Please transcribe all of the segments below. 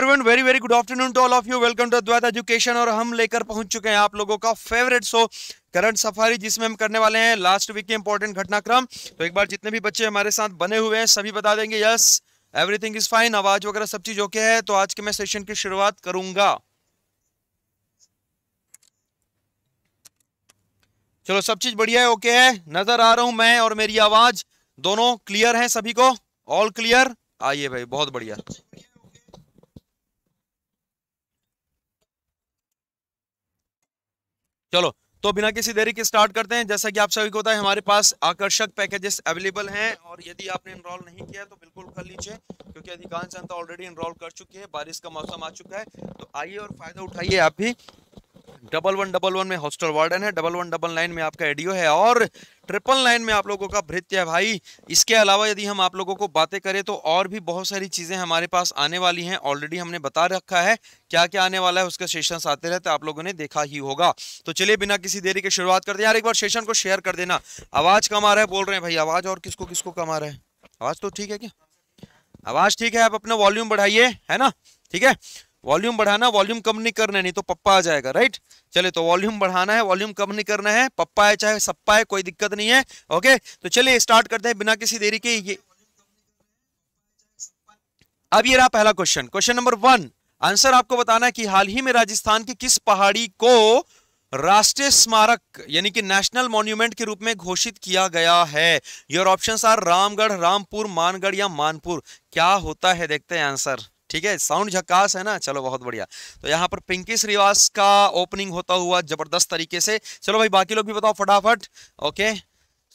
Everyone very very good afternoon to all of you welcome to Dwait education और हम लेकर पहुंच चुके हैं आप लोगों का फेवरेट शो करंट सफारी जिसमें हम करने वाले हैं लास्ट वीक के इंपॉर्टेंट घटनाक्रम तो एक बार जितने भी बच्चे हमारे साथ बने हुए हैं सभी बता देंगे यस एवरीथिंग इज फाइन आवाज वगैरह सब चीज ओके है तो आज के मैं सेशन की शुरुआत करूंगा चलो सब चीज बढ़िया है ओके है नजर आ रहा हूं मैं और मेरी आवाज दोनों क्लियर है सभी को ऑल क्लियर आइए भाई बहुत बढ़िया चलो तो बिना किसी देरी के स्टार्ट करते हैं जैसा कि आप सभी को पता है हमारे पास आकर्षक पैकेजेस अवेलेबल हैं और यदि आपने इनरोल नहीं किया तो बिल्कुल कर लीजिए क्योंकि अधिकांश जनता ऑलरेडी इनरोल कर चुकी है बारिश का मौसम आ चुका है तो आइए और फायदा उठाइए आप भी डबल वन डबल वन में हॉस्टल वार्डन है डबल वन डबल नाइन में आपका एडियो है और ट्रिपल नाइन में आप लोगों का भृत्य है भाई इसके अलावा यदि हम आप लोगों को बातें करें तो और भी बहुत सारी चीज़ें हमारे पास आने वाली हैं ऑलरेडी हमने बता रखा है क्या क्या आने वाला है उसके सेशंस आते रहते आप लोगों ने देखा ही होगा तो चलिए बिना किसी देरी के शुरुआत करते हैं यार एक बार सेशन को शेयर कर देना आवाज़ कम आ रहा है बोल रहे हैं भाई आवाज़ और किसको किसको कम आ रहा है आवाज़ तो ठीक है क्या आवाज़ ठीक है आप अपना वॉल्यूम बढ़ाइए है ना ठीक है वॉल्यूम बढ़ाना वॉल्यूम कम नहीं करना है नहीं तो पप्पा आ जाएगा राइट चले तो वॉल्यूम बढ़ाना है वॉल्यूम कम नहीं करना है पप्पा है चाहे सप्पा है कोई दिक्कत नहीं है ओके तो चलिए स्टार्ट करते हैं बिना किसी देरी के ये अब ये रहा पहला question question number one answer आपको बताना है कि हाल ही में राजस्थान की किस पहाड़ी को राष्ट्रीय स्मारक यानी कि नेशनल मॉन्यूमेंट के रूप में घोषित किया गया है your option are Ramgarh Rampur Mangarh या मानपुर क्या होता है देखते हैं आंसर ठीक है साउंड झकास है ना चलो बहुत बढ़िया तो यहाँ पर पिंकी श्रीवास का ओपनिंग होता हुआ जबरदस्त तरीके से चलो भाई बाकी लोग भी बताओ फटाफट ओके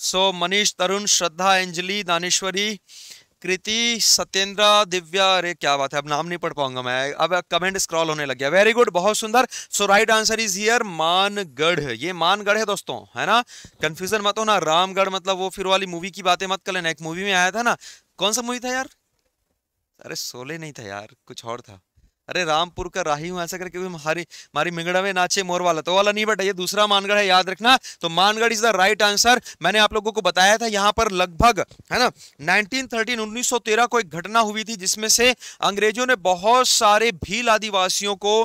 सो मनीष तरुण श्रद्धा अंजलि दानेश्वरी कृति सत्येंद्र दिव्या अरे क्या बात है अब नाम नहीं पढ़ पाऊंगा मैं अब कमेंट स्क्रॉल होने लग गया वेरी गुड बहुत सुंदर so right answer is here Mangarh ये मानगढ़ है दोस्तों है ना कंफ्यूजन मत हो ना रामगढ़ मतलब वो फिर वाली मूवी की बातें मत कर लेना एक मूवी में आया था ना कौन सा मूवी था यार अरे सोले नहीं था यार कुछ और था अरे रामपुर का राही हूँ ऐसा करके हमारी हमारी मिंगड़ा में नाचे मोर वाला तो वाला नहीं बैठा ये दूसरा मानगढ़ है याद रखना तो Mangarh is the right answer मैंने आप लोगों को बताया था यहाँ पर लगभग है ना 1913 1913 को एक घटना हुई थी जिसमें से अंग्रेजों ने बहुत सारे भील आदिवासियों को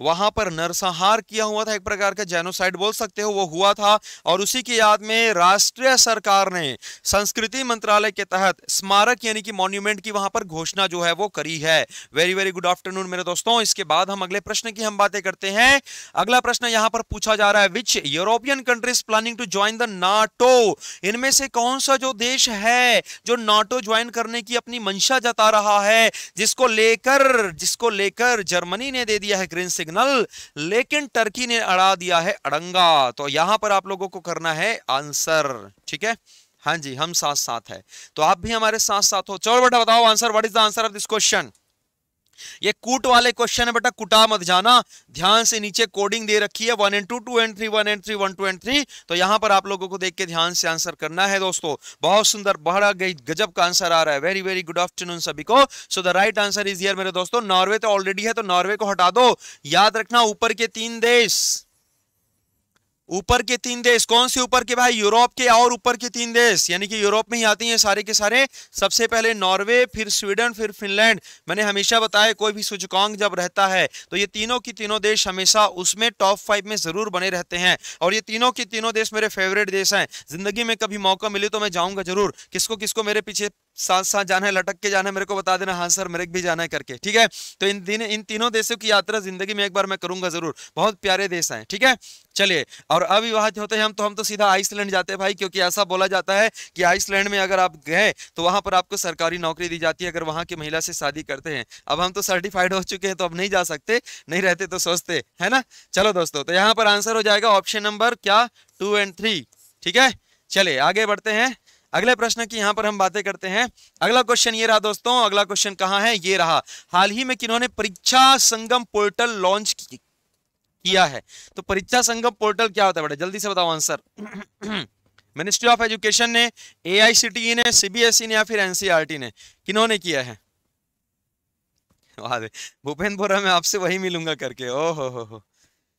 वहां पर नरसंहार किया हुआ था एक प्रकार का जेनोसाइड बोल सकते हो वो हुआ था और उसी की याद में राष्ट्रीय सरकार ने संस्कृति मंत्रालय के तहत स्मारक यानी कि मॉन्यूमेंट की वहां पर घोषणा जो है वो करी है वेरी वेरी गुड आफ्टरनून मेरे दोस्तों इसके बाद हम अगले प्रश्न की हम बातें करते हैं अगला प्रश्न यहां पर पूछा जा रहा है which European countries planning to join the NATO इनमें से कौन सा जो देश है जो नाटो ज्वाइन करने की अपनी मंशा जता रहा है जिसको लेकर जिसको लेकर जर्मनी ने दे दिया है ग्रीन सिग्नल सिग्नल लेकिन टर्की ने अड़ा दिया है अड़ंगा तो यहां पर आप लोगों को करना है आंसर ठीक है हाँ जी हम साथ साथ है तो आप भी हमारे साथ साथ हो चलो बेटा बताओ answer what is the answer of this question ये कूट वाले क्वेश्चन है बेटा कुटा मत जाना ध्यान से नीचे कोडिंग दे रखी है one and two two and three one and three one two and three तो यहां पर आप लोगों को देख के ध्यान से आंसर करना है दोस्तों बहुत सुंदर बड़ा गजब का आंसर आ रहा है वेरी वेरी गुड आफ्टरनून सभी को so the right answer is यर मेरे दोस्तों नॉर्वे तो ऑलरेडी है तो नॉर्वे को हटा दो याद रखना ऊपर के तीन देश ऊपर के तीन देश कौन से ऊपर के भाई यूरोप के और ऊपर के तीन देश यानी कि यूरोप में ही आते हैं सारे के सारे सबसे पहले नॉर्वे फिर स्वीडन फिर फिनलैंड मैंने हमेशा बताया कोई भी सूचकांक जब रहता है तो ये तीनों की तीनों देश हमेशा उसमें टॉप फाइव में जरूर बने रहते हैं और ये तीनों की तीनों देश मेरे फेवरेट देश हैं जिंदगी में कभी मौका मिले तो मैं जाऊँगा जरूर किसको किसको मेरे पीछे साथ साथ जाना है लटक के जाना है मेरे को बता देना हाँ सर मेरे भी जाना है करके ठीक है तो इन दिन इन तीनों देशों की यात्रा जिंदगी में एक बार मैं करूंगा जरूर बहुत प्यारे देश हैं ठीक है चलिए और अविवाहित होते हैं हम तो हम तो सीधा आइसलैंड जाते हैं भाई क्योंकि ऐसा बोला जाता है कि आइसलैंड में अगर आप गए तो वहां पर आपको सरकारी नौकरी दी जाती है अगर वहां की महिला से शादी करते हैं अब हम तो सर्टिफाइड हो चुके हैं तो अब नहीं जा सकते नहीं रहते तो सोचते है ना चलो दोस्तों तो यहाँ पर आंसर हो जाएगा ऑप्शन नंबर क्या टू एंड थ्री ठीक है चले आगे बढ़ते हैं अगले प्रश्न की यहाँ पर हम बातें करते हैं अगला क्वेश्चन ये रहा दोस्तों अगला क्वेश्चन कहा है ये रहा हाल ही में किन्होंने परीक्षा संगम पोर्टल लॉन्च किया है तो परीक्षा संगम पोर्टल क्या होता है बड़े जल्दी से बताओ आंसर मिनिस्ट्री ऑफ एजुकेशन ने ए e ने सीबीएसई e ने या फिर एनसीईआरटी e ने किन्होंने किया है भूपेन्द्र बोरा मैं आपसे वही मिलूंगा करके ओ हो हो हो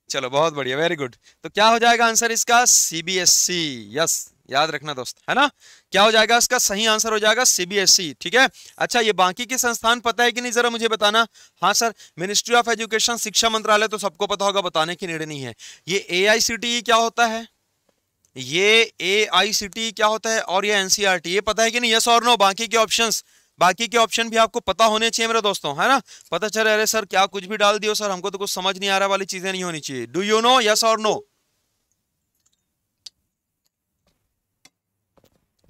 चलो बहुत बढ़िया वेरी गुड तो क्या हो जाएगा आंसर इसका सीबीएसई यस याद रखना दोस्त है ना क्या हो जाएगा इसका सही आंसर हो जाएगा सीबीएसई e, ठीक है अच्छा ये बाकी के संस्थान पता है कि नहीं जरा मुझे बताना हाँ सर मिनिस्ट्री ऑफ एजुकेशन शिक्षा मंत्रालय तो सबको पता होगा बताने की निर्णय नहीं है ये ए e क्या होता है ये ए e क्या होता है और ये एनसीआर ये पता है कि नहीं यस और नो बाकी के ऑप्शन बाकी के ऑप्शन भी आपको पता होने चाहिए मेरे दोस्तों है ना पता चले अरे सर क्या कुछ भी डाल दियो सर हमको तो कुछ समझ नहीं आ रहा वाली चीजें नहीं होनी चाहिए डू यू नो यस और नो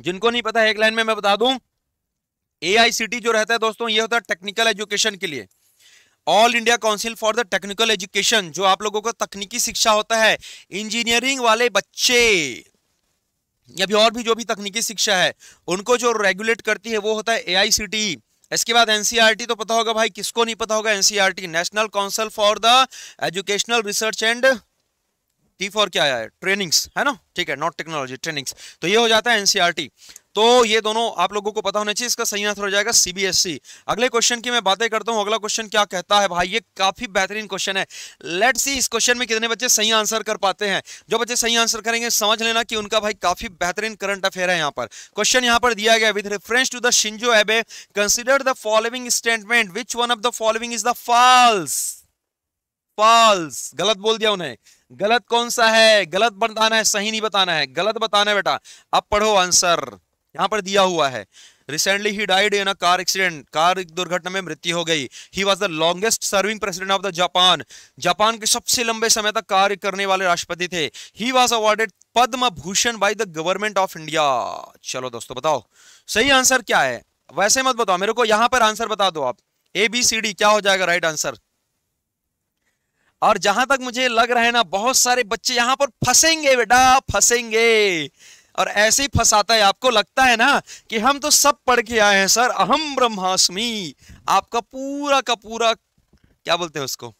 जिनको नहीं पता एक लाइन में मैं बता दूं ए जो रहता है दोस्तों ये होता है टेक्निकल एजुकेशन के लिए all India council for the technical education जो आप लोगों को तकनीकी शिक्षा होता है इंजीनियरिंग वाले बच्चे या भी और भी जो भी तकनीकी शिक्षा है उनको जो रेगुलेट करती है वो होता है एआईसीटी इसके बाद एनसीईआरटी e तो पता होगा भाई किसको नहीं पता होगा N C E R T national council for the educational research and T for क्या आया है ट्रेनिंग्स है ना ठीक है नॉट टेक्नोलॉजी ट्रेनिंग्स तो ये हो जाता है एनसीआरटी e तो ये दोनों आप लोगों को पता होना चाहिए इसका सही आंसर हो जाएगा सीबीएसई e. अगले क्वेश्चन की मैं बातें करता हूं अगला क्वेश्चन क्या कहता है भाई ये काफी बेहतरीन क्वेश्चन है लेट सी इस क्वेश्चन में कितने बच्चे सही आंसर कर पाते हैं जो बच्चे सही आंसर करेंगे समझ लेना कि उनका भाई काफी बेहतरीन करंट अफेयर है यहाँ पर क्वेश्चन यहाँ पर दिया गया with reference to the Shinzo Abe consider the following statement which one of the following is the false false गलत बोल दिया उन्हें गलत कौन सा है गलत बताना है सही नहीं बताना है गलत बताना है बेटा अब पढ़ो आंसर यहाँ पर दिया हुआ है recently he died in a car accident car दुर्घटना में मृत्यु हो गई he was the longest serving president of the Japan Japan के सबसे लंबे समय तक कार्य करने वाले राष्ट्रपति थे he was awarded Padma Bhushan by the government of India चलो दोस्तों बताओ सही आंसर क्या है वैसे मत बताओ मेरे को यहां पर आंसर बता दो आप ए बी सी डी क्या हो जाएगा राइट आंसर और जहां तक मुझे लग रहा है ना बहुत सारे बच्चे यहां पर फंसेंगे बेटा फंसेंगे और ऐसे ही फंसाता है आपको लगता है ना कि हम तो सब पढ़ के आए हैं सर अहम ब्रह्मास्मि आपका पूरा का पूरा क्या बोलते हैं उसको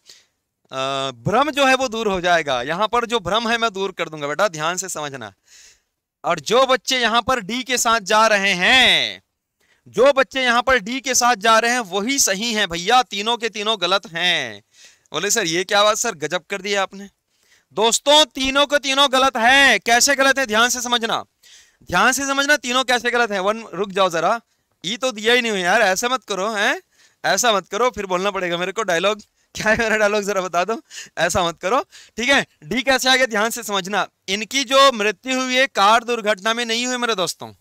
भ्रम जो है वो दूर हो जाएगा यहाँ पर जो भ्रम है मैं दूर कर दूंगा बेटा ध्यान से समझना और जो बच्चे यहाँ पर डी के साथ जा रहे हैं जो बच्चे यहाँ पर डी के साथ जा रहे हैं वही सही हैं भैया तीनों के तीनों गलत हैं बोले सर ये क्या बात सर गजब कर दिया आपने दोस्तों तीनों को तीनों गलत है कैसे गलत है ध्यान से समझना ध्यान से समझना तीनों कैसे गलत है वन रुक जाओ जरा ये तो दिया ही नहीं हुआ यार ऐसा मत करो है ऐसा मत करो फिर बोलना पड़ेगा मेरे को डायलॉग क्या है मेरा डायलॉग जरा बता दो ऐसा मत करो ठीक है डी कैसे आ गया ध्यान से समझना इनकी जो मृत्यु हुई है कार दुर्घटना में नहीं हुई मेरे दोस्तों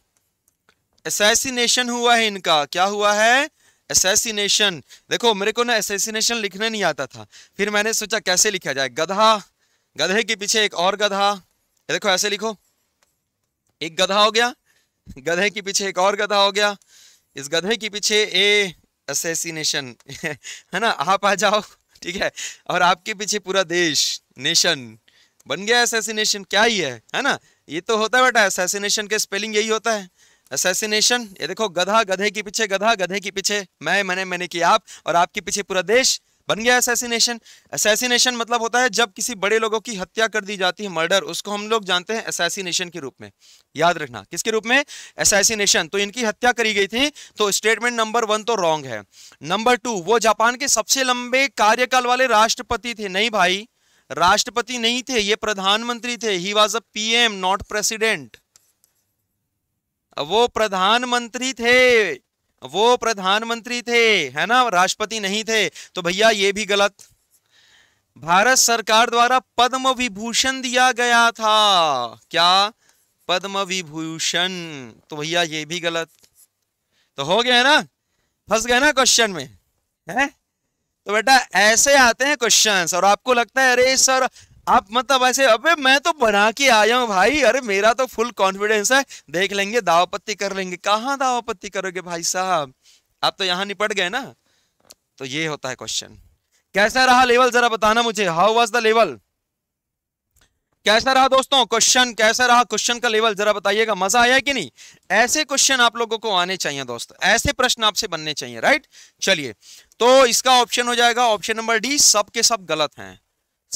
एसेसिनेशन हुआ है इनका क्या हुआ है एसेसिनेशन देखो मेरे को ना एसेसिनेशन लिखने नहीं आता था फिर मैंने सोचा कैसे लिखा जाए गधा गधे के पीछे एक और गधा देखो ऐसे लिखो एक गधा हो गया गधे के पीछे एक और गधा हो गया इस गधे के पीछे ए एसेसिनेशन है ना आप आ जाओ ठीक है और आपके पीछे पूरा देश नेशन बन गया एसेसिनेशन क्या ही है है ना ये तो होता है बेटा एसेसिनेशन के स्पेलिंग यही होता है असैसिनेशन ये देखो गधा गधे के पीछे गधा गधे के पीछे मैं मैंने मैंने की आप और आपके पीछे पूरा देश बन गया असैसिनेशन असैसिनेशन मतलब होता है जब किसी बड़े लोगों की हत्या कर दी जाती है मर्डर उसको हम लोग जानते हैं असैसिनेशन के रूप में याद रखना किसके रूप में असैसिनेशन तो इनकी हत्या करी गई थी तो स्टेटमेंट नंबर वन तो रॉन्ग है नंबर टू वो जापान के सबसे लंबे कार्यकाल वाले राष्ट्रपति थे नहीं भाई राष्ट्रपति नहीं थे ये प्रधानमंत्री थे he was a um not president वो प्रधानमंत्री थे वो प्रधानमंत्री थे है ना राष्ट्रपति नहीं थे तो भैया ये भी गलत भारत सरकार द्वारा पद्म विभूषण दिया गया था क्या पद्म विभूषण तो भैया ये भी गलत तो हो गया ना फंस गए ना क्वेश्चन में है तो बेटा ऐसे आते हैं क्वेश्चंस और आपको लगता है अरे सर आप मतलब ऐसे अबे मैं तो बना के आया हूँ भाई अरे मेरा तो फुल कॉन्फिडेंस है देख लेंगे दावापत्ती कर लेंगे कहाँ दावापत्ती करोगे भाई साहब आप तो यहाँ निपट गए ना तो ये होता है क्वेश्चन कैसा रहा लेवल जरा बताना मुझे हाउ वॉज द लेवल कैसा रहा दोस्तों क्वेश्चन कैसा रहा क्वेश्चन का लेवल जरा बताइएगा मजा आया कि नहीं ऐसे क्वेश्चन आप लोगों को आने चाहिए दोस्त ऐसे प्रश्न आपसे बनने चाहिए राइट चलिए तो इसका ऑप्शन हो जाएगा ऑप्शन नंबर डी सब के सब गलत हैं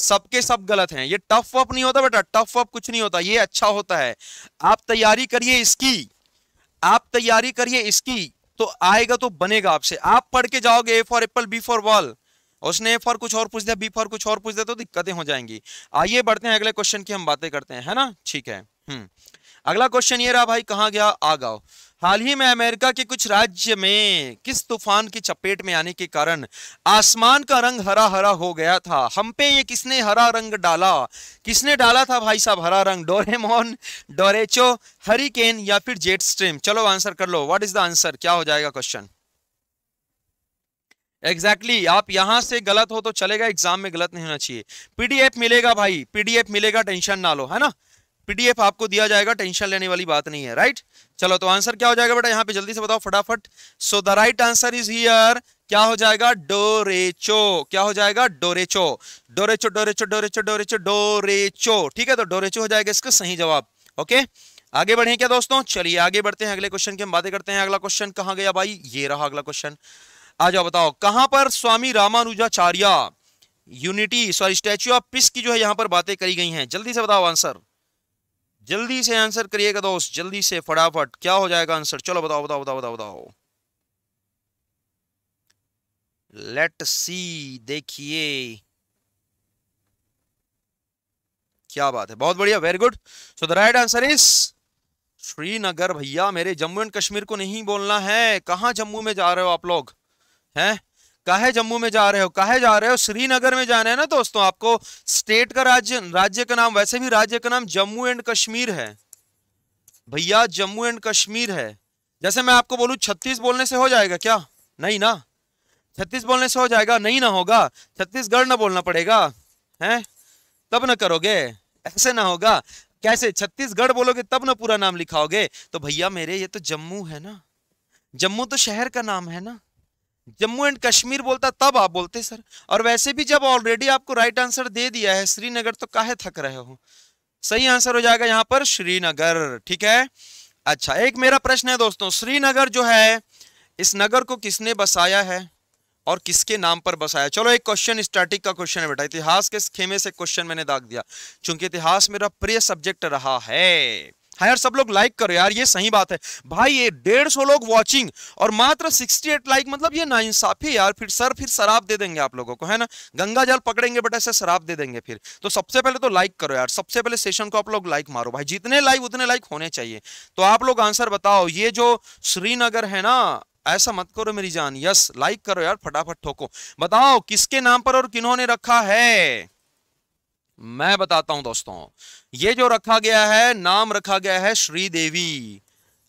सबके सब गलत हैं ये टफ अप नहीं होता बेटा टफ अप कुछ नहीं होता ये अच्छा होता है आप तैयारी करिए इसकी आप तैयारी करिए इसकी तो आएगा तो बनेगा आपसे आप पढ़ के जाओगे A for apple B for wall उसने ए फॉर कुछ और पूछ दिया बी फॉर कुछ और पूछ दिया तो दिक्कतें हो जाएंगी आइए बढ़ते हैं अगले क्वेश्चन की हम बातें करते हैं है ना ठीक है हम्म अगला क्वेश्चन ये रहा भाई कहाँ गया गाओ हाल ही में अमेरिका के कुछ राज्य में किस तूफान की चपेट में आने के कारण आसमान का रंग हरा हरा हो गया था हम पे ये किसने हरा रंग डाला किसने डाला था भाई साहब हरा रंग डोरेमोन डोरेचो हरिकेन या फिर जेट स्ट्रीम चलो आंसर कर लो व्हाट इज द आंसर क्या हो जाएगा क्वेश्चन एग्जैक्टली exactly, आप यहां से गलत हो तो चलेगा एग्जाम में गलत नहीं होना चाहिए पीडीएफ मिलेगा भाई पीडीएफ मिलेगा टेंशन ना लो है ना पीडीएफ आपको दिया जाएगा टेंशन लेने वाली बात नहीं है राइट चलो तो आंसर क्या हो जाएगा बेटा यहाँ पे जल्दी से बताओ फटाफट so the right answer is here क्या हो जाएगा डोरेचो क्या हो जाएगा डोरेचो डोरेचो डोरेचो डोरेचो डोरेचो डोरेचो ठीक है तो डोरेचो हो जाएगा इसका सही जवाब ओके आगे बढ़े क्या दोस्तों चलिए आगे बढ़ते हैं अगले क्वेश्चन की हम बातें करते हैं अगला क्वेश्चन कहाँ गया भाई ये रहा अगला क्वेश्चन आ जाओ बताओ कहां पर Swami Ramanujacharya unity sorry statue of peace की जो है यहां पर बातें करी गई हैं जल्दी से बताओ आंसर जल्दी से आंसर करिएगा दोस्त जल्दी से फटाफट क्या हो जाएगा आंसर चलो बताओ बताओ बताओ बताओ बताओ लेट सी देखिए क्या बात है बहुत बढ़िया very good so the right answer is Srinagar भैया मेरे जम्मू एंड कश्मीर को नहीं बोलना है कहां जम्मू में जा रहे हो आप लोग हैं काहे जम्मू में जा रहे हो काहे जा रहे हो श्रीनगर में जाना है ना दोस्तों आपको स्टेट का राज्य राज्य का नाम वैसे भी राज्य का नाम जम्मू एंड कश्मीर है भैया जम्मू एंड कश्मीर है जैसे मैं आपको बोलूँ छत्तीस बोलने से हो जाएगा क्या नहीं ना छत्तीस बोलने से हो जाएगा नहीं ना होगा छत्तीसगढ़ ना बोलना पड़ेगा हैं तब ना करोगे ऐसे ना होगा कैसे छत्तीसगढ़ बोलोगे तब ना पूरा नाम लिखाओगे तो भैया मेरे ये तो जम्मू है ना जम्मू तो शहर का नाम है ना जम्मू एंड कश्मीर बोलता तब आप बोलते सर और वैसे भी जब ऑलरेडी आपको राइट आंसर दे दिया है श्रीनगर तो काहे थक रहे हो सही आंसर हो जाएगा यहाँ पर श्रीनगर ठीक है अच्छा एक मेरा प्रश्न है दोस्तों श्रीनगर जो है इस नगर को किसने बसाया है और किसके नाम पर बसाया चलो एक क्वेश्चन स्टैटिक का क्वेश्चन है बेटा इतिहास के खेमे से क्वेश्चन मैंने दाग दिया क्योंकि इतिहास मेरा प्रिय सब्जेक्ट रहा है हाँ यार सब लोग लाइक करो यार ये सही बात है भाई ये डेढ़ सौ लोग वॉचिंग और मात्र 68 लाइक मतलब ये नाइंसाफी यार फिर सर फिर शराब दे देंगे आप लोगों को है ना गंगा जल पकड़ेंगे बट ऐसे शराब दे देंगे फिर तो सबसे पहले तो लाइक करो यार सबसे पहले सेशन को आप लोग लाइक मारो भाई जितने लाइक उतने लाइक होने चाहिए तो आप लोग आंसर बताओ ये जो श्रीनगर है ना ऐसा मत करो मेरी जान यस लाइक करो यार फटाफट ठोको बताओ किसके नाम पर और किन्होंने रखा है मैं बताता हूं दोस्तों ये जो रखा गया है नाम रखा गया है श्रीदेवी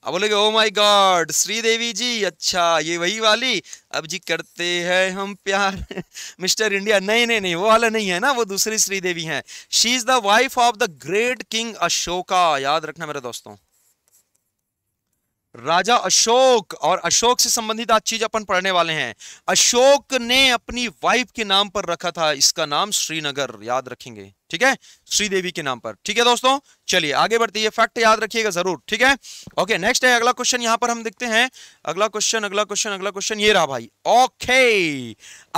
अब बोलेगे ओ माई गॉड श्रीदेवी जी अच्छा ये वही वाली अब जी करते हैं हम प्यार मिस्टर इंडिया नहीं नहीं नहीं वो वाला नहीं है ना वो दूसरी श्रीदेवी है she is the wife of the great king Ashoka याद रखना मेरे दोस्तों राजा अशोक और अशोक से संबंधित आज चीज अपन पढ़ने वाले हैं अशोक ने अपनी वाइफ के नाम पर रखा था इसका नाम श्रीनगर याद रखेंगे ठीक है श्रीदेवी के नाम पर ठीक है दोस्तों चलिए आगे बढ़ते ये फैक्ट याद रखिएगा जरूर ठीक है ओके नेक्स्ट है अगला क्वेश्चन यहां पर हम देखते हैं अगला क्वेश्चन अगला क्वेश्चन अगला क्वेश्चन ये रहा भाई ओके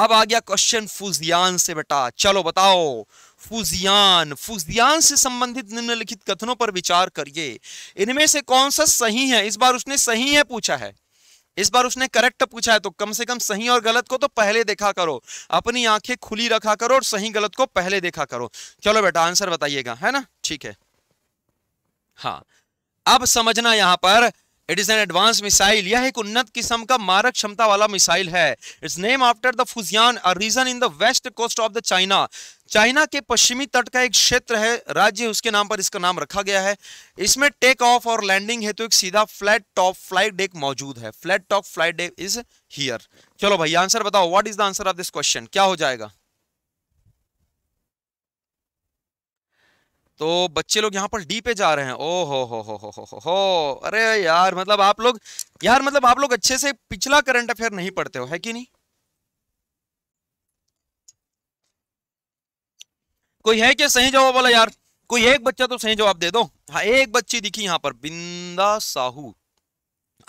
अब आ गया क्वेश्चन फुजियान से बेटा चलो बताओ फुजियान फुजियान से संबंधित निम्नलिखित कथनों पर विचार करिए इनमें से कौन सा सही है इस बार उसने सही है पूछा है इस बार उसने करेक्ट पूछा है तो कम से कम सही और गलत को तो पहले देखा करो अपनी आंखें खुली रखा करो और सही गलत को पहले देखा करो चलो बेटा आंसर बताइएगा है ना ठीक है हाँ अब समझना यहां पर it is an advance missile यह एक उन्नत किस्म का मारक क्षमता वाला मिसाइल है it's name after the Fujian a region in the west coast of the China China के पश्चिमी तट का एक क्षेत्र है राज्य उसके नाम पर इसका नाम रखा गया है इसमें टेक ऑफ और लैंडिंग हेतु तो एक सीधा फ्लैट टॉप फ्लाइट डेक मौजूद है flat top flight deck is here चलो भाई आंसर बताओ what is the answer of this question क्या हो जाएगा तो बच्चे लोग यहाँ पर डी पे जा रहे हैं ओ हो हो हो हो हो हो अरे यार मतलब आप लोग यार मतलब आप लोग अच्छे से पिछला करंट अफेयर नहीं पढ़ते हो है कि नहीं कोई है क्या सही जवाब वाला यार कोई एक बच्चा तो सही जवाब दे दो हाँ एक बच्ची दिखी यहाँ पर बिंदा साहू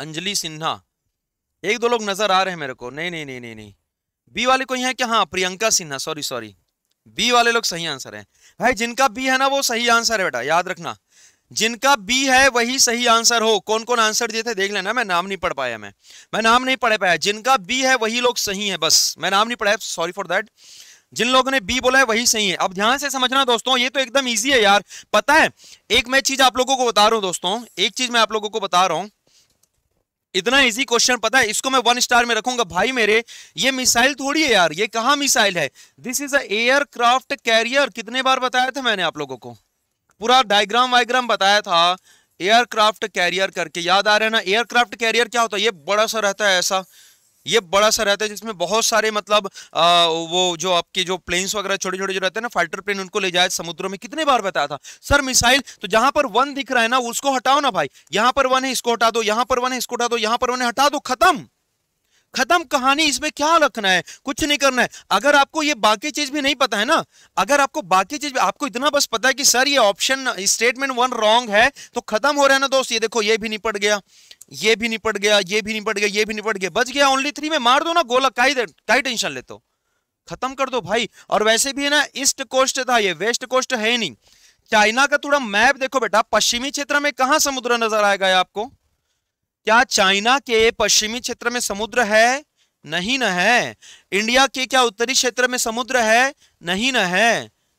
अंजलि सिन्हा एक दो लोग नजर आ रहे हैं मेरे को नहीं नहीं नहीं नहीं नहीं बी वाले कोई है क्या हाँ Priyanka Sinha sorry sorry B वाले लोग सही आंसर है भाई जिनका बी है ना वो सही आंसर है बेटा याद रखना जिनका बी है वही सही आंसर हो कौन कौन आंसर दिए थे देख लेना मैं नाम नहीं पढ़ पाया मैं मैं नाम नहीं पढ़ पाया जिनका बी है वही लोग सही है बस मैं नाम नहीं पढ़ाया सॉरी फॉर दैट जिन लोगों ने बी बोला है वही सही है अब ध्यान से समझना दोस्तों ये तो एकदम ईजी है यार पता है एक मैं चीज आप लोगों को बता रहा हूं दोस्तों एक चीज मैं आप लोगों को बता रहा हूँ इतना इजी क्वेश्चन पता है इसको मैं वन स्टार में रखूंगा भाई मेरे ये मिसाइल थोड़ी है यार ये कहा मिसाइल है दिस इज अयरक्राफ्ट कैरियर कितने बार बताया था मैंने आप लोगों को पूरा डायग्राम वाइग्राम बताया था एयरक्राफ्ट कैरियर करके याद आ रहा है ना एयरक्राफ्ट कैरियर क्या होता है ये बड़ा सा रहता है ऐसा ये बड़ा सा रहता है जिसमें बहुत सारे मतलब आ, वो जो आपके जो प्लेन्स वगैरह छोटे छोटे जो रहते हैं ना फाइटर प्लेन उनको ले जाए समुद्र में कितने बार बताया था सर मिसाइल तो जहां पर वन दिख रहा है ना उसको हटाओ ना भाई यहां पर वन है इसको हटा दो यहां पर वन है इसको हटा दो यहां पर वन है हटा दो खत्म खत्म कहानी इसमें क्या रखना है कुछ नहीं करना है अगर आपको ये बाकी चीज भी नहीं पता है ना अगर आपको बाकी चीज आपको इतना बस पता है कि सर ये ऑप्शन स्टेटमेंट वन रॉन्ग है तो खत्म हो रहा है ना दोस्त ये देखो ये भी निपट गया ये भी निपट गया ये भी निपट गया ये भी निपट गया बच गया ओनली थ्री में मार दो ना गोला का ही टेंशन ले तो खत्म कर दो भाई और वैसे भी है ना ईस्ट कोस्ट था ये वेस्ट कोस्ट है नहीं चाइना का थोड़ा मैप देखो बेटा पश्चिमी क्षेत्र में कहा समुद्र नजर आएगा आपको क्या चाइना के पश्चिमी क्षेत्र में समुद्र है नहीं न है इंडिया के क्या उत्तरी क्षेत्र में समुद्र है नहीं न है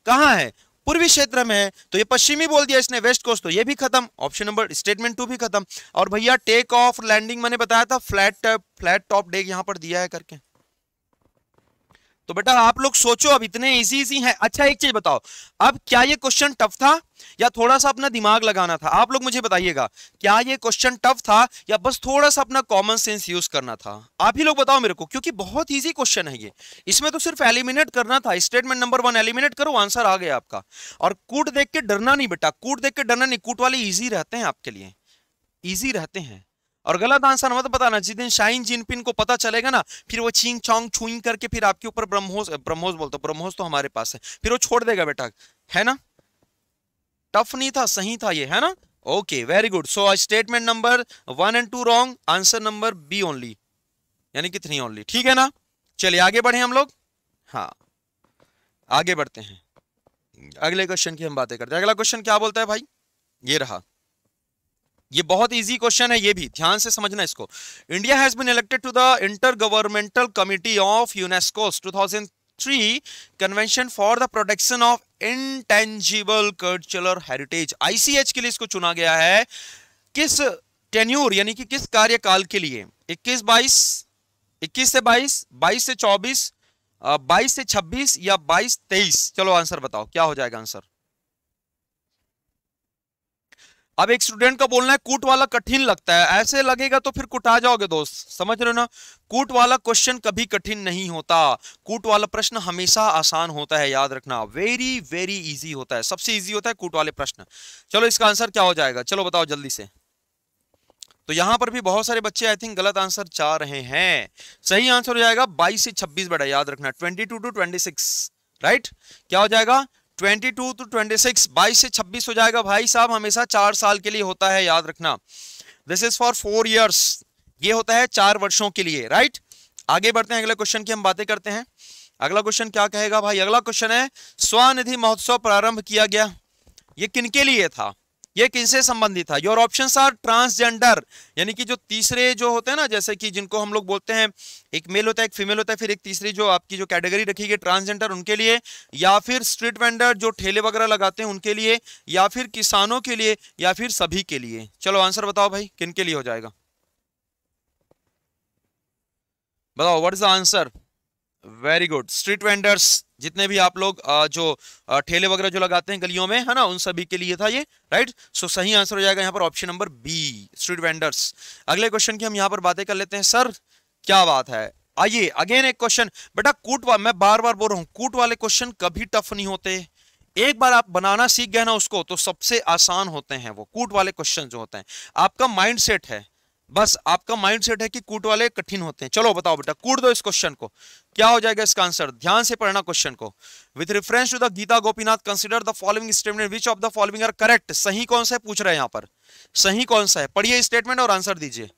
कहा है पूर्वी क्षेत्र में है तो ये पश्चिमी बोल दिया इसने वेस्ट कोस्ट तो ये भी खत्म ऑप्शन नंबर स्टेटमेंट टू भी खत्म और भैया टेक ऑफ लैंडिंग मैंने बताया था फ्लैट फ्लैट टॉप डेक यहां पर दिया है करके तो बेटा आप लोग सोचो अब इतने इजी इजी हैं अच्छा एक चीज बताओ अब क्या ये क्वेश्चन टफ था या थोड़ा सा अपना दिमाग लगाना था आप लोग मुझे बताइएगा क्या ये क्वेश्चन टफ था या बस थोड़ा सा अपना कॉमन सेंस यूज करना था आप ही लोग बताओ मेरे को क्योंकि बहुत ईजी क्वेश्चन है ये इसमें तो सिर्फ एलिमिनेट करना था स्टेटमेंट नंबर वन एलिमिनेट करो आंसर आ गया आपका और कूट देख के डरना नहीं बेटा कूट देख के डरना नहीं कूट वाले ईजी रहते हैं आपके लिए ईजी रहते हैं और गलत आंसर मत बताना जिस दिन शाइन जिनपिन को पता चलेगा ना फिर वो छींग छोंग छुईंग करके फिर आपके ऊपर ब्रह्मोस ब्रह्मोस बोलते ब्रह्मोस तो हमारे पास है फिर वो छोड़ देगा बेटा है ना टफ नहीं था सही था ये है ना okay very good so statement number one and two wrong answer number B only यानी कि थ्री ओनली ठीक है ना चलिए आगे बढ़े हम लोग हाँ आगे बढ़ते हैं अगले क्वेश्चन की हम बातें करते हैं अगला क्वेश्चन क्या बोलता है भाई ये रहा ये बहुत इजी क्वेश्चन है ये भी ध्यान से समझना इसको India has been elected to the intergovernmental committee of UNESCO 2003 convention for the protection of intangible cultural heritage I C H के लिए इसको चुना गया है किस टेन्यूर यानी कि किस कार्यकाल के लिए 21 22 इक्कीस से 22 22 से 24 22 से 26 या 22 23 चलो आंसर बताओ क्या हो जाएगा आंसर अब एक स्टूडेंट का बोलना है कूट वाला कठिन लगता है ऐसे लगेगा तो फिर कुटा जाओगे दोस्त समझ रहे हो ना कूट वाला क्वेश्चन कभी कठिन नहीं होता कूट वाला प्रश्न हमेशा आसान होता है याद रखना वेरी वेरी इजी होता है सबसे इजी होता है कूट वाले प्रश्न चलो इसका आंसर क्या हो जाएगा चलो बताओ जल्दी से तो यहां पर भी बहुत सारे बच्चे आई थिंक गलत आंसर चाह रहे हैं सही आंसर हो जाएगा 22 से 26 बड़ा याद रखना 22 टू टू 26 राइट क्या हो जाएगा twenty two to twenty six बाईस से छब्बीस हो जाएगा भाई साहब हमेशा चार साल के लिए होता है याद रखना this is for four years ये होता है चार वर्षों के लिए राइट आगे बढ़ते हैं अगले क्वेश्चन की हम बातें करते हैं अगला क्वेश्चन क्या कहेगा भाई अगला क्वेश्चन है स्वानिधि महोत्सव प्रारंभ किया गया ये किनके लिए था ये किनसे संबंधित था योर ऑप्शन आर ट्रांसजेंडर यानी कि जो तीसरे जो होते हैं ना जैसे कि जिनको हम लोग बोलते हैं एक मेल होता है एक फीमेल होता है फिर एक तीसरी जो आपकी जो कैटेगरी रखी गई ट्रांसजेंडर उनके लिए या फिर स्ट्रीट वेंडर जो ठेले वगैरह लगाते हैं उनके लिए या फिर किसानों के लिए या फिर सभी के लिए चलो आंसर बताओ भाई किन के लिए हो जाएगा बताओ what is the answer very good street vendors जितने भी आप लोग जो ठेले वगैरह जो लगाते हैं गलियों में है ना उन सभी के लिए था ये राइट सो so, सही आंसर हो जाएगा यहाँ पर option number B street vendors अगले क्वेश्चन की हम यहाँ पर बातें कर लेते हैं सर क्या बात है आइए अगेन एक क्वेश्चन बेटा कूट मैं बार बार बोल रहा हूँ कूट वाले क्वेश्चन कभी टफ नहीं होते एक बार आप बनाना सीख गए ना उसको तो सबसे आसान होते हैं वो कूट वाले क्वेश्चन जो होते हैं आपका माइंड सेट है बस आपका माइंड सेट है कि कूट वाले कठिन होते हैं चलो बताओ बेटा कूट दो इस क्वेश्चन को क्या हो जाएगा इसका आंसर ध्यान से पढ़ना क्वेश्चन को with reference to the Gita Gopinath consider the following statement which of the following are correct सही कौन सा है पूछ रहे हैं यहाँ पर सही कौन सा है पढ़िए स्टेटमेंट और आंसर दीजिए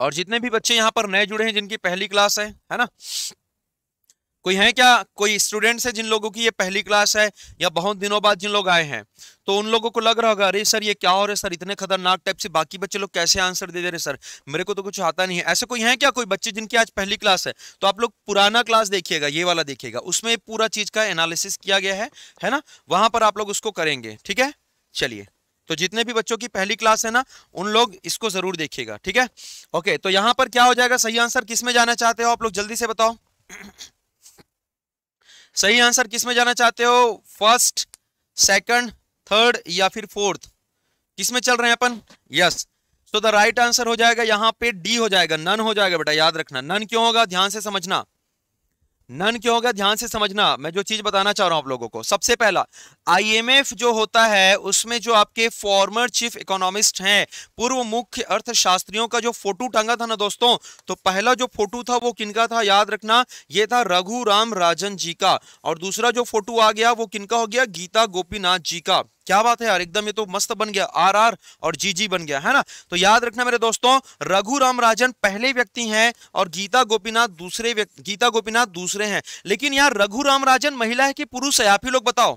और जितने भी बच्चे यहाँ पर नए जुड़े हैं जिनकी पहली क्लास है है ना कोई है क्या कोई स्टूडेंट्स है जिन लोगों की ये पहली क्लास है या बहुत दिनों बाद जिन लोग आए हैं तो उन लोगों को लग रहा होगा अरे सर ये क्या हो रहा है सर इतने खतरनाक टाइप से बाकी बच्चे लोग कैसे आंसर दे दे रहे सर मेरे को तो कुछ आता नहीं है ऐसे कोई है क्या कोई बच्चे जिनकी आज पहली क्लास है तो आप लोग पुराना क्लास देखिएगा ये वाला देखिएगा उसमें पूरा चीज का एनालिसिस किया गया है है ना वहां पर आप लोग उसको करेंगे ठीक है चलिए तो जितने भी बच्चों की पहली क्लास है ना उन लोग इसको जरूर देखिएगा ठीक है ओके तो यहाँ पर क्या हो जाएगा सही आंसर किस में जाना चाहते हो आप लोग जल्दी से बताओ सही आंसर किस में जाना चाहते हो फर्स्ट सेकंड थर्ड या फिर फोर्थ किस में चल रहे हैं अपन yes so the right answer हो जाएगा यहाँ पे डी हो जाएगा नन हो जाएगा बेटा याद रखना नन क्यों होगा ध्यान से समझना नन क्यों होगा ध्यान से समझना मैं जो चीज बताना चाह रहा हूं आप लोगों को सबसे पहला आईएमएफ जो होता है उसमें जो आपके फॉर्मर चीफ इकोनॉमिस्ट हैं पूर्व मुख्य अर्थशास्त्रियों का जो फोटो टांगा था ना दोस्तों तो पहला जो फोटो था वो किनका था याद रखना ये था रघुराम राजन जी का और दूसरा जो फोटो आ गया वो किनका हो गया गीता गोपीनाथ जी का क्या बात है यार एकदम ये तो मस्त बन गया आर आर और जी जी बन गया है ना तो याद रखना मेरे दोस्तों रघुराम राजन पहले व्यक्ति हैं और गीता गोपीनाथ दूसरे व्यक्ति गीता गोपीनाथ दूसरे हैं लेकिन यार रघुराम राजन महिला है कि पुरुष है आप ही लोग बताओ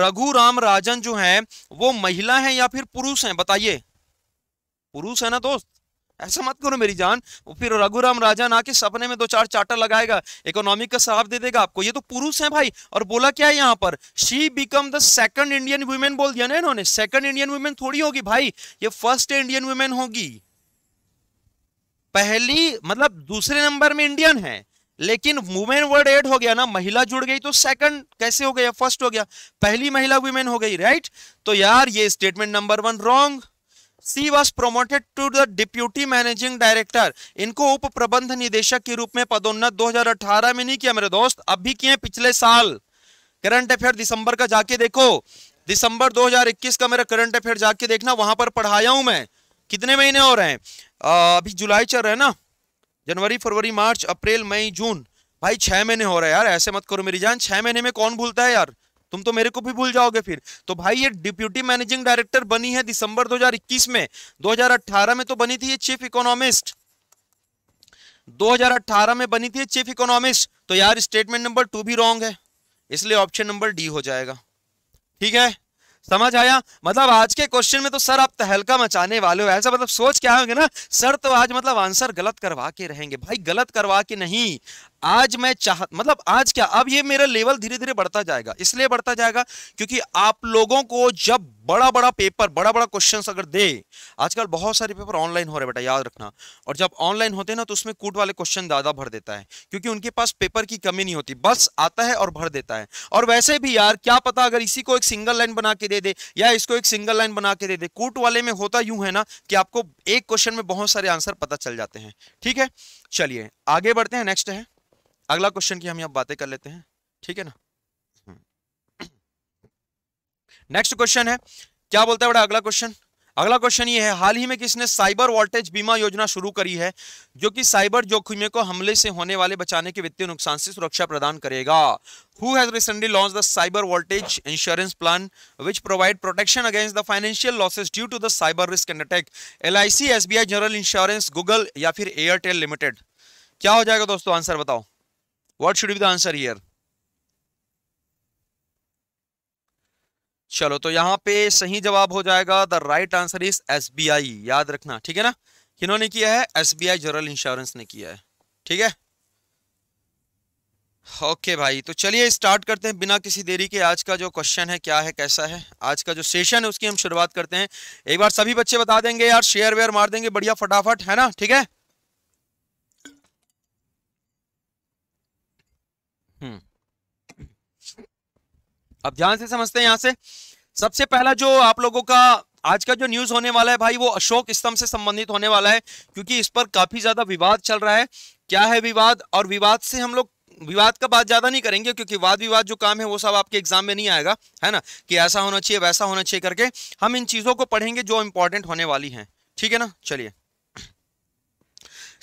रघुराम राजन जो है वो महिला है या फिर पुरुष है बताइए पुरुष है ना दोस्त ऐसा मत करो मेरी जान फिर रघुराम राजन आके सपने में दो चार चार्टर लगाएगा इकोनॉमिक का साफ दे देगा आपको ये तो पुरुष है भाई और बोला क्या है यहाँ पर she become the second Indian women बोल दिया ना इन्होंने सेकंड इंडियन वुमेन थोड़ी होगी भाई ये फर्स्ट इंडियन वुमेन होगी पहली मतलब दूसरे नंबर में इंडियन है लेकिन वुमेन वर्ड एड हो गया ना महिला जुड़ गई तो सेकंड कैसे हो गया फर्स्ट हो गया पहली महिला वुमेन हो गई राइट तो यार ये statement number one wrong she was promoted to the deputy managing director इनको उप प्रबंध निदेशक के रूप में पदोन्नत 2018 में नहीं किया मेरे दोस्त अब भी किए पिछले साल करंट अफेयर दिसंबर का जाके देखो दिसंबर 2021 का मेरा करंट अफेयर जाके देखना वहां पर पढ़ाया हूं मैं कितने महीने हो रहे हैं अभी जुलाई चल रहा है ना जनवरी फरवरी मार्च अप्रैल मई जून भाई छह महीने हो रहे हैं यार ऐसे मत करो मेरी जान छह महीने में कौन भूलता है यार तुम तो मेरे को भी भूल जाओगे फिर तो भाई ये डिप्यूटी मैनेजिंग डायरेक्टर बनी है दिसंबर 2021 में 2018 में तो बनी थी ये चीफ इकोनॉमिस्ट 2018 में बनी थी चीफ इकोनॉमिस्ट तो यार स्टेटमेंट नंबर टू भी रॉन्ग है इसलिए ऑप्शन नंबर डी हो जाएगा ठीक है समझ आया मतलब आज के क्वेश्चन में तो सर आप तहलका मचाने वाले हो ऐसा मतलब सोच क्या होंगे ना सर तो आज मतलब आंसर गलत करवा के रहेंगे भाई गलत करवा के नहीं आज मैं चाह मतलब आज क्या अब ये मेरा लेवल धीरे धीरे बढ़ता जाएगा इसलिए बढ़ता जाएगा क्योंकि आप लोगों को जब बड़ा बड़ा पेपर बड़ा बड़ा क्वेश्चन अगर दे आजकल बहुत सारे पेपर ऑनलाइन हो रहे बेटा याद रखना और जब ऑनलाइन होते हैं ना तो उसमें कूट वाले क्वेश्चन ज़्यादा भर देता है क्योंकि उनके पास पेपर की कमी नहीं होती बस आता है और भर देता है और वैसे भी यार क्या पता अगर इसी को एक सिंगल लाइन बना के दे दे या इसको एक सिंगल लाइन बना के दे दे कूट वाले में होता यूं है ना कि आपको एक क्वेश्चन में बहुत सारे आंसर पता चल जाते हैं ठीक है चलिए आगे बढ़ते हैं नेक्स्ट है अगला क्वेश्चन की हम यहाँ बातें कर लेते हैं ठीक है ना नेक्स्ट हम्म। क्वेश्चन है क्या बोलता है बड़ा अगला क्वेश्चन अगला क्वेश्चन ये है हाल ही में किसने साइबर वोल्टेज बीमा योजना शुरू करी है जो कि साइबर जोखिमे को हमले से होने वाले बचाने के वित्तीय नुकसान से सुरक्षा प्रदान करेगा who has recently launch the cyber voltage insurance plan which provide protection against the financial losses due to the cyber risk and attack L I general insurance Google या फिर एयरटेल लिमिटेड क्या हो जाएगा दोस्तों आंसर बताओ what should be the answer here चलो तो यहाँ पे सही जवाब हो जाएगा the right answer is S याद रखना ठीक है ना किन्होंने किया है S B I general insurance ने किया है ठीक है ओके भाई तो चलिए स्टार्ट करते हैं बिना किसी देरी के आज का जो क्वेश्चन है क्या है कैसा है आज का जो सेशन है उसकी हम शुरुआत करते हैं एक बार सभी बच्चे बता देंगे यार शेयर वेयर मार देंगे बढ़िया फटाफट है ना ठीक है अब ध्यान से समझते हैं यहाँ से सबसे पहला जो आप लोगों का आज का जो न्यूज होने वाला है भाई वो अशोक स्तंभ से संबंधित होने वाला है क्योंकि इस पर काफी ज्यादा विवाद चल रहा है क्या है विवाद और विवाद से हम लोग विवाद का बात ज्यादा नहीं करेंगे क्योंकि वाद विवाद जो काम है वो सब आपके एग्जाम में नहीं आएगा है ना कि ऐसा होना चाहिए वैसा होना चाहिए करके हम इन चीजों को पढ़ेंगे जो इंपॉर्टेंट होने वाली है ठीक है ना चलिए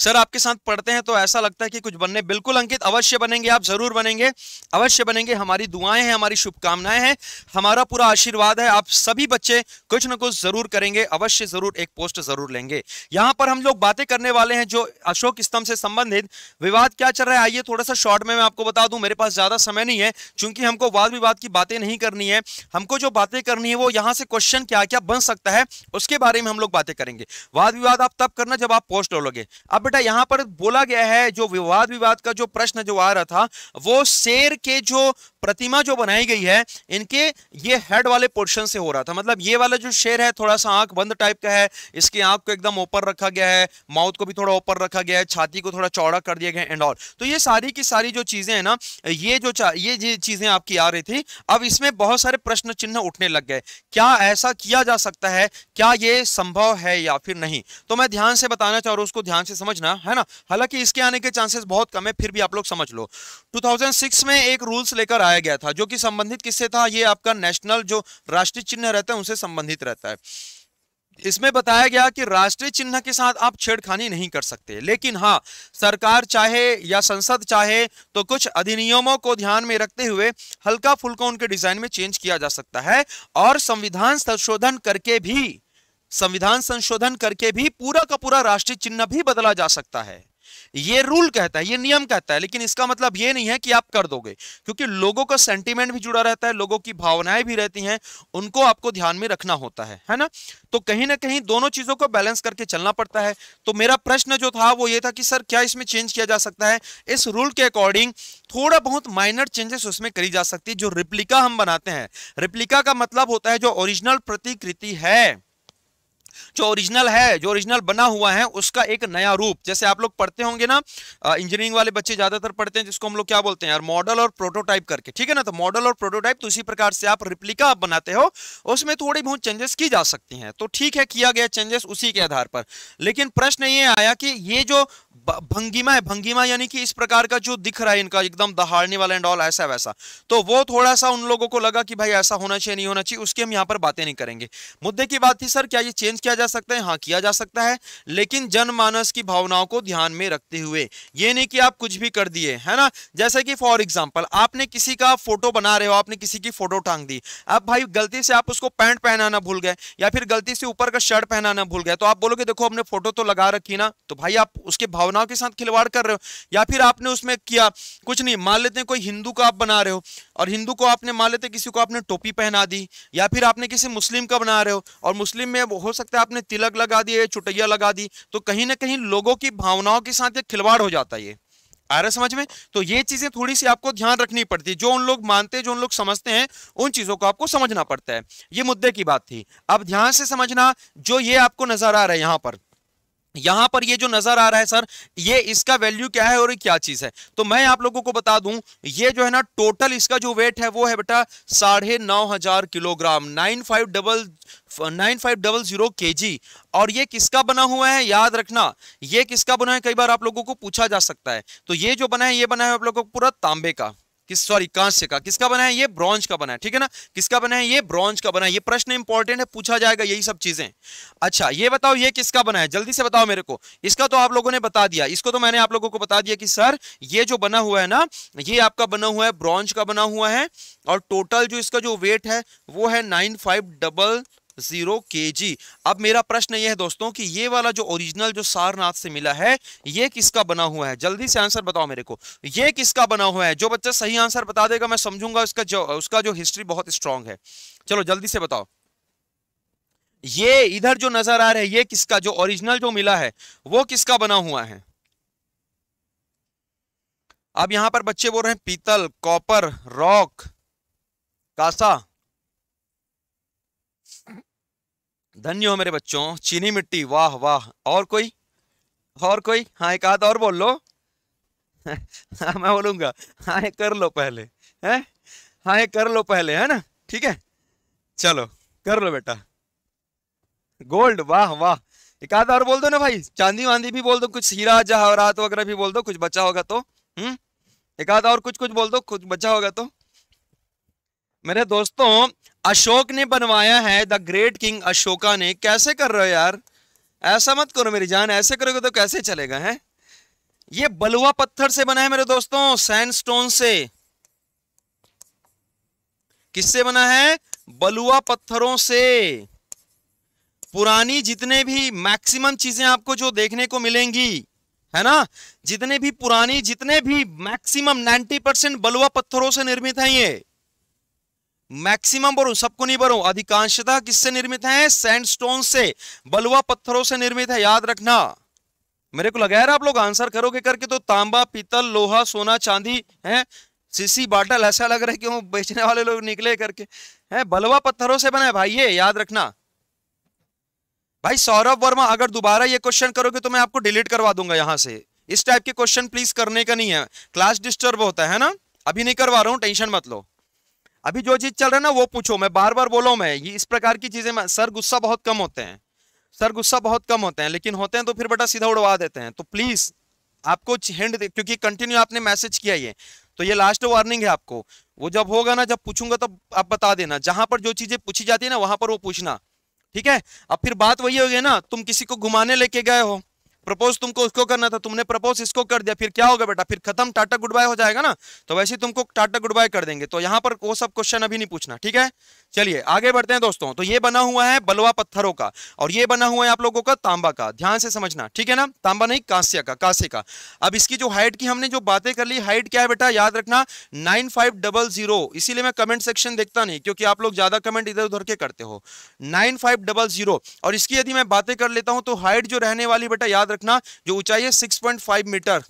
सर आपके साथ पढ़ते हैं तो ऐसा लगता है कि कुछ बनने बिल्कुल अंकित अवश्य बनेंगे आप जरूर बनेंगे अवश्य बनेंगे हमारी दुआएं हैं हमारी शुभकामनाएं हैं हमारा पूरा आशीर्वाद है आप सभी बच्चे कुछ ना कुछ जरूर करेंगे अवश्य जरूर एक पोस्ट जरूर लेंगे यहाँ पर हम लोग बातें करने वाले हैं जो अशोक स्तंभ से संबंधित विवाद क्या चल रहा है आइए थोड़ा सा शॉर्ट में मैं आपको बता दूं मेरे पास ज्यादा समय नहीं है चूंकि हमको वाद विवाद की बातें नहीं करनी है हमको जो बातें करनी है वो यहाँ से क्वेश्चन क्या क्या बन सकता है उसके बारे में हम लोग बातें करेंगे वाद विवाद आप तब करना जब आप पोस्ट डालोगे अब बेटा यहाँ पर बोला गया है जो विवाद विवाद का जो प्रश्न जो आ रहा था वो शेर के जो प्रतिमा जो बनाई गई है इनके ये हेड वाले पोर्शन से हो रहा था मतलब ये वाला जो शेर है थोड़ा सा आंख बंद टाइप का है इसकी आंख को एकदम ऊपर रखा गया है माउथ को भी थोड़ा ऊपर रखा गया है छाती को थोड़ा चौड़ा कर दिया गया एंड ऑल तो ये सारी की सारी जो चीजें हैं ना ये जो ये चीजें आपकी आ रही थी अब इसमें बहुत सारे प्रश्न चिन्ह उठने लग गए क्या ऐसा किया जा सकता है क्या ये संभव है या फिर नहीं तो मैं ध्यान से बताना चाह रहा हूँ उसको ध्यान से समझ समझना है ना हालांकि इसके आने के चांसेस बहुत कम है फिर भी आप लोग समझ लो 2006 में एक रूल्स लेकर आया गया था जो कि संबंधित किससे था ये आपका नेशनल जो राष्ट्रीय चिन्ह रहता है उनसे संबंधित रहता है इसमें बताया गया कि राष्ट्रीय चिन्ह के साथ आप छेड़खानी नहीं कर सकते लेकिन हाँ सरकार चाहे या संसद चाहे तो कुछ अधिनियमों को ध्यान में रखते हुए हल्का फुल्का उनके डिजाइन में चेंज किया जा सकता है और संविधान संशोधन करके भी संविधान संशोधन करके भी पूरा का पूरा राष्ट्रीय चिन्ह भी बदला जा सकता है ये रूल कहता है ये नियम कहता है लेकिन इसका मतलब ये नहीं है कि आप कर दोगे क्योंकि लोगों का सेंटिमेंट भी जुड़ा रहता है लोगों की भावनाएं भी रहती हैं उनको आपको ध्यान में रखना होता है है ना तो कहीं ना कहीं दोनों चीजों को बैलेंस करके चलना पड़ता है तो मेरा प्रश्न जो था वो ये था कि सर क्या इसमें चेंज किया जा सकता है इस रूल के अकॉर्डिंग थोड़ा बहुत माइनर चेंजेस उसमें करी जा सकती है जो रिप्लिका हम बनाते हैं रिप्लिका का मतलब होता है जो ओरिजिनल प्रतिकृति है जो ओरिजिनल है जो ओरिजिनल बना हुआ है उसका एक नया रूप जैसे आप लोग पढ़ते होंगे ना इंजीनियरिंग वाले बच्चे ज्यादातर पढ़ते हैं जिसको हम लोग क्या बोलते हैं यार मॉडल और प्रोटोटाइप करके ठीक है ना तो मॉडल और प्रोटोटाइप तो इसी प्रकार से आप रिप्लिका आप बनाते हो उसमें थोड़ी बहुत चेंजेस की जा सकती हैं तो ठीक है किया गया चेंजेस उसी के आधार पर लेकिन प्रश्न ये आया कि ये जो भंगिमा है भंगिमा यानी कि इस प्रकार का जो दिख रहा है इनका एकदम दहाड़ने वाला एंड ऑल ऐसा वैसा तो वो थोड़ा सा उन लोगों को लगा कि भाई ऐसा होना चाहिए नहीं होना चाहिए उसकी हम यहाँ पर बातें नहीं करेंगे मुद्दे की बात थी सर क्या ये चेंज किया जा सकता है हाँ किया जा सकता है लेकिन जनमानस की भावनाओं को ध्यान में रखते हुए ये नहीं कि आप कुछ भी कर दिए है ना जैसे कि फॉर एग्जाम्पल आपने किसी का फोटो बना रहे हो आपने किसी की फोटो टांग दी अब भाई गलती से आप उसको पैंट पहनाना भूल गए या फिर गलती से ऊपर का शर्ट पहनाना भूल गए तो आप बोलोगे देखो अपने फोटो तो लगा रखी ना तो भाई आप उसके भाव भावनाओं के साथ खिलवाड़ कर रहे हो या फिर आपने उसमें किया कुछ नहीं मान लेते हैं कोई हिंदू को आप बना रहे हो और हिंदू को आपने मान लेते किसी को आपने टोपी पहना दी या फिर आपने किसी मुस्लिम का बना रहे हो और मुस्लिम में हो सकता है आपने तिलक लगा दिए चुटैया लगा दी तो कहीं ना कहीं लोगों की भावनाओं के साथ ये खिलवाड़ हो जाता है ये आ रहा समझ में तो ये चीजें थोड़ी सी आपको ध्यान रखनी पड़ती है जो उन लोग मानते हैं जो उन लोग समझते हैं उन चीजों को आपको समझना पड़ता है ये मुद्दे की बात थी अब ध्यान से समझना जो ये आपको नजर आ रहा है यहां पर यहां पर ये जो नजर आ रहा है सर ये इसका वैल्यू क्या है और क्या चीज है तो मैं आप लोगों को बता दूं ये जो है ना टोटल इसका जो वेट है वो है बेटा साढ़े नौ हजार kilogram nine five double nine five double zero K G और ये किसका बना हुआ है याद रखना ये किसका बना है कई बार आप लोगों को पूछा जा सकता है तो ये जो बना है ये बना है आप लोगों को पूरा तांबे का किस सॉरी कांस्य का किसका बना है ये ब्रॉन्ज का बना है ठीक है ना किसका बना है ये ब्रॉन्ज का बना है ये प्रश्न इंपॉर्टेंट है पूछा जाएगा यही सब चीजें अच्छा ये बताओ ये किसका बना है जल्दी से बताओ मेरे को इसका तो आप लोगों ने बता दिया इसको तो मैंने आप लोगों को बता दिया कि सर ये जो बना हुआ है ना ये आपका बना हुआ है ब्रॉन्ज का बना हुआ है और टोटल जो इसका जो वेट है वो है nine five double zero K जी अब मेरा प्रश्न यह है दोस्तों कि ये वाला जो ओरिजिनल जो सारनाथ से मिला है ये किसका बना हुआ है जल्दी से आंसर बताओ मेरे को ये किसका बना हुआ है जो बच्चा सही आंसर बता देगा मैं समझूंगा उसका जो उसका जो हिस्ट्री बहुत स्ट्रांग है चलो जल्दी से बताओ ये इधर जो नजर आ रहा है ये किसका जो ओरिजिनल जो मिला है वो किसका बना हुआ है अब यहां पर बच्चे बोल रहे हैं पीतल कॉपर रॉक कासा धन्य हो मेरे बच्चों चीनी मिट्टी वाह वाह और कोई और कोई हाँ एक आध और बोल लो हाँ मैं बोलूंगा हाँ कर लो पहले है हाँ ये कर लो पहले है ना ठीक है चलो कर लो बेटा गोल्ड वाह वाह एक आध और बोल दो ना भाई चांदी वांदी भी बोल दो कुछ हीरा जहावरात वगैरह भी बोल दो कुछ बचा होगा तो हम्म एक आध और कुछ कुछ बोल दो कुछ बचा होगा तो मेरे दोस्तों अशोक ने बनवाया है द ग्रेट किंग अशोका ने कैसे कर रहे हो यार ऐसा मत करो मेरी जान ऐसे करोगे तो कैसे चलेगा है ये बलुआ पत्थर से बना है मेरे दोस्तों सैंडस्टोन से किससे बना है बलुआ पत्थरों से पुरानी जितने भी मैक्सिमम चीजें आपको जो देखने को मिलेंगी है ना जितने भी पुरानी जितने भी मैक्सिमम 90 परसेंट बलुआ पत्थरों से निर्मित है ये मैक्सिमम बोलू सबको नहीं बोलू अधिकांशतः किससे निर्मित है सैंडस्टोन से बलुआ पत्थरों से निर्मित है याद रखना मेरे को लगा है आप लोग आंसर करोगे करके तो तांबा पीतल लोहा सोना चांदी है सीसी बाटल ऐसा लग रहा है क्यों बेचने वाले लोग निकले करके है बलवा पत्थरों से बना है भाई ये याद रखना भाई सौरभ वर्मा अगर दोबारा ये क्वेश्चन करोगे तो मैं आपको डिलीट करवा दूंगा यहां से इस टाइप के क्वेश्चन प्लीज करने का नहीं है क्लास डिस्टर्ब होता है ना अभी नहीं करवा रहा हूं टेंशन मत लो अभी जो चीज चल रहा है ना वो पूछो मैं बार बार बोला मैं ये इस प्रकार की चीजें सर गुस्सा बहुत कम होते हैं सर गुस्सा बहुत कम होते हैं लेकिन होते हैं तो फिर बेटा सीधा उड़वा देते हैं तो प्लीज आपको हिंड क्योंकि कंटिन्यू आपने मैसेज किया ये तो ये लास्ट वार्निंग है आपको वो जब होगा ना जब पूछूंगा तब आप बता देना जहां पर जो चीजें पूछी जाती है ना वहां पर वो पूछना ठीक है अब फिर बात वही होगी ना तुम किसी को घुमाने लेके गए हो प्रपोज तुमको उसको करना था तुमने प्रपोज इसको कर दिया फिर क्या होगा बेटा फिर खत्म टाटा गुड बाय हो जाएगा ना तो वैसे तुमको टाटा गुड बाय कर देंगे तो यहाँ पर वो सब क्वेश्चन अभी नहीं पूछना ठीक है चलिए आगे बढ़ते हैं दोस्तों तो ये बना हुआ है बलवा पत्थरों का और ये बना हुआ है आप लोगों का तांबा का ध्यान से समझना ठीक है ना तांबा नहीं कांस्य का कांसे का अब इसकी जो हाइट की हमने जो बातें कर ली हाइट क्या है बेटा याद रखना नाइन फाइव डबल जीरो इसीलिए मैं कमेंट सेक्शन देखता नहीं क्योंकि आप लोग ज्यादा कमेंट इधर उधर के करते हो नाइन फाइव डबल जीरो और इसकी यदि मैं बातें कर लेता हूं तो हाइट जो रहने वाली बेटा याद याद रखना जो ऊंचाई है 6.5 मीटर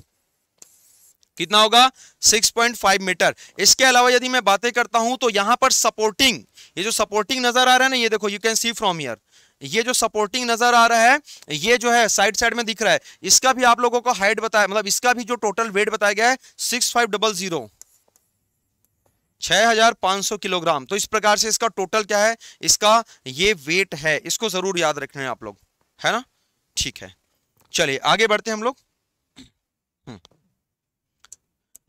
कितना होगा 6.5 मीटर इसके अलावा यदि मैं बातें करता हूं तो यहां पर सपोर्टिंग ये जो सपोर्टिंग नजर आ रहा है ना ये देखो you can see from here ये जो सपोर्टिंग नजर आ रहा है ये जो है साइड साइड में दिख रहा है इसका भी आप लोगों को हाइट बताया मतलब इसका भी जो टोटल वेट बताया गया है सिक्स फाइव डबल जीरो छह हजार पांच सौ किलोग्राम तो इस प्रकार से इसका टोटल क्या है इसका ये वेट है इसको जरूर याद रखना है आप लोग है ना ठीक है चलिए आगे बढ़ते हैं हम लोग हम्म।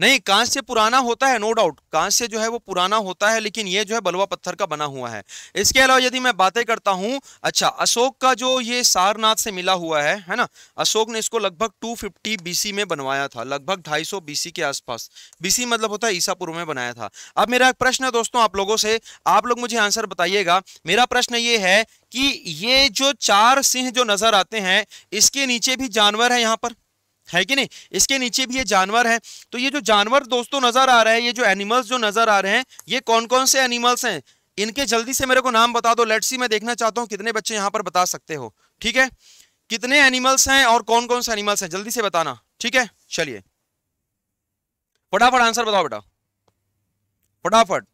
नहीं कांस्य पुराना होता है नो डाउट कांस्य जो है वो पुराना होता है लेकिन ये जो है बलवा पत्थर का बना हुआ है इसके अलावा यदि मैं बातें करता हूँ अच्छा अशोक का जो ये सारनाथ से मिला हुआ है है ना अशोक ने इसको लगभग 250 बीसी में बनवाया था लगभग 250 बीसी के आसपास बीसी मतलब होता है ईसापुर में बनाया था अब मेरा एक प्रश्न है दोस्तों आप लोगों से आप लोग मुझे आंसर बताइएगा मेरा प्रश्न ये है कि ये जो चार सिंह जो नजर आते हैं इसके नीचे भी जानवर है यहाँ पर है कि नहीं इसके नीचे भी ये जानवर है तो ये जो जानवर दोस्तों नजर आ रहे हैं ये जो एनिमल्स जो नजर आ रहे हैं ये कौन कौन से एनिमल्स हैं इनके जल्दी से मेरे को नाम बता दो लेट्स सी मैं देखना चाहता हूँ कितने बच्चे यहाँ पर बता सकते हो ठीक है कितने एनिमल्स हैं और कौन कौन से एनिमल्स हैं जल्दी से बताना ठीक है चलिए फटाफट आंसर बताओ बेटा फटाफट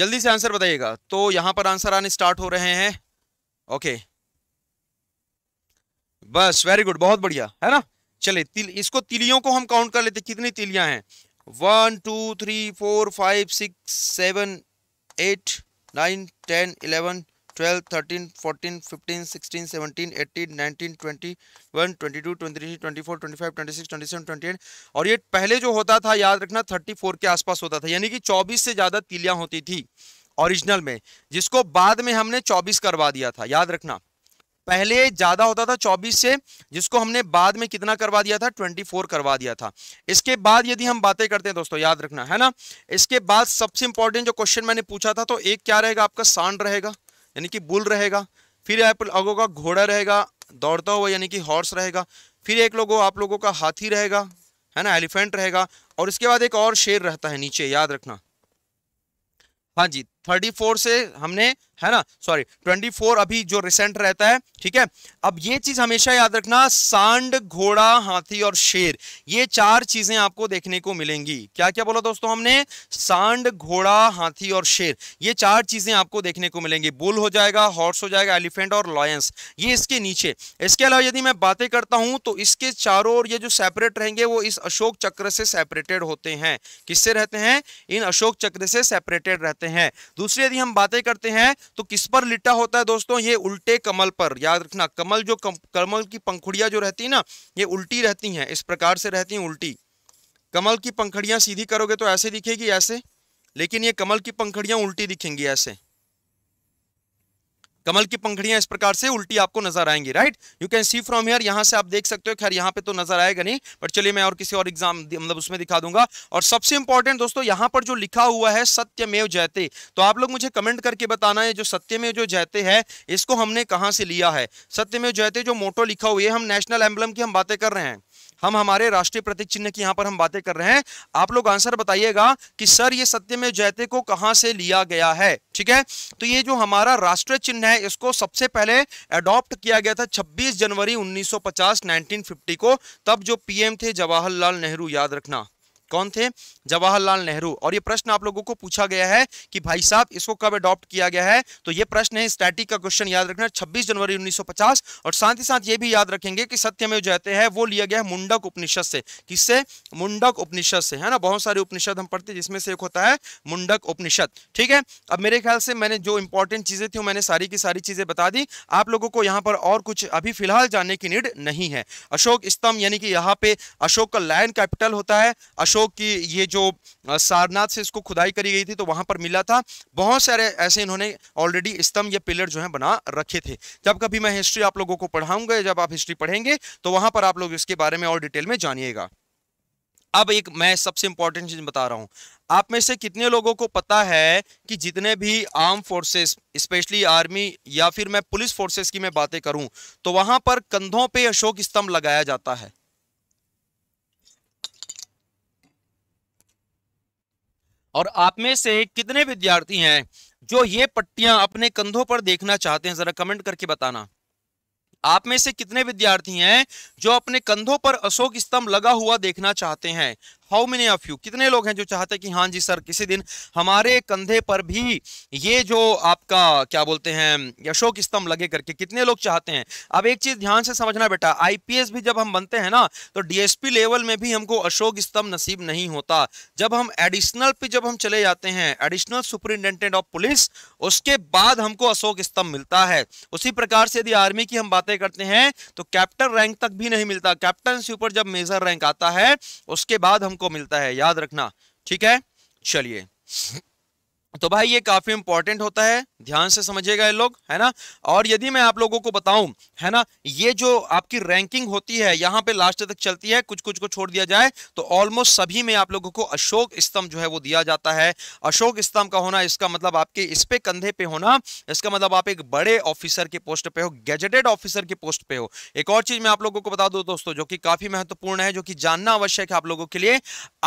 जल्दी से आंसर बताइएगा तो यहां पर आंसर आने स्टार्ट हो रहे हैं ओके बस वेरी गुड बहुत बढ़िया है ना चले तिल इसको तिलियों को हम काउंट कर लेते कितनी तिलियां हैं one two three four five six seven eight nine ten eleven twelve thirteen fourteen fifteen sixteen seventeen eighteen nineteen twenty one twenty two twenty three twenty four twenty five twenty six twenty seven twenty eight और ये पहले जो होता था याद रखना thirty four के आसपास होता था यानी कि चौबीस से ज़्यादा तिलियाँ होती थी ओरिजिनल में जिसको बाद में हमने 24 करवा दिया था याद रखना पहले ज़्यादा होता था 24 से जिसको हमने बाद में कितना करवा दिया था 24 करवा दिया था इसके बाद यदि हम बातें करते हैं दोस्तों याद रखना है ना इसके बाद सबसे इंपॉर्टेंट जो क्वेश्चन मैंने पूछा था तो एक क्या रहेगा आपका सांड रहेगा यानी कि बुल रहेगा फिर आप लोगों का घोड़ा रहेगा दौड़ता हुआ यानी कि हॉर्स रहेगा फिर एक लोगों आप लोगों का हाथी रहेगा है ना एलिफेंट रहेगा और इसके बाद एक और शेर रहता है नीचे याद रखना हाँ जी थर्टी फोर से हमने है ना सॉरी 24 अभी जो रिसेंट रहता है ठीक है अब ये चीज हमेशा याद रखना सांड घोड़ा हाथी और शेर ये चार चीजें आपको देखने को मिलेंगी क्या क्या बोला दोस्तों हमने सांड घोड़ा हाथी और शेर ये चार चीजें आपको देखने को मिलेंगी बुल हो जाएगा हॉर्स हो जाएगा एलिफेंट और लॉयंस ये इसके नीचे इसके अलावा यदि मैं बातें करता हूं तो इसके चारों और ये जो सेपरेट रहेंगे वो इस अशोक चक्र से सेपरेटेड होते हैं किससे रहते हैं इन अशोक चक्र से सेपरेटेड रहते हैं दूसरी यदि हम बातें करते हैं तो किस पर लिटा होता है दोस्तों ये उल्टे कमल पर याद रखना कमल जो कम, कमल की पंखुड़िया जो रहती है ना ये उल्टी रहती हैं इस प्रकार से रहती हैं उल्टी कमल की पंखड़ियाँ सीधी करोगे तो ऐसे दिखेगी ऐसे लेकिन ये कमल की पंखड़ियाँ उल्टी दिखेंगी ऐसे कमल की पंखड़ियां इस प्रकार से उल्टी आपको नजर आएंगी right you can see from here यहाँ से आप देख सकते हो खैर यहाँ पे तो नजर आएगा नहीं बट चलिए मैं और किसी और एग्जाम मतलब उसमें दिखा दूंगा और सबसे इंपॉर्टेंट दोस्तों यहाँ पर जो लिखा हुआ है सत्यमेव जयते तो आप लोग मुझे कमेंट करके बताना है जो सत्यमेव जो जयते है इसको हमने कहाँ से लिया है सत्यमेव जयते जो मोटो लिखा हुआ है हम नेशनल एम्बलम की हम बातें कर रहे हैं हम हमारे राष्ट्रीय प्रतीक चिन्ह की यहाँ पर हम बातें कर रहे हैं आप लोग आंसर बताइएगा कि सर ये सत्य में जयते को कहाँ से लिया गया है ठीक है तो ये जो हमारा राष्ट्रीय चिन्ह है इसको सबसे पहले एडॉप्ट किया गया था 26 जनवरी 1950 1950 को तब जो पीएम थे जवाहरलाल नेहरू याद रखना कौन थे जवाहरलाल नेहरू और ये प्रश्न आप लोगों को पूछा गया है कि भाई साहब इसको कब अडॉप्ट किया गया है तो ये प्रश्न है स्टैटिक का क्वेश्चन याद रखना 26 जनवरी 1950 और साथ ही साथ ये भी याद रखेंगे कि सत्यमेव जयते है वो लिया गया है मुंडक उपनिषद से किससे मुंडक उपनिषद से है ना बहुत सारे उपनिषद हम पढ़ते जिसमें से एक होता है मुंडक उपनिषद ठीक है अब मेरे ख्याल से मैंने जो इंपॉर्टेंट चीजें थी मैंने सारी की सारी चीजें बता दी आप लोगों को यहाँ पर और कुछ अभी फिलहाल जानने की नीड नहीं है अशोक स्तंभ यानी कि यहाँ पे अशोक का लैंड कैपिटल होता है अशोक लोग कि ये जो सारनाथ से इसको खुदाई करी गई थी तो वहां पर मिला था बहुत सारे ऐसे इन्होंने ऑलरेडी स्तंभ या पिलर जो है बना रखे थे जब कभी मैं हिस्ट्री आप लोगों को पढ़ाऊंगा जब आप हिस्ट्री पढ़ेंगे तो वहां पर आप लोग इसके बारे में और डिटेल में जानिएगा अब एक मैं सबसे इंपॉर्टेंट चीज बता रहा हूं आप में से कितने लोगों को पता है कि जितने भी आर्म फोर्सेस स्पेशली आर्मी या फिर मैं पुलिस फोर्सेस की मैं बातें करूं तो वहां पर कंधों पे अशोक स्तंभ लगाया जाता है और आप में से कितने विद्यार्थी हैं जो ये पट्टियां अपने कंधों पर देखना चाहते हैं जरा कमेंट करके बताना आप में से कितने विद्यार्थी हैं जो अपने कंधों पर अशोक स्तंभ लगा हुआ देखना चाहते हैं हाउ मेनी ऑफ यू कितने लोग हैं जो चाहते हैं कि हाँ जी सर किसी दिन हमारे कंधे पर भी ये जो आपका क्या बोलते हैं अशोक स्तंभ लगे करके कितने लोग चाहते हैं अब एक चीज ध्यान से समझना बेटा आईपीएस भी जब हम बनते हैं ना तो डीएसपी लेवल में भी हमको अशोक स्तंभ नसीब नहीं होता जब हम एडिशनल पे जब हम चले जाते हैं एडिशनल सुपरिंटेंडेंट ऑफ पुलिस उसके बाद हमको अशोक स्तंभ मिलता है उसी प्रकार से यदि आर्मी की हम बातें करते हैं तो कैप्टन रैंक तक भी नहीं मिलता कैप्टन से ऊपर जब मेजर रैंक आता है उसके बाद हमको को मिलता है याद रखना ठीक है चलिए तो भाई ये काफ़ी इंपॉर्टेंट होता है ध्यान से समझिएगा ये लोग है ना और यदि मैं आप लोगों को बताऊं है ना ये जो आपकी रैंकिंग होती है यहाँ पे लास्ट तक चलती है कुछ कुछ को छोड़ दिया जाए तो ऑलमोस्ट सभी में आप लोगों को अशोक स्तंभ जो है वो दिया जाता है अशोक स्तंभ का होना इसका मतलब आपके इस पे कंधे पे होना इसका मतलब आप एक बड़े ऑफिसर के पोस्ट पे हो गेजेटेड ऑफिसर की पोस्ट पे हो एक और चीज मैं आप लोगों को बता दू दोस्तों जो कि काफी महत्वपूर्ण है जो कि जानना आवश्यक है आप लोगों के लिए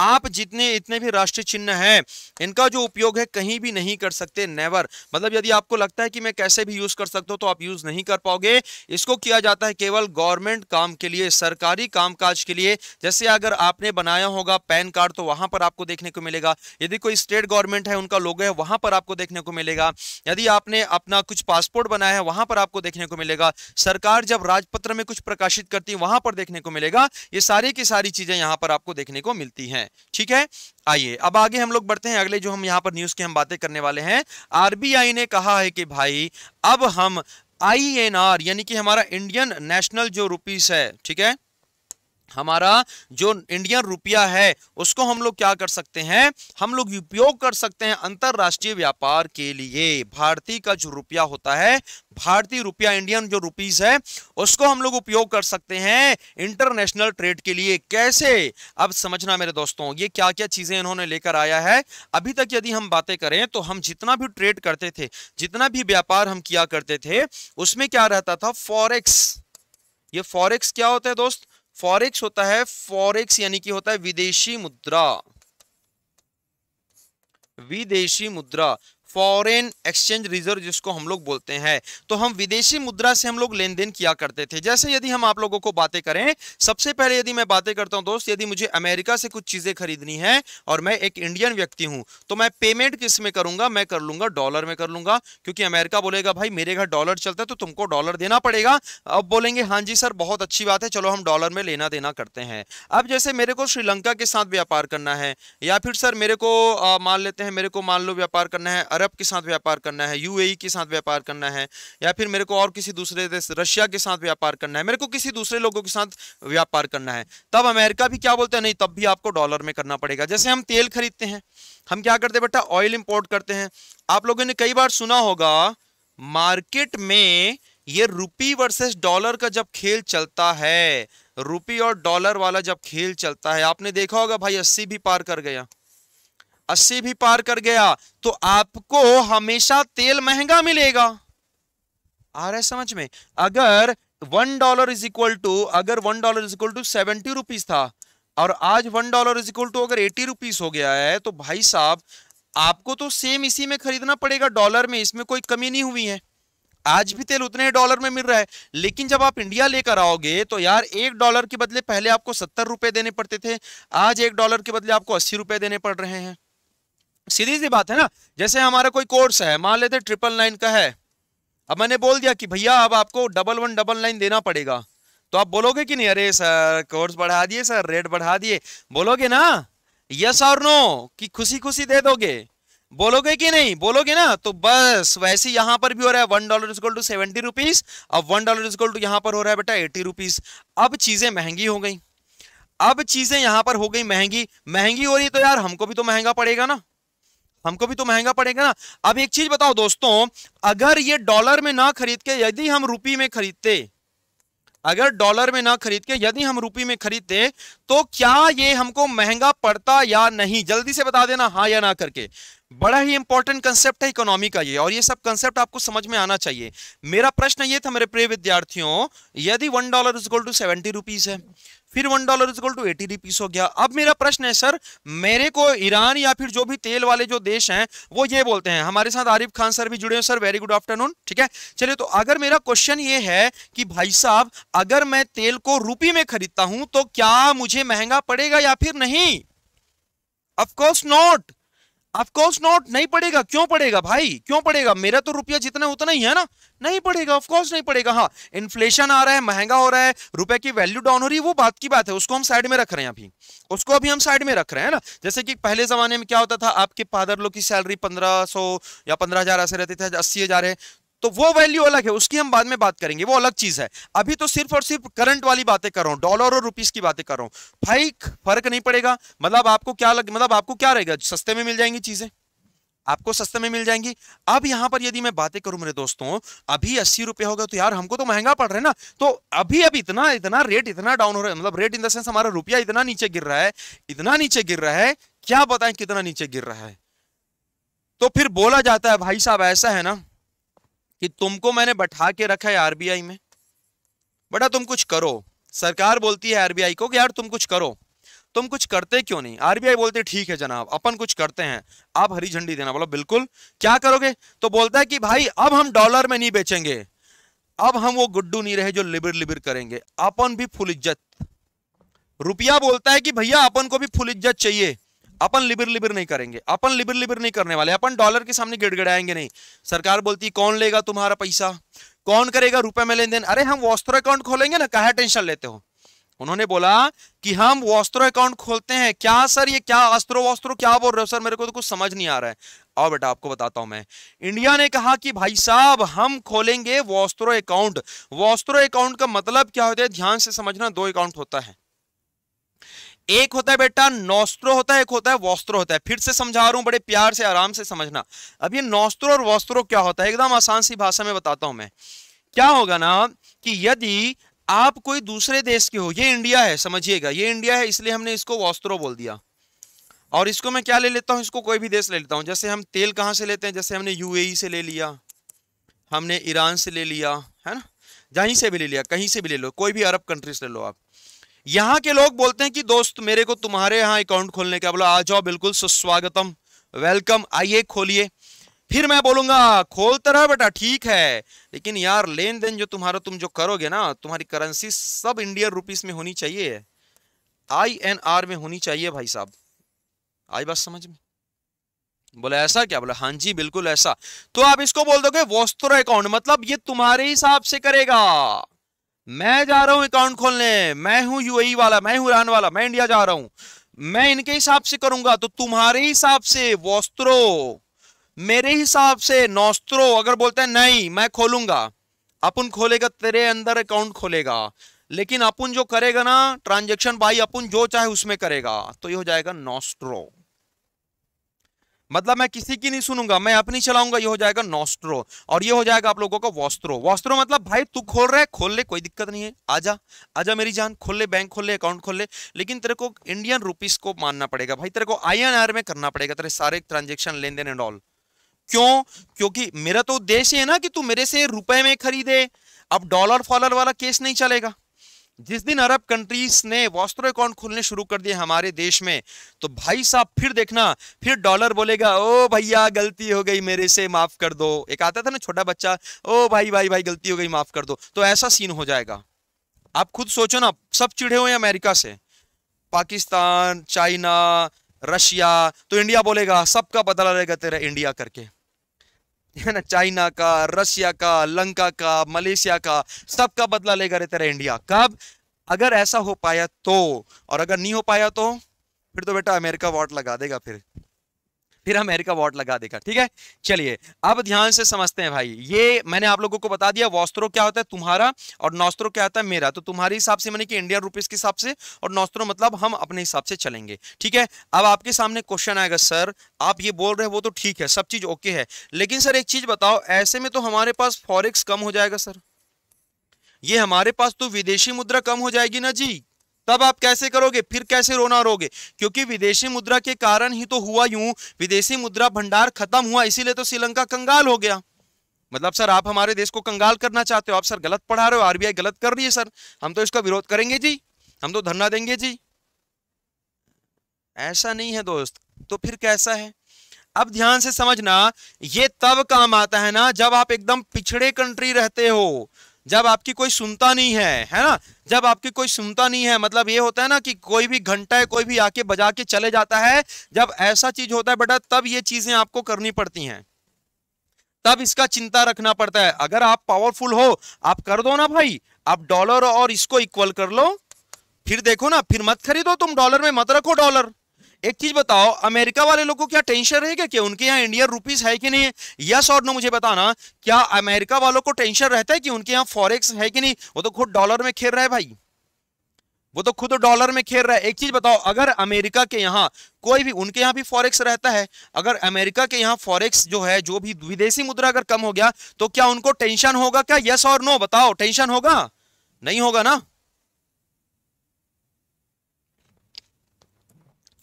आप जितने इतने भी राष्ट्रीय चिन्ह है इनका जो उपयोग है कहीं कहीं भी नहीं कर सकते नेवर मतलब यदि आपको लगता है कि मैं कैसे भी यूज कर सकता हूं तो आप यूज नहीं कर पाओगे इसको किया जाता है केवल गवर्नमेंट काम के लिए सरकारी कामकाज के लिए जैसे अगर आपने बनाया होगा पैन कार्ड तो वहां पर आपको देखने को मिलेगा यदि कोई स्टेट गवर्नमेंट है उनका लोगो है वहां पर आपको देखने को मिलेगा यदि आपने अपना कुछ पासपोर्ट बनाया है वहां पर आपको देखने को मिलेगा सरकार जब राजपत्र में कुछ प्रकाशित करती है वहां पर देखने को मिलेगा ये सारी की सारी चीजें यहां पर आपको देखने को मिलती हैं ठीक है आइए अब आगे हम लोग बढ़ते हैं अगले जो हम यहाँ पर न्यूज़ की हम बातें करने वाले हैं आरबीआई ने कहा है कि भाई अब हम आईएनआर यानी कि हमारा इंडियन नेशनल जो रुपीस है ठीक है हमारा जो इंडियन रुपया है उसको हम लोग क्या कर सकते हैं हम लोग उपयोग कर सकते हैं अंतरराष्ट्रीय व्यापार के लिए भारतीय का जो रुपया होता है भारतीय रुपया इंडियन जो रुपीस है उसको हम लोग उपयोग कर सकते हैं इंटरनेशनल ट्रेड के लिए कैसे अब समझना मेरे दोस्तों ये क्या क्या चीजें इन्होंने लेकर आया है अभी तक यदि हम बातें करें तो हम जितना भी ट्रेड करते थे जितना भी व्यापार हम किया करते थे उसमें क्या रहता था फॉरेक्स ये फॉरेक्स क्या होता है दोस्त फॉरेक्स होता है फॉरेक्स यानी कि होता है विदेशी मुद्रा विदेशी मुद्रा फॉरेन एक्सचेंज रिजर्व जिसको हम लोग बोलते हैं तो हम विदेशी मुद्रा से हम लोग लेन देन किया करते थे जैसे यदि हम आप लोगों को बातें करें सबसे पहले यदि मैं बातें करता हूं दोस्त यदि मुझे अमेरिका से कुछ चीज़ें खरीदनी है और मैं एक इंडियन व्यक्ति हूं तो मैं पेमेंट किस में करूंगा मैं कर लूंगा डॉलर में कर लूंगा क्योंकि अमेरिका बोलेगा भाई मेरे घर डॉलर चलता है तो तुमको डॉलर देना पड़ेगा अब बोलेंगे हाँ जी सर बहुत अच्छी बात है चलो हम डॉलर में लेना देना करते हैं अब जैसे मेरे को श्रीलंका के साथ व्यापार करना है या फिर सर मेरे को मान लेते हैं मेरे को मान लो व्यापार करना है अरब अरब के साथ व्यापार करना है यूएई के साथ व्यापार करना है या फिर मेरे को और किसी दूसरे देश रशिया के साथ व्यापार करना है मेरे को किसी दूसरे लोगों के साथ व्यापार करना है तब अमेरिका भी क्या बोलते हैं नहीं तब भी आपको डॉलर में करना पड़ेगा जैसे हम तेल खरीदते हैं हम क्या करते हैं बेटा ऑयल इम्पोर्ट करते हैं आप लोगों ने कई बार सुना होगा मार्केट में ये रुपी वर्सेस डॉलर का जब खेल चलता है रुपी और डॉलर वाला जब खेल चलता है आपने देखा होगा भाई अस्सी भी पार कर गया अस्सी भी पार कर गया तो आपको हमेशा तेल महंगा मिलेगा आ रहा है समझ में अगर one dollar is equal to अगर one dollar is equal to seventy rupees था और आज one dollar is equal to अगर एटी रुपीज हो गया है तो भाई साहब आपको तो सेम इसी में खरीदना पड़ेगा डॉलर में इसमें कोई कमी नहीं हुई है आज भी तेल उतने डॉलर में मिल रहा है लेकिन जब आप इंडिया लेकर आओगे तो यार एक डॉलर के बदले पहले आपको सत्तर रुपए देने पड़ते थे आज एक डॉलर के बदले आपको अस्सी रुपए देने पड़ रहे हैं सीधी सी बात है ना जैसे हमारा कोई कोर्स है मान लेते ट्रिपल नाइन का है अब मैंने बोल दिया कि भैया अब आपको डबल वन डबल नाइन देना पड़ेगा तो आप बोलोगे कि नहीं अरे सर कोर्स बढ़ा दिए सर रेट बढ़ा दिए बोलोगे ना यस और नो कि खुशी खुशी दे दोगे बोलोगे कि नहीं बोलोगे ना तो बस वैसे यहाँ पर भी हो रहा है one dollar is equal to seventy rupees अब वन डॉलर इजगोल टू यहां पर हो रहा है बेटा एटी रुपीज अब चीजें महंगी हो गई अब चीजें यहां पर हो गई महंगी महंगी हो रही तो यार हमको भी तो महंगा पड़ेगा ना हमको भी तो महंगा पड़ेगा ना अब एक चीज बताओ दोस्तों अगर ये डॉलर में ना खरीद के यदि हम रुपी में खरीदते अगर डॉलर में ना खरीद के यदि हम रुपी में खरीदते तो क्या ये हमको महंगा पड़ता या नहीं जल्दी से बता देना हाँ या ना करके बड़ा ही इंपॉर्टेंट कंसेप्ट है इकोनॉमी का ये और ये सब कंसेप्ट आपको समझ में आना चाहिए मेरा प्रश्न ये था मेरे प्रिय विद्यार्थियों यदि one dollar is equal to seventy rupees है फिर one dollar is to eighty rupees हो गया अब मेरा प्रश्न है सर मेरे को ईरान या फिर जो भी तेल वाले जो देश हैं वो ये बोलते हैं हमारे साथ आरिफ खान सर भी जुड़े हैं सर वेरी गुड आफ्टरनून ठीक है चलिए तो अगर मेरा क्वेश्चन ये है कि भाई साहब अगर मैं तेल को रूपी में खरीदता हूं तो क्या मुझे महंगा पड़ेगा या फिर नहीं ऑफकोर्स नॉट ऑफ नॉट नहीं पड़ेगा क्यों पड़ेगा भाई क्यों पड़ेगा मेरा तो रुपया जितना उतना ही है ना नहीं पड़ेगा ऑफकोर्स नहीं पड़ेगा हाँ इन्फ्लेशन आ रहा है महंगा हो रहा है रुपए की वैल्यू डाउन हो रही है वो बात की बात है उसको हम साइड में रख रहे हैं अभी उसको अभी हम साइड में रख रहे हैं ना जैसे कि पहले जमाने में क्या होता था आपके फादर लोग की सैलरी पंद्रह या पंद्रह हजार ऐसे रहते थे अस्सी हजार है तो वो वैल्यू अलग है उसकी हम बाद में बात करेंगे वो अलग चीज है अभी तो सिर्फ और सिर्फ करंट वाली बातें कर रहा हूं डॉलर और रुपीस की बातें कर रहा हूं भाई फर्क नहीं पड़ेगा मतलब आपको क्या लग मतलब आपको क्या रहेगा सस्ते में मिल जाएंगी चीजें आपको सस्ते में मिल जाएंगी अब यहां पर यदि मैं बातें करूं मेरे दोस्तों अभी अस्सी रुपए हो होगा तो यार हमको तो महंगा पड़ रहा है ना तो अभी अभी इतना इतना रेट इतना डाउन हो रहा है मतलब रेट इन द सेंस हमारा रुपया इतना नीचे गिर रहा है इतना नीचे गिर रहा है क्या बताएं कितना नीचे गिर रहा है तो फिर बोला जाता है भाई साहब ऐसा है ना कि तुमको मैंने बैठा के रखा है आरबीआई में बेटा तुम कुछ करो सरकार बोलती है आरबीआई को कि यार तुम कुछ करो तुम कुछ करते क्यों नहीं आरबीआई बोलते ठीक है जनाब अपन कुछ करते हैं आप हरी झंडी देना बोला बिल्कुल क्या करोगे तो बोलता है कि भाई अब हम डॉलर में नहीं बेचेंगे अब हम वो गुड्डू नहीं रहे जो लिबिर लिबिर करेंगे अपन भी फुल इज्जत रुपया बोलता है कि भैया अपन को भी फुल इज्जत चाहिए अपन लिबर लिबर नहीं करेंगे अपन लिबर लिबर नहीं करने वाले अपन डॉलर के सामने गिड़गिड़ाएंगे नहीं सरकार बोलती कौन लेगा तुम्हारा पैसा कौन करेगा रुपए में लेन देन अरे हम वॉस्त्रो अकाउंट खोलेंगे ना कहा टेंशन लेते हो उन्होंने बोला कि हम वॉस्त्रो अकाउंट खोलते हैं क्या सर ये क्या अस्त्रो वस्त्रो क्या बोल रहे हो सर मेरे को तो कुछ समझ नहीं आ रहा है आओ बेटा आपको बताता हूं मैं इंडिया ने कहा कि भाई साहब हम खोलेंगे वॉस्त्रो अकाउंट वॉस्त्रो अकाउंट का मतलब क्या होता है ध्यान से समझना दो अकाउंट होता है एक होता है बेटा नोस्त्रो होता है एक होता है वॉस्त्रो होता है फिर से समझा रहा हूं बड़े प्यार से आराम से समझना अब ये नोस्त्रो और वस्त्रो क्या होता है एकदम आसान सी भाषा में बताता हूं मैं क्या होगा ना कि यदि आप कोई दूसरे देश के हो ये इंडिया है समझिएगा ये इंडिया है इसलिए हमने इसको वॉस्त्रो बोल दिया और इसको मैं क्या ले लेता हूं इसको कोई भी देश ले लेता हूं जैसे हम तेल कहाँ से लेते हैं जैसे हमने यूएई से ले लिया हमने ईरान से ले लिया है ना जहीं से भी ले लिया कहीं से भी ले लो कोई भी अरब कंट्री से ले लो आप यहां के लोग बोलते हैं कि दोस्त मेरे को तुम्हारे यहाँ अकाउंट खोलने का बोला आ जाओ बिल्कुल सुस्वागतम वेलकम आइए खोलिए फिर मैं बोलूंगा खोलता तो रहा बेटा ठीक है लेकिन यार लेन देन जो तुम्हारा तुम जो करोगे ना तुम्हारी करेंसी सब इंडियन रुपीस में होनी चाहिए आई एन आर में होनी चाहिए भाई साहब आई बात समझ में बोला ऐसा क्या बोला हाँ जी बिल्कुल ऐसा तो आप इसको बोल दोगे वोस्तरा अकाउंट मतलब ये तुम्हारे हिसाब से करेगा मैं जा रहा हूं अकाउंट खोलने मैं हूं यूएई e वाला मैं हूं ईरान वाला मैं इंडिया जा रहा हूं मैं इनके हिसाब से करूंगा तो तुम्हारे हिसाब से वोस्त्रो मेरे हिसाब से नोस्त्रो अगर बोलते हैं नहीं मैं खोलूंगा अपन खोलेगा तेरे अंदर अकाउंट खोलेगा लेकिन अपन जो करेगा ना ट्रांजेक्शन भाई अपन जो चाहे उसमें करेगा तो ये हो जाएगा नोस्ट्रो मतलब मैं किसी की नहीं सुनूंगा मैं अपनी चलाऊंगा ये हो जाएगा नोस्ट्रो और ये हो जाएगा आप लोगों का वॉस्त्रो वॉस्त्रो मतलब भाई तू खोल रहा है खोल ले कोई दिक्कत नहीं है आजा आजा मेरी जान खोल ले बैंक खोल ले अकाउंट खोल ले लेकिन तेरे को इंडियन रुपीस को मानना पड़ेगा भाई तेरे को आई में करना पड़ेगा तेरे सारे ट्रांजेक्शन लेन देन एंड ऑल क्यों क्योंकि मेरा तो उद्देश्य है ना कि तू मेरे से रुपए में खरीदे अब डॉलर फॉलर वाला केस नहीं चलेगा जिस दिन अरब कंट्रीज ने वॉस्त्रो अकाउंट खोलने शुरू कर दिए हमारे देश में तो भाई साहब फिर देखना फिर डॉलर बोलेगा ओ भैया गलती हो गई मेरे से माफ कर दो एक आता था ना छोटा बच्चा ओ भाई भाई भाई गलती हो गई माफ कर दो तो ऐसा सीन हो जाएगा आप खुद सोचो ना सब चिड़े हुए अमेरिका से पाकिस्तान चाइना रशिया तो इंडिया बोलेगा सबका बदला रहेगा तेरा इंडिया करके है ना चाइना का रशिया का लंका का मलेशिया का सबका बदला लेगा रहता रहे इंडिया कब अगर ऐसा हो पाया तो और अगर नहीं हो पाया तो फिर तो बेटा अमेरिका वॉट लगा देगा फिर फिर अमेरिका वॉट लगा देगा ठीक है चलिए अब ध्यान से समझते हैं भाई ये मैंने आप लोगों को बता दिया वॉस्त्रो क्या होता है तुम्हारा और नॉस्त्रो क्या होता है मेरा तो तुम्हारे हिसाब से मैंने कि इंडियन रुपीज के हिसाब से और नॉस्त्रो मतलब हम अपने हिसाब से चलेंगे ठीक है अब आपके सामने क्वेश्चन आएगा सर आप ये बोल रहे हो वो तो ठीक है सब चीज ओके है लेकिन सर एक चीज बताओ ऐसे में तो हमारे पास फॉरिक्स कम हो जाएगा सर ये हमारे पास तो विदेशी मुद्रा कम हो जाएगी ना जी तब आप कैसे करोगे फिर कैसे रोना रोगे क्योंकि विदेशी मुद्रा के कारण ही तो हुआ यूं विदेशी मुद्रा भंडार खत्म हुआ इसीलिए तो श्रीलंका कंगाल हो गया मतलब सर आप हमारे देश को कंगाल करना चाहते हो आप सर गलत पढ़ा रहे हो आरबीआई गलत कर रही है सर हम तो इसका विरोध करेंगे जी हम तो धरना देंगे जी ऐसा नहीं है दोस्त तो फिर कैसा है अब ध्यान से समझना ये तब काम आता है ना जब आप एकदम पिछड़े कंट्री रहते हो जब आपकी कोई सुनता नहीं है है ना जब आपकी कोई सुनता नहीं है मतलब ये होता है ना कि कोई भी घंटा है कोई भी आके बजा के चले जाता है जब ऐसा चीज होता है बेटा तब ये चीजें आपको करनी पड़ती हैं तब इसका चिंता रखना पड़ता है अगर आप पावरफुल हो आप कर दो ना भाई आप डॉलर और इसको इक्वल कर लो फिर देखो ना फिर मत खरीदो तुम डॉलर में मत रखो डॉलर एक चीज बताओ अमेरिका वाले लोग को क्या टेंशन रहेगा कि उनके यहाँ इंडियन रुपीस है कि नहीं यस और नो मुझे बताना क्या अमेरिका वालों को टेंशन रहता है कि उनके यहाँ फॉरेक्स है कि नहीं वो तो खुद डॉलर में खेल रहा है भाई वो तो खुद डॉलर में खेल रहा है एक चीज बताओ अगर अमेरिका के यहाँ कोई भी उनके यहाँ भी फॉरेक्स रहता है अगर अमेरिका के यहाँ फॉरेक्स जो है जो भी विदेशी मुद्रा अगर कम हो गया तो क्या उनको टेंशन होगा क्या यस और नो बताओ टेंशन होगा नहीं होगा ना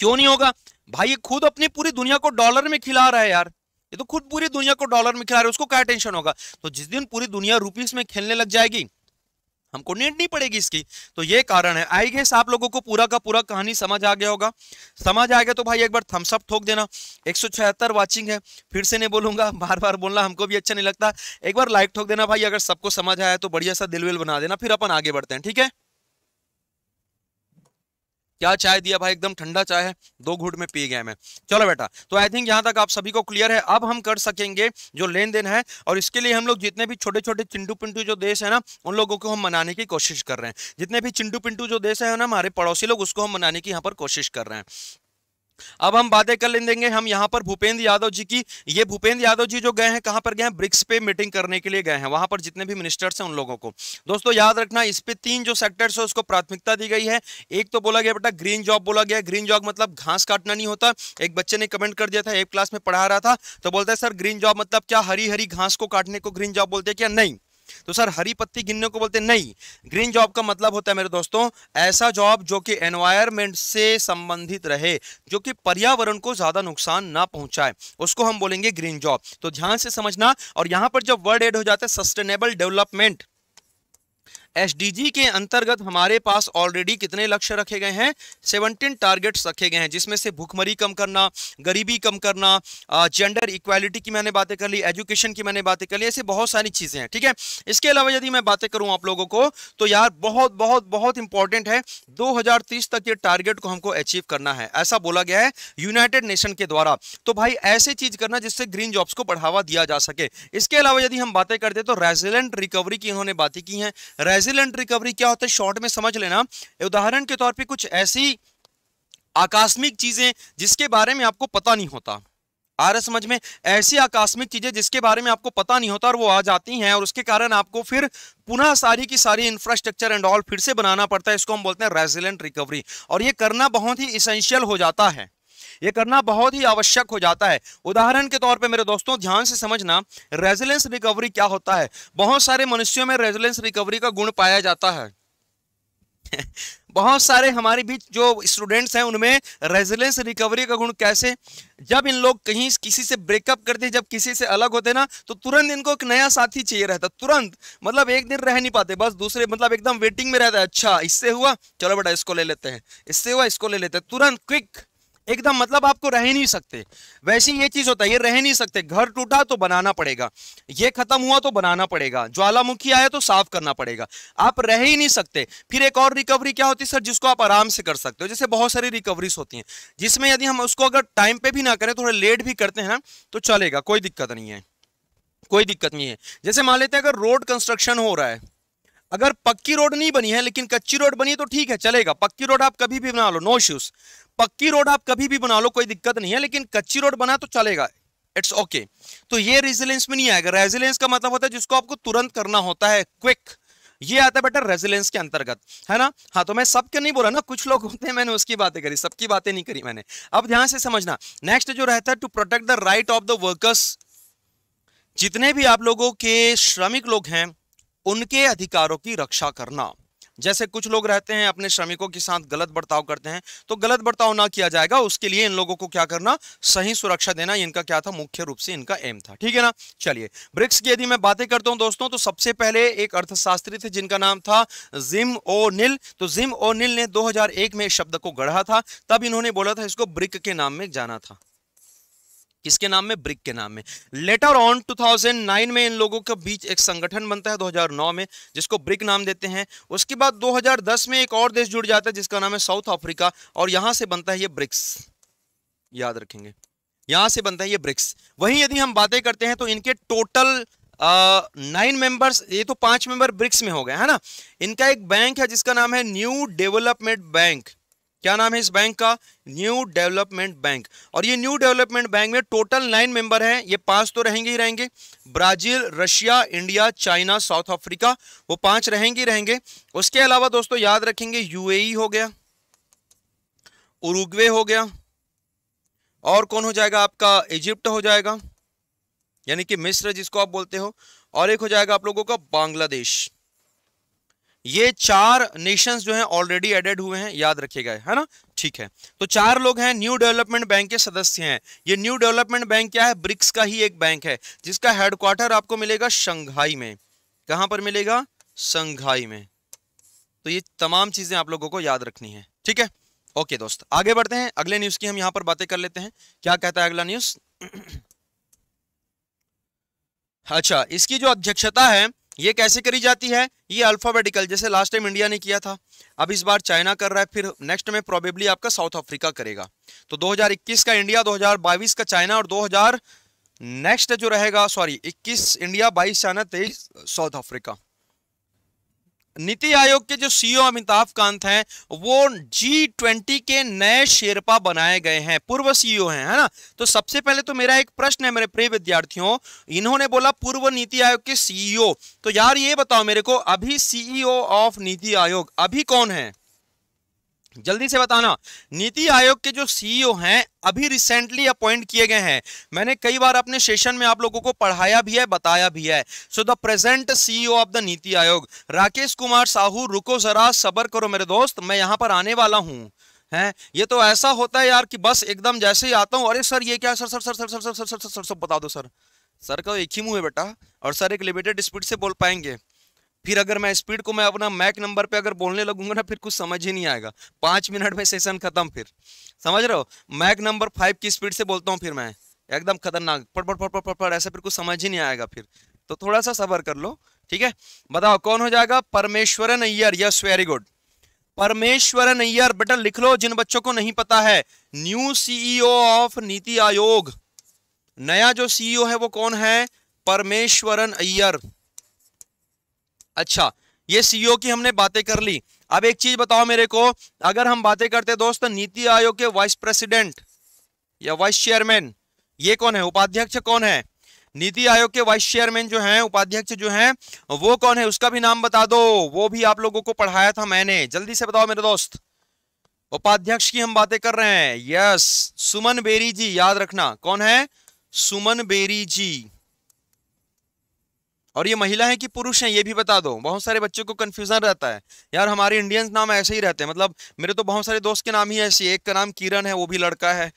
क्यों नहीं होगा भाई खुद अपनी पूरी दुनिया को डॉलर में खिला रहा है यार ये तो खुद पूरी दुनिया को डॉलर में खिला रहा है उसको क्या टेंशन होगा तो जिस दिन पूरी दुनिया रुपीस में खेलने लग जाएगी हमको नीट नहीं पड़ेगी इसकी तो ये कारण है आई गेस आप लोगों को पूरा का पूरा कहानी समझ आ गया होगा समझ आ गया तो भाई एक बार थम्स अप ठोक देना एक वाचिंग है फिर से नहीं बोलूंगा बार बार बोलना हमको भी अच्छा नहीं लगता एक बार लाइक ठोक देना भाई अगर सबको समझ आया तो बढ़िया सा दिल विल बना देना फिर अपन आगे बढ़ते हैं ठीक है क्या चाय दिया भाई एकदम ठंडा चाय है दो घूट में पी गया मैं चलो बेटा तो आई थिंक यहाँ तक आप सभी को क्लियर है अब हम कर सकेंगे जो लेन देन है और इसके लिए हम लोग जितने भी छोटे छोटे चिंटू पिंटू जो देश है ना उन लोगों को हम मनाने की कोशिश कर रहे हैं जितने भी चिंटू पिंटू जो देश है ना हमारे पड़ोसी लोग उसको हम मनाने की यहाँ पर कोशिश कर रहे हैं अब हम बातें कर लेंगे हम यहाँ पर भूपेंद्र यादव जी की ये भूपेंद्र यादव जी जो गए हैं कहाँ पर गए हैं ब्रिक्स पे मीटिंग करने के लिए गए हैं वहां पर जितने भी मिनिस्टर्स हैं उन लोगों को दोस्तों याद रखना इस पे तीन जो सेक्टर्स है उसको प्राथमिकता दी गई है एक तो बोला गया बेटा ग्रीन जॉब बोला गया ग्रीन जॉब मतलब घास काटना नहीं होता एक बच्चे ने कमेंट कर दिया था एक क्लास में पढ़ा रहा था तो बोलता है सर ग्रीन जॉब मतलब क्या हरी हरी घास को काटने को ग्रीन जॉब बोलते हैं क्या नहीं तो सर हरी पत्ती गिनने को बोलते नहीं ग्रीन जॉब का मतलब होता है मेरे दोस्तों ऐसा जॉब जो कि एनवायरमेंट से संबंधित रहे जो कि पर्यावरण को ज़्यादा नुकसान ना पहुंचाए उसको हम बोलेंगे ग्रीन जॉब तो ध्यान से समझना और यहां पर जब वर्ड एड हो जाता है सस्टेनेबल डेवलपमेंट एसडीजी के अंतर्गत हमारे पास ऑलरेडी कितने लक्ष्य रखे गए हैं सेवनटीन टारगेट्स रखे गए हैं जिसमें से भूखमरी कम करना गरीबी कम करना जेंडर इक्वालिटी की मैंने बातें कर ली एजुकेशन की मैंने बातें कर ली ऐसी बहुत सारी चीज़ें हैं ठीक है इसके अलावा यदि मैं बातें करूँ आप लोगों को तो यार बहुत बहुत बहुत इंपॉर्टेंट है दो तक ये टारगेट को हमको अचीव करना है ऐसा बोला गया है यूनाइटेड नेशन के द्वारा तो भाई ऐसी चीज करना जिससे ग्रीन जॉब्स को बढ़ावा दिया जा सके इसके अलावा यदि हम बातें करते तो रेजिलेंट रिकवरी की इन्होंने बातें की हैं रेजिलेंट रिकवरी क्या होता है शॉर्ट में समझ लेना उदाहरण के तौर पर कुछ ऐसी आकस्मिक चीजें जिसके बारे में आपको पता नहीं होता आ रहा समझ में ऐसी आकस्मिक चीजें जिसके बारे में आपको पता नहीं होता और वो आ जाती हैं और उसके कारण आपको फिर पुनः सारी की सारी इंफ्रास्ट्रक्चर एंड ऑल फिर से बनाना पड़ता है इसको हम बोलते हैं रेजिलेंट रिकवरी और ये करना बहुत ही इसेंशियल हो जाता है ये करना बहुत ही आवश्यक हो जाता है उदाहरण के तौर पर मेरे दोस्तों ध्यान से समझना रेजिलेंस रिकवरी क्या होता है बहुत सारे मनुष्यों में रेजिलेंस रिकवरी का गुण पाया जाता है बहुत सारे हमारे बीच जो स्टूडेंट्स हैं उनमें रेजिलेंस रिकवरी का गुण कैसे जब इन लोग कहीं किसी से ब्रेकअप करते जब किसी से अलग होते ना तो तुरंत इनको एक नया साथी चाहिए रहता तुरंत मतलब एक दिन रह नहीं पाते बस दूसरे मतलब एकदम वेटिंग में रहता है अच्छा इससे हुआ चलो बेटा इसको ले लेते हैं इससे हुआ इसको ले लेते हैं तुरंत क्विक एकदम मतलब आपको रह नहीं सकते वैसे ये चीज होता है ये रह नहीं सकते घर टूटा तो बनाना पड़ेगा ये खत्म हुआ तो बनाना पड़ेगा ज्वालामुखी आया तो साफ करना पड़ेगा आप रह ही नहीं सकते फिर एक और रिकवरी क्या होती है सर जिसको आप आराम से कर सकते हो जैसे बहुत सारी रिकवरीज होती हैं जिसमें यदि हम उसको अगर टाइम पे भी ना करें थोड़ा लेट भी करते हैं ना तो चलेगा कोई दिक्कत नहीं है कोई दिक्कत नहीं है जैसे मान लेते हैं अगर रोड कंस्ट्रक्शन हो रहा है अगर पक्की रोड नहीं बनी है लेकिन कच्ची रोड बनी है तो ठीक है चलेगा पक्की रोड आप कभी भी बना लो नो इश्यूज पक्की रोड आप कभी भी बना लो कोई दिक्कत नहीं है लेकिन कच्ची रोड बना तो चलेगा इट्स ओके okay. तो ये रेजिलेंस में नहीं आएगा रेजिलेंस का मतलब होता है जिसको आपको तुरंत करना होता है क्विक ये आता है बेटा रेजिलेंस के अंतर्गत है ना हाँ तो मैं सबके नहीं बोला ना कुछ लोग होते हैं मैंने उसकी बातें करी सबकी बातें नहीं करी मैंने अब ध्यान से समझना नेक्स्ट जो रहता है to protect the right of the workers जितने भी आप लोगों के श्रमिक लोग हैं उनके अधिकारों की रक्षा करना जैसे कुछ लोग रहते हैं अपने श्रमिकों के साथ गलत बर्ताव करते हैं तो गलत बर्ताव ना किया जाएगा उसके लिए इन लोगों को क्या करना सही सुरक्षा देना इनका क्या था मुख्य रूप से इनका एम था ठीक है ना चलिए ब्रिक्स की यदि मैं बातें करता हूं दोस्तों तो सबसे पहले एक अर्थशास्त्री थे जिनका नाम था जिम ओ निल तो जिम ओ निल ने दो में इस शब्द को गढ़ा था तब इन्होंने बोला था इसको ब्रिक के नाम में जाना था किसके नाम में ब्रिक के नाम में लेटर ऑन 2009 में इन लोगों के बीच एक संगठन बनता है 2009 में जिसको ब्रिक नाम देते हैं उसके बाद 2010 में एक और देश जुड़ जाता है जिसका नाम है साउथ अफ्रीका और यहां से बनता है ये ब्रिक्स याद रखेंगे यहां से बनता है ये ब्रिक्स वहीं यदि हम बातें करते हैं तो इनके टोटल नाइन मेंबर्स ये तो पांच मेंबर ब्रिक्स में हो गए है ना इनका एक बैंक है जिसका नाम है न्यू डेवलपमेंट बैंक क्या नाम है इस बैंक का न्यू डेवलपमेंट बैंक और ये न्यू डेवलपमेंट बैंक में टोटल नाइन मेंबर हैं ये पांच तो रहेंगे ही रहेंगे Brazil Russia India China South Africa वो पांच रहेंगे ही रहेंगे उसके अलावा दोस्तों याद रखेंगे यूएई हो गया उरुग्वे हो गया और कौन हो जाएगा आपका इजिप्ट हो जाएगा यानी कि मिस्र जिसको आप बोलते हो और एक हो जाएगा आप लोगों का बांग्लादेश ये चार नेशंस जो हैं ऑलरेडी एडेड हुए हैं याद रखेगा है ना ठीक है तो चार लोग हैं न्यू डेवलपमेंट बैंक के सदस्य हैं ये न्यू डेवलपमेंट बैंक क्या है ब्रिक्स का ही एक बैंक है जिसका हेडक्वार्टर आपको मिलेगा शंघाई में कहां पर मिलेगा शंघाई में तो ये तमाम चीजें आप लोगों को याद रखनी है ठीक है ओके दोस्त आगे बढ़ते हैं अगले न्यूज की हम यहां पर बातें कर लेते हैं क्या कहता है अगला न्यूज अच्छा इसकी जो अध्यक्षता है ये कैसे करी जाती है ये अल्फ़ाबेटिकल जैसे लास्ट टाइम इंडिया ने किया था अब इस बार चाइना कर रहा है फिर नेक्स्ट में प्रोबेबली आपका साउथ अफ्रीका करेगा तो 2021 का इंडिया 2022 का चाइना और 2000 नेक्स्ट जो रहेगा sorry 21 India 22 China 23 South Africa NITI Aayog के जो सीईओ e अमिताभ कांत हैं वो जी ट्वेंटी के नए शेरपा बनाए गए हैं पूर्व सीईओ e हैं है ना तो सबसे पहले तो मेरा एक प्रश्न है मेरे प्रिय विद्यार्थियों इन्होंने बोला पूर्व नीति आयोग के सीईओ e तो यार ये बताओ मेरे को अभी सीईओ ऑफ नीति आयोग अभी कौन है जल्दी से बताना नीति आयोग के जो सीईओ हैं अभी रिसेंटली अपॉइंट किए गए हैं मैंने कई बार अपने सेशन में आप लोगों को पढ़ाया भी है बताया भी है so the present CEO of the NITI Aayog Rakesh Kumar Sahu रुको जरा सबर करो मेरे दोस्त मैं यहां पर आने वाला हूं हैं ये तो ऐसा होता है यार कि बस एकदम जैसे ही आता हूँ अरे सर ये क्या sir sir sir sir sir sir sir sir sir sir बता दो सर सर का एक ही मुंह है बेटा और सर एक लिमिटेड स्पीड से बोल पाएंगे फिर अगर मैं स्पीड को मैं अपना मैक नंबर पे अगर बोलने लगूंगा ना फिर कुछ समझ ही नहीं आएगा पाँच मिनट में सेशन खत्म फिर समझ रहे हो मैक नंबर फाइव की स्पीड से बोलता हूँ फिर मैं एकदम खतरनाक पट पट पट पट पट ऐसा फिर कुछ समझ ही नहीं आएगा फिर तो थोड़ा सा सबर कर लो ठीक है बताओ कौन हो जाएगा Parameswaran Iyer yes very good Parameswaran Iyer बेटा लिख लो जिन बच्चों को नहीं पता है न्यू सीईओ ऑफ नीति आयोग नया जो सीईओ e है वो कौन है परमेश्वरन अय्यर अच्छा ये सीईओ की हमने बातें कर ली अब एक चीज बताओ मेरे को अगर हम बातें करते दोस्त नीति आयोग के वाइस प्रेसिडेंट या वाइस चेयरमैन ये कौन है उपाध्यक्ष कौन है नीति आयोग के वाइस चेयरमैन जो हैं उपाध्यक्ष जो हैं वो कौन है उसका भी नाम बता दो वो भी आप लोगों को पढ़ाया था मैंने जल्दी से बताओ मेरे दोस्त उपाध्यक्ष की हम बातें कर रहे हैं यस सुमन बेरी जी याद रखना कौन है सुमन बेरी जी और ये महिला है कि पुरुष हैं ये भी बता दो बहुत सारे बच्चों को कन्फ्यूज़न रहता है यार हमारे इंडियंस नाम ऐसे ही रहते हैं मतलब मेरे तो बहुत सारे दोस्त के नाम ही ऐसे एक का नाम किरण है वो भी लड़का है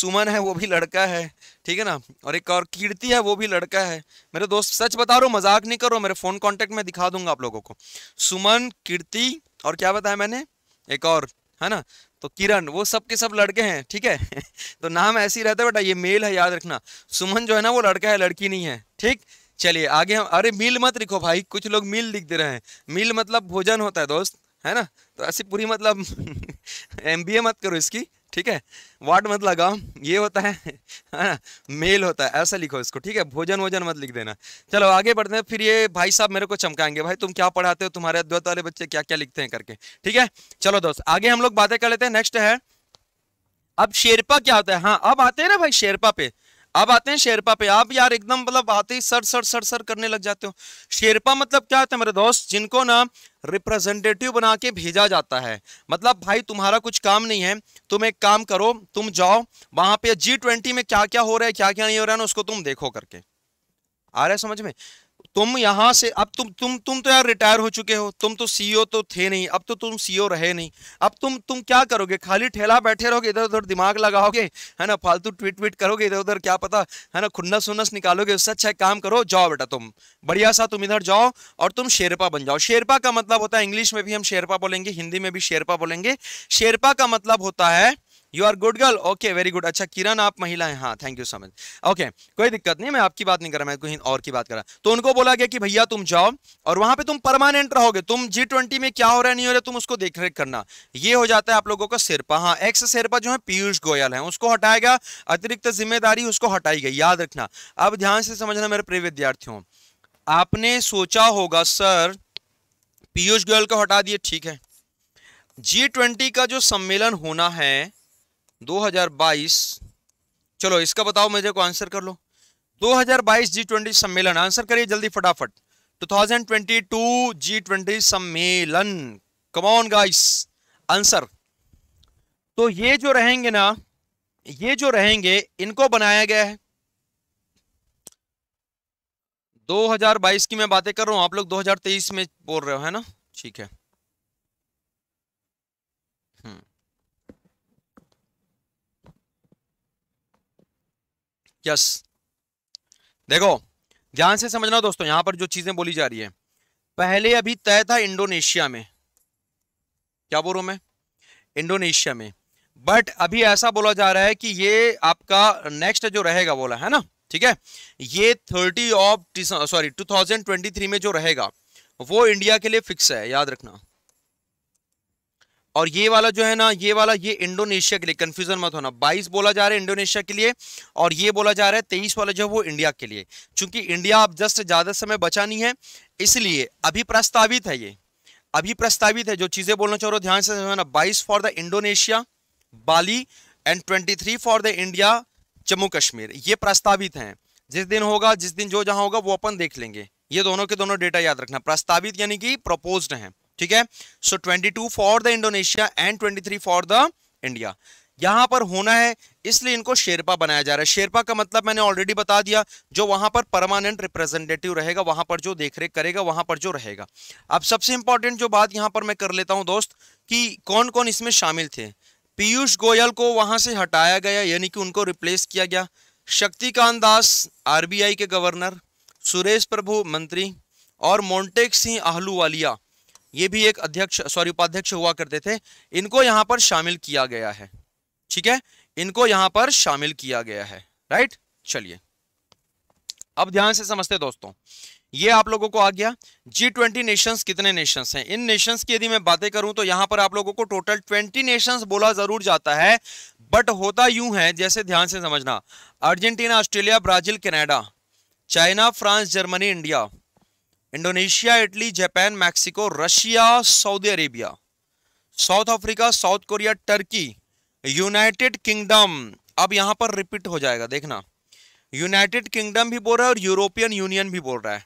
सुमन है वो भी लड़का है ठीक है ना और एक और कीर्ति है वो भी लड़का है मेरे दोस्त सच बता रहा मजाक नहीं करो मेरे फ़ोन कॉन्टेक्ट में दिखा दूंगा आप लोगों को सुमन कीर्ति और क्या बताया मैंने एक और है ना तो किरण वो सब के सब लड़के हैं ठीक है तो नाम ऐसे ही रहता है बेटा ये मेल है याद रखना सुमन जो है ना वो लड़का है लड़की नहीं है ठीक चलिए आगे हम अरे मील मत लिखो भाई कुछ लोग मील लिख दे रहे हैं मील मतलब भोजन होता है दोस्त है ना तो ऐसी पूरी मतलब एम मत करो इसकी ठीक है वाट मत लगाओ ये होता है ना मेल होता है ऐसा लिखो इसको ठीक है भोजन वोजन मत लिख देना चलो आगे बढ़ते हैं फिर ये भाई साहब मेरे को चमकाएंगे भाई तुम क्या पढ़ाते हो तुम्हारे अद्वैत वाले बच्चे क्या क्या लिखते हैं करके ठीक है चलो दोस्त आगे हम लोग बातें कर लेते हैं नेक्स्ट है अब शेरपा क्या होता है हाँ अब आते हैं ना भाई शेरपा पे अब आते हैं शेरपा पे आप यार एकदम मतलब आते ही सर सर सर सर करने लग जाते हो शेरपा मतलब क्या होता है मेरे दोस्त जिनको ना रिप्रेजेंटेटिव बना के भेजा जाता है मतलब भाई तुम्हारा कुछ काम नहीं है तुम एक काम करो तुम जाओ वहां पे जी ट्वेंटी में क्या क्या हो रहा है क्या क्या नहीं हो रहा है ना उसको तुम देखो करके आ रहा है समझ में तुम यहाँ से अब तुम तुम तुम तो यार रिटायर हो चुके हो तुम तो सीईओ e तो थे नहीं अब तो तुम सीईओ e रहे नहीं अब तुम तुम क्या करोगे खाली ठेला बैठे रहोगे इधर उधर दिमाग लगाओगे है ना फालतू ट्वीट ट्वीट करोगे इधर उधर क्या पता है ना खुन्नस उन्नस निकालोगे उससे अच्छा काम करो जाओ बेटा तुम बढ़िया सा तुम इधर जाओ और तुम शेरपा बन जाओ शेरपा का मतलब होता है इंग्लिश में भी हम शेरपा बोलेंगे हिंदी में भी शेरपा बोलेंगे शेरपा का मतलब होता है you are good girl okay very good अच्छा किरण आप महिला हैं हाँ thank you so much okay कोई दिक्कत नहीं मैं आपकी बात नहीं कर रहा मैं कोई और की बात कर रहा तो उनको बोला गया कि भैया तुम जाओ और वहां पे तुम परमानेंट रहोगे तुम जी ट्वेंटी में क्या हो रहा है नहीं हो रहा तुम उसको देख रेख करना ये हो जाता है आप लोगों का सिरपा हाँ एक्स सिरपा जो है पीयूष गोयल है उसको हटाया गया अतिरिक्त जिम्मेदारी उसको हटाई गई याद रखना अब ध्यान से समझना मेरे प्रिय विद्यार्थियों आपने सोचा होगा सर पीयूष गोयल को हटा दिए ठीक है जी ट्वेंटी का जो सम्मेलन होना है 2022 चलो इसका बताओ मुझे को आंसर कर लो 2022 जी ट्वेंटी सम्मेलन आंसर करिए जल्दी फटाफट 2022 जी ट्वेंटी सम्मेलन कमॉन गाइस आंसर तो ये जो रहेंगे ना ये जो रहेंगे इनको बनाया गया है 2022 की मैं बातें कर रहा हूं आप लोग 2023 में बोल रहे हो है ना ठीक है यस देखो ध्यान से समझना दोस्तों यहां पर जो चीजें बोली जा रही है पहले अभी तय था इंडोनेशिया में क्या बोल रहा हूं मैं इंडोनेशिया में बट अभी ऐसा बोला जा रहा है कि ये आपका नेक्स्ट जो रहेगा बोला है ना ठीक है ये थर्टी ऑफ सॉरी थ्री में जो रहेगा वो इंडिया के लिए फिक्स है याद रखना और ये वाला जो है ना ये वाला ये इंडोनेशिया के लिए कंफ्यूजन मत होना 22 बोला जा रहा है इंडोनेशिया के लिए और ये बोला जा रहा है 23 वाला जो है वो इंडिया के लिए क्योंकि इंडिया अब जस्ट ज़्यादा समय बचा नहीं है इसलिए अभी प्रस्तावित है ये अभी प्रस्तावित है जो चीज़ें बोलना चाह रहे हो ध्यान से समझना बाईस for the Indonesia Bali and twenty for the India Jammu Kashmir ये प्रस्तावित है जिस दिन होगा जिस दिन जो जहाँ होगा वो अपन देख लेंगे ये दोनों के दोनों डेटा याद रखना प्रस्तावित यानी कि प्रपोज्ड हैं ठीक है so twenty two for the Indonesia and twenty three for the India यहां पर होना है इसलिए इनको शेरपा बनाया जा रहा है शेरपा का मतलब मैंने ऑलरेडी बता दिया जो वहां पर परमानेंट रिप्रेजेंटेटिव रहेगा वहां पर जो देख रेख करेगा वहां पर जो रहेगा अब सबसे इंपॉर्टेंट जो बात यहां पर मैं कर लेता हूं दोस्त कि कौन कौन इसमें शामिल थे पीयूष गोयल को वहां से हटाया गया यानी कि उनको रिप्लेस किया गया शक्तिकांत दास आरबीआई के गवर्नर सुरेश प्रभु मंत्री और मोन्टेक सिंह आहलूवालिया ये भी एक अध्यक्ष सॉरी उपाध्यक्ष हुआ करते थे इनको यहां पर शामिल किया गया है ठीक है इनको यहां पर शामिल किया गया है राइट चलिए अब ध्यान से समझते दोस्तों ये आप लोगों को आ गया जी ट्वेंटी नेशंस कितने नेशंस हैं इन नेशंस की यदि मैं बातें करूं तो यहां पर आप लोगों को टोटल ट्वेंटी नेशंस बोला जरूर जाता है बट होता यूं है जैसे ध्यान से समझना Argentina Australia Brazil Canada China France Germany India Indonesia Italy Japan Mexico Russia Saudi Arabia South Africa South Korea Turkey United Kingdom अब यहाँ पर रिपीट हो जाएगा देखना यूनाइटेड किंगडम भी बोल रहा है और यूरोपियन यूनियन भी बोल रहा है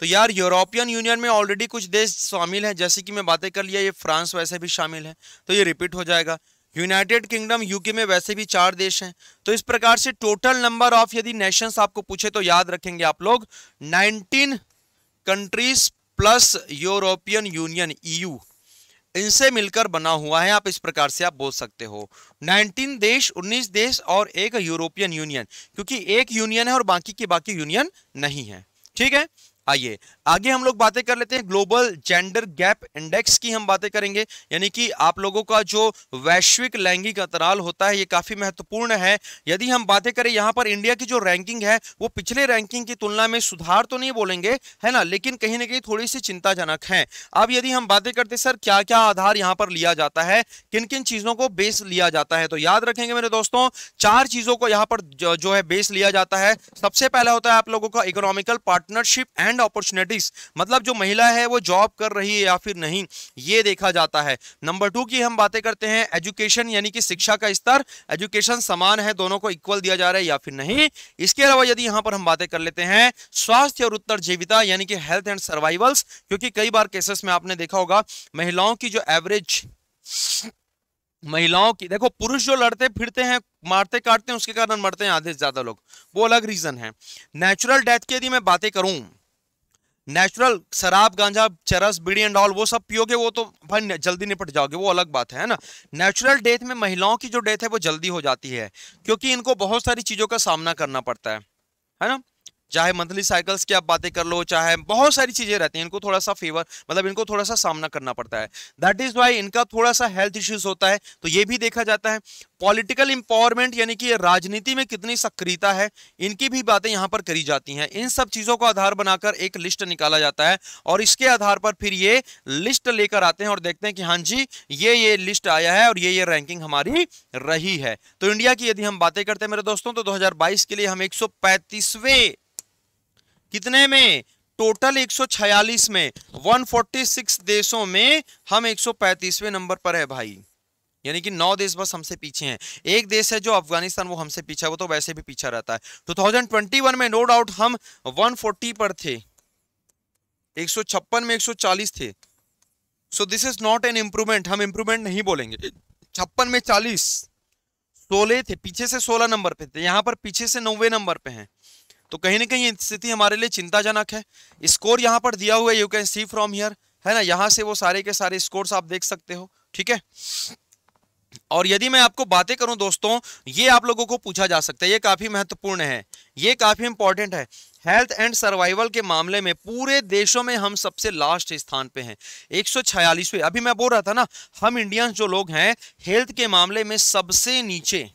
तो यार यूरोपियन यूनियन में ऑलरेडी कुछ देश शामिल हैं जैसे कि मैं बातें कर लिया ये फ्रांस वैसे भी शामिल है तो ये रिपीट हो जाएगा यूनाइटेड किंगडम यूके में वैसे भी चार देश हैं तो इस प्रकार से टोटल नंबर ऑफ यदि नेशंस आपको पूछे तो याद रखेंगे आप लोग nineteen countries plus European Union EU इनसे मिलकर बना हुआ है आप इस प्रकार से आप बोल सकते हो 19 देश 19 देश और एक यूरोपियन यूनियन क्योंकि एक यूनियन है और बाकी के बाकी यूनियन नहीं है ठीक है आइए आगे हम लोग बातें कर लेते हैं ग्लोबल जेंडर गैप इंडेक्स की हम बातें करेंगे यानी कि आप लोगों का जो वैश्विक लैंगिक अंतराल होता है ये काफ़ी महत्वपूर्ण है यदि हम बातें करें यहाँ पर इंडिया की जो रैंकिंग है वो पिछले रैंकिंग की तुलना में सुधार तो नहीं बोलेंगे है ना लेकिन कहीं ना कहीं थोड़ी सी चिंताजनक है अब यदि हम बातें करते सर क्या क्या आधार यहाँ पर लिया जाता है किन किन चीज़ों को बेस लिया जाता है तो याद रखेंगे मेरे दोस्तों चार चीज़ों को यहाँ पर जो है बेस लिया जाता है सबसे पहला होता है आप लोगों का economical partnership and and opportunities मतलब जो महिला है वो जॉब कर रही है या फिर नहीं ये देखा जाता है नंबर टू की हम बातें करते हैं एजुकेशन यानी कि शिक्षा का स्तर एजुकेशन समान है दोनों को इक्वल दिया जा रहा है या फिर नहीं इसके अलावा यदि यहाँ पर हम बातें कर लेते हैं स्वास्थ्य और उत्तर जीविता यानी कि हेल्थ एंड सर्वाइवल्स क्योंकि कई बार केसेस में आपने देखा होगा महिलाओं की जो एवरेज महिलाओं की देखो पुरुष जो लड़ते फिरते हैं मारते काटते हैं उसके कारण मरते हैं आधे ज्यादा लोग वो अलग रीजन है नेचुरल डेथ की यदि मैं बातें करूं नेचुरल शराब गांजा चरस बीड़ी एंड ऑल वो सब पियोगे वो तो भाई जल्दी निपट जाओगे वो अलग बात है ना नेचुरल डेथ में महिलाओं की जो डेथ है वो जल्दी हो जाती है क्योंकि इनको बहुत सारी चीज़ों का सामना करना पड़ता है है ना चाहे मंथली साइकिल्स की आप बातें कर लो चाहे बहुत सारी चीज़ें रहती हैं इनको थोड़ा सा फेवर मतलब इनको थोड़ा सा सामना करना पड़ता है दैट इज़ वाई इनका थोड़ा सा हेल्थ इश्यूज होता है तो ये भी देखा जाता है पॉलिटिकल इंपावरमेंट यानी कि राजनीति में कितनी सक्रियता है इनकी भी बातें यहाँ पर करी जाती हैं इन सब चीज़ों को आधार बनाकर एक लिस्ट निकाला जाता है और इसके आधार पर फिर ये लिस्ट लेकर आते हैं और देखते हैं कि हाँ जी ये ये लिस्ट आया है और ये ये रैंकिंग हमारी रही है तो इंडिया की यदि हम बातें करते हैं मेरे दोस्तों तो दो के लिए हम 135वें कितने में टोटल 146 में 146 देशों में हम 135वें नंबर पर है भाई यानी कि नौ देश बस हमसे पीछे हैं एक देश है जो अफगानिस्तान वो हमसे पीछा वो तो वैसे भी पीछा रहता है 2021 में नो डाउट हम 140 पर थे छप्पन में 140 थे so this is not an improvement हम इम्प्रूवमेंट नहीं बोलेंगे छप्पन में चालीस सोलह थे पीछे से सोलह नंबर पे थे यहाँ पर पीछे से नौवे नंबर पे हैं तो कहीं ना कहीं स्थिति हमारे लिए चिंताजनक है स्कोर यहाँ पर दिया हुआ है you can see from here है ना यहाँ से वो सारे के सारे स्कोर्स आप देख सकते हो ठीक है और यदि मैं आपको बातें करूं दोस्तों ये आप लोगों को पूछा जा सकता है ये काफ़ी महत्वपूर्ण है ये काफ़ी इंपॉर्टेंट है हेल्थ एंड सर्वाइवल के मामले में पूरे देशों में हम सबसे लास्ट स्थान पे हैं एक अभी मैं बोल रहा था ना हम इंडियंस जो लोग हैं हेल्थ के मामले में सबसे नीचे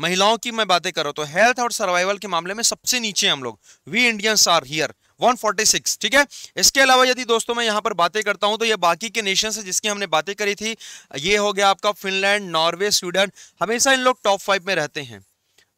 महिलाओं की मैं बातें करो तो हेल्थ और सर्वाइवल के मामले में सबसे नीचे हम लोग वी इंडियंस आर हियर 146 ठीक है इसके अलावा यदि दोस्तों मैं यहां पर बातें करता हूँ तो ये बाकी के नेशन है जिसकी हमने बातें करी थी ये हो गया आपका फिनलैंड नॉर्वे स्वीडन हमेशा इन लोग टॉप फाइव में रहते हैं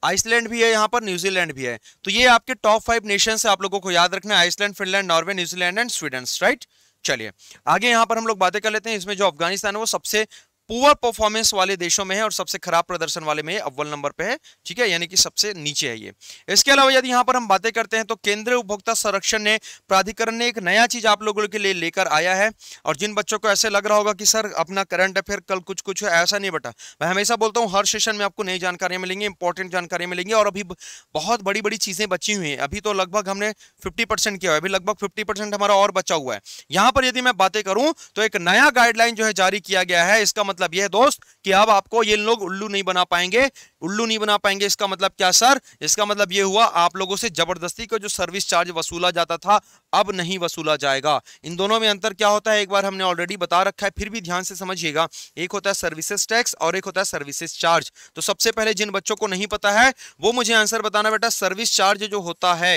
आइसलैंड भी है यहाँ पर न्यूजीलैंड भी है तो ये आपके टॉप फाइव नेशन है आप लोगों को याद रखना है Iceland Finland Norway New Zealand and Sweden right चलिए आगे यहाँ पर हम लोग बातें कर लेते हैं इसमें जो अफगानिस्तान है वो सबसे पुअर परफॉर्मेंस वाले देशों में है और सबसे खराब प्रदर्शन वाले में अव्वल नंबर पे है ठीक है यानी कि सबसे नीचे है ये इसके अलावा यदि यहाँ पर हम बातें करते हैं तो केंद्रीय उपभोक्ता संरक्षण ने प्राधिकरण ने एक नया चीज आप लोगों के लिए लेकर आया है और जिन बच्चों को ऐसे लग रहा होगा कि सर अपना करंट अफेयर कल कुछ कुछ है ऐसा नहीं बटा मैं हमेशा बोलता हूँ हर सेशन में आपको नई जानकारियां मिलेंगी इंपॉर्टेंट जानकारियां मिलेंगी और अभी बहुत बड़ी बड़ी चीजें बची हुई है अभी तो लगभग हमने फिफ्टी किया है अभी लगभग फिफ्टी हमारा और बचा हुआ है यहाँ पर यदि मैं बातें करूँ तो एक नया गाइडलाइन जो है जारी किया गया है इसका मतलब मतलब यह दोस्त कि अब आपको ये लोग उल्लू नहीं बना पाएंगे उल्लू नहीं बना पाएंगे इसका मतलब क्या सर इसका मतलब ये हुआ आप लोगों से जबरदस्ती का जो सर्विस चार्ज वसूला जाता था अब नहीं वसूला जाएगा इन दोनों में अंतर क्या होता है एक बार हमने ऑलरेडी बता रखा है फिर भी ध्यान से समझिएगा एक होता है सर्विसेज टैक्स और एक होता है सर्विसेज चार्ज तो सबसे पहले जिन बच्चों को नहीं पता है वो मुझे आंसर बताना बेटा सर्विस चार्ज जो होता है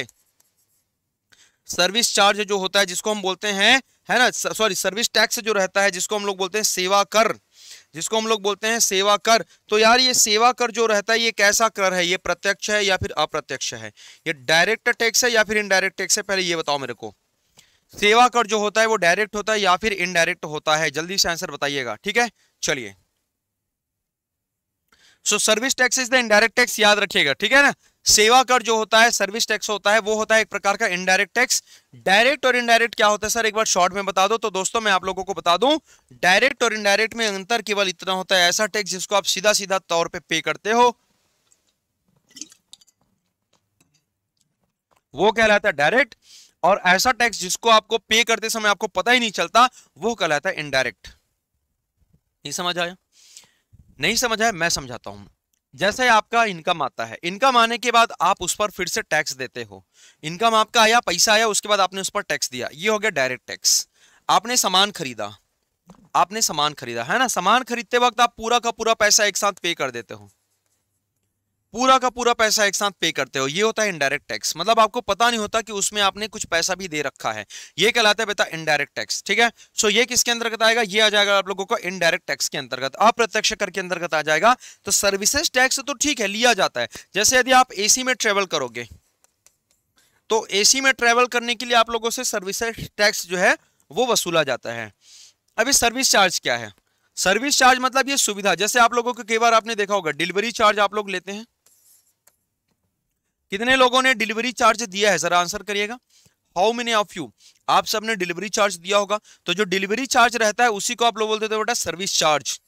सर्विस चार्ज जो होता है जिसको हम बोलते हैं है ना सॉरी सर्विस टैक्स जो रहता है जिसको हम लोग बोलते हैं सेवा कर जिसको हम लोग बोलते हैं सेवा कर तो यार ये सेवा कर जो रहता है ये कैसा कर है ये प्रत्यक्ष है या फिर अप्रत्यक्ष है ये डायरेक्ट टैक्स है या फिर इनडायरेक्ट टैक्स है पहले ये बताओ मेरे को सेवा कर जो होता है वो डायरेक्ट होता है या फिर इनडायरेक्ट होता है जल्दी से आंसर बताइएगा ठीक है चलिए so service tax is the indirect tax याद रखिएगा ठीक है ना सेवा कर जो होता है सर्विस टैक्स होता है वो होता है एक प्रकार का इनडायरेक्ट टैक्स डायरेक्ट और इनडायरेक्ट क्या होता है सर एक बार शॉर्ट में बता दो तो दोस्तों मैं आप लोगों को बता दूं डायरेक्ट और इनडायरेक्ट में अंतर केवल इतना होता है ऐसा टैक्स जिसको आप सीधा सीधा तौर पे पे करते हो वो कहलाता है डायरेक्ट और ऐसा टैक्स जिसको आपको पे करते समय आपको पता ही नहीं चलता वो कहलाता है इनडायरेक्ट नहीं समझ आया नहीं समझ आया मैं समझाता हूं जैसे आपका इनकम आता है इनकम आने के बाद आप उस पर फिर से टैक्स देते हो इनकम आपका आया पैसा आया उसके बाद आपने उस पर टैक्स दिया ये हो गया डायरेक्ट टैक्स आपने सामान खरीदा आपने सामान खरीदा है ना सामान खरीदते वक्त आप पूरा का पूरा पैसा एक साथ पे कर देते हो पूरा का पूरा पैसा एक साथ पे करते हो ये होता है इनडायरेक्ट टैक्स मतलब आपको पता नहीं होता कि उसमें आपने कुछ पैसा भी दे रखा है ये कहलाता है बेटा इनडायरेक्ट टैक्स ठीक है सो ये किसके अंतर्गत आएगा ये आ जाएगा आप लोगों को इनडायरेक्ट टैक्स के अंतर्गत अप्रत्यक्ष कर के अंतर्गत आ जाएगा तो सर्विसेज टैक्स तो ठीक है लिया जाता है जैसे यदि आप एसी में ट्रेवल करोगे तो एसी में ट्रेवल करने के लिए आप लोगों से सर्विसेस टैक्स जो है वो वसूला जाता है अभी सर्विस चार्ज क्या है सर्विस चार्ज मतलब ये सुविधा जैसे आप लोगों को कई बार आपने देखा होगा डिलीवरी चार्ज आप लोग लेते हैं कितने लोगों ने डिलीवरी चार्ज दिया है जरा आंसर करिएगा हाउ मेनी ऑफ यू आप सब ने डिलीवरी चार्ज दिया होगा तो जो डिलीवरी चार्ज रहता है उसी को आप लोग बोलते थे बेटा सर्विस चार्ज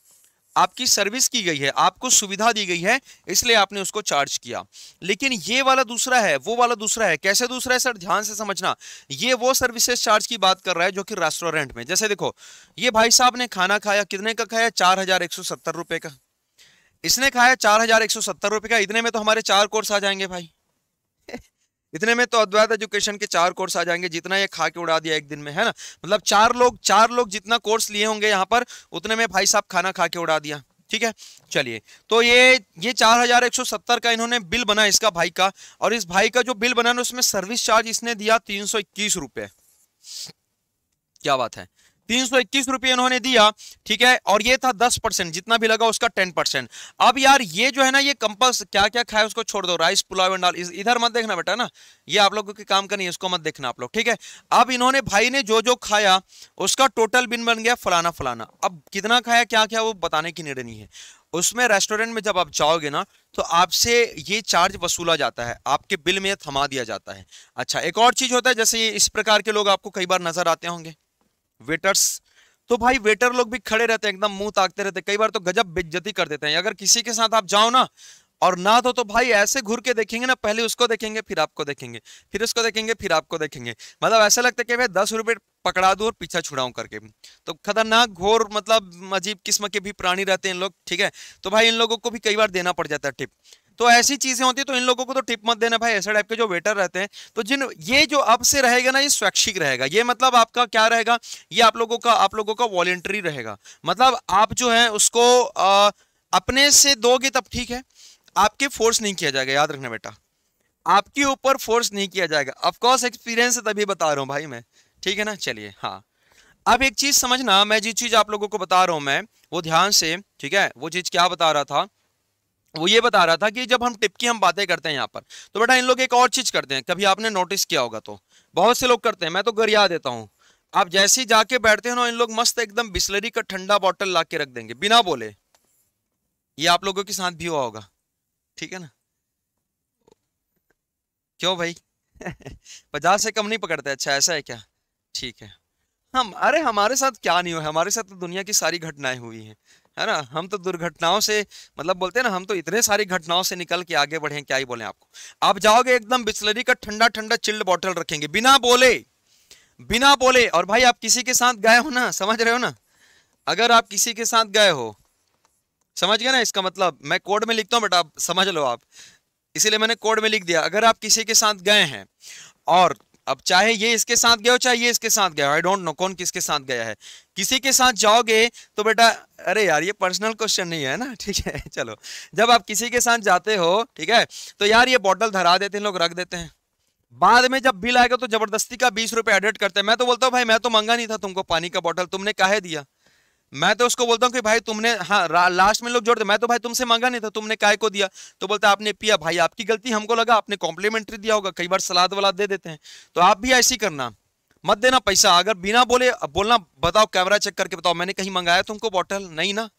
आपकी सर्विस की गई है आपको सुविधा दी गई है इसलिए आपने उसको चार्ज किया लेकिन ये वाला दूसरा है वो वाला दूसरा है कैसे दूसरा है सर ध्यान से समझना ये वो सर्विसेज चार्ज की बात कर रहा है जो कि रेस्टोरेंट में जैसे देखो ये भाई साहब ने खाना खाया कितने का खाया चार हजार एक सौ सत्तर रुपए का इसने खाया चार हजार एक सौ सत्तर रुपये का इतने में तो हमारे चार कोर्स आ जाएंगे भाई इतने में तो अद्वैत एजुकेशन के चार कोर्स आ जाएंगे जितना ये खा के उड़ा दिया एक दिन में है ना मतलब चार लोग चार लोग जितना कोर्स लिए होंगे यहाँ पर उतने में भाई साहब खाना खा के उड़ा दिया ठीक है चलिए तो ये ये चार हजार एक सौ सत्तर का इन्होंने बिल बना इसका भाई का और इस भाई का जो बिल बना उसमें सर्विस चार्ज इसने दिया तीन सौ इक्कीस रुपये क्या बात है तीन सौ इक्कीस रुपये इन्होंने दिया ठीक है और ये था दस परसेंट जितना भी लगा उसका टेन परसेंट अब यार ये जो है ना ये कंपल्स क्या क्या खाए उसको छोड़ दो राइस पुलाव एंड डाल इधर मत देखना बेटा ना ये आप लोगों के काम का नहीं उसको मत देखना आप लोग ठीक है अब इन्होंने भाई ने जो जो खाया उसका टोटल बिन बन गया फलाना फलाना अब कितना खाया क्या क्या वो बताने की निर्णय है उसमें रेस्टोरेंट में जब आप जाओगे ना तो आपसे ये चार्ज वसूला जाता है आपके बिल में थमा दिया जाता है अच्छा एक और चीज़ होता है जैसे इस प्रकार के लोग आपको कई बार नज़र आते होंगे वेटर्स तो भाई वेटर लोग भी खड़े रहते हैं एकदम मुंह ताकते रहते हैं कई बार तो गजब बेज्जती कर देते हैं अगर किसी के साथ आप जाओ ना और ना तो तो भाई ऐसे घूर के देखेंगे ना पहले उसको देखेंगे फिर आपको देखेंगे फिर उसको देखेंगे फिर आपको देखेंगे मतलब ऐसा लगता है कि भाई दस रुपये पकड़ा दूँ और पीछा छुड़ाऊँ करके तो खतरनाक घोर मतलब अजीब किस्म के भी प्राणी रहते हैं इन लोग ठीक है तो भाई इन लोगों को भी कई बार देना पड़ जाता है टिप तो ऐसी चीजें होती है तो इन लोगों को तो टिप मत देना भाई ऐसे टाइप के जो वेटर रहते हैं तो जिन ये जो अब से रहेगा ना ये स्वैच्छिक रहेगा ये मतलब आपका क्या रहेगा ये आप लोगों का आप लोगों का वॉलेंट्री रहेगा मतलब आप जो है उसको आ, अपने से दोगे तब ठीक है आपके फोर्स नहीं किया जाएगा याद रखना बेटा आपके ऊपर फोर्स नहीं किया जाएगा अफकोर्स एक्सपीरियंस तभी बता रहा हूँ भाई मैं ठीक है ना चलिए हाँ अब एक चीज़ समझना मैं जिस चीज़ आप लोगों को बता रहा हूँ मैं वो ध्यान से ठीक है वो चीज़ क्या बता रहा था वो ये बता रहा था कि जब हम टिप की हम बातें करते हैं यहाँ पर तो बेटा इन लोग एक और चीज़ करते हैं कभी आपने नोटिस किया होगा तो बहुत से लोग करते हैं मैं तो गरिया देता हूँ आप जैसे ही जाके बैठते हैं ना इन लोग मस्त एकदम बिस्लरी का ठंडा बॉटल ला के रख देंगे बिना बोले ये आप लोगों के साथ भी हुआ होगा ठीक है ना क्यों भाई पचास से कम नहीं पकड़ते अच्छा ऐसा है क्या ठीक है हम अरे हमारे साथ क्या नहीं हुआ हमारे साथ तो दुनिया की सारी घटनाएं हुई हैं है ना हम तो दुर्घटनाओं से मतलब बोलते हैं ना हम तो इतने सारी घटनाओं से निकल के आगे बढ़े क्या ही बोले आपको आप जाओगे एकदम बिस्लरी का ठंडा ठंडा चिल्ड बॉटल रखेंगे बिना बोले बिना बोले और भाई आप किसी के साथ गए हो ना समझ रहे हो ना अगर आप किसी के साथ गए हो समझ गए ना इसका मतलब मैं कोड में लिखता हूँ बेटा आप समझ लो आप इसीलिए मैंने कोड में लिख दिया अगर आप किसी के साथ गए हैं और अब चाहे ये इसके साथ गया हो चाहे ये इसके साथ गया हो आई डोंट नो कौन किसके साथ गया है किसी के साथ जाओगे तो बेटा अरे यार ये पर्सनल क्वेश्चन नहीं है ना ठीक है चलो जब आप किसी के साथ जाते हो ठीक है तो यार ये बॉटल धरा देते हैं लोग रख देते हैं बाद में जब बिल आएगा तो जबरदस्ती का बीस रुपए एडिट करते हैं मैं तो बोलता हूँ भाई मैं तो मंगा नहीं था तुमको पानी का बॉटल तुमने काहे दिया मैं तो उसको बोलता हूँ कि भाई तुमने हाँ लास्ट में लोग जोड़ते मैं तो भाई तुमसे मांगा नहीं था तुमने काय को दिया तो बोलता आपने पिया भाई आपकी गलती हमको लगा आपने कॉम्प्लीमेंट्री दिया होगा कई बार सलाद वलाद दे देते हैं तो आप भी ऐसी करना मत देना पैसा अगर बिना बोले बोलना बताओ कैमरा चेक करके बताओ मैंने कहीं मंगाया तुमको बॉटल नहीं ना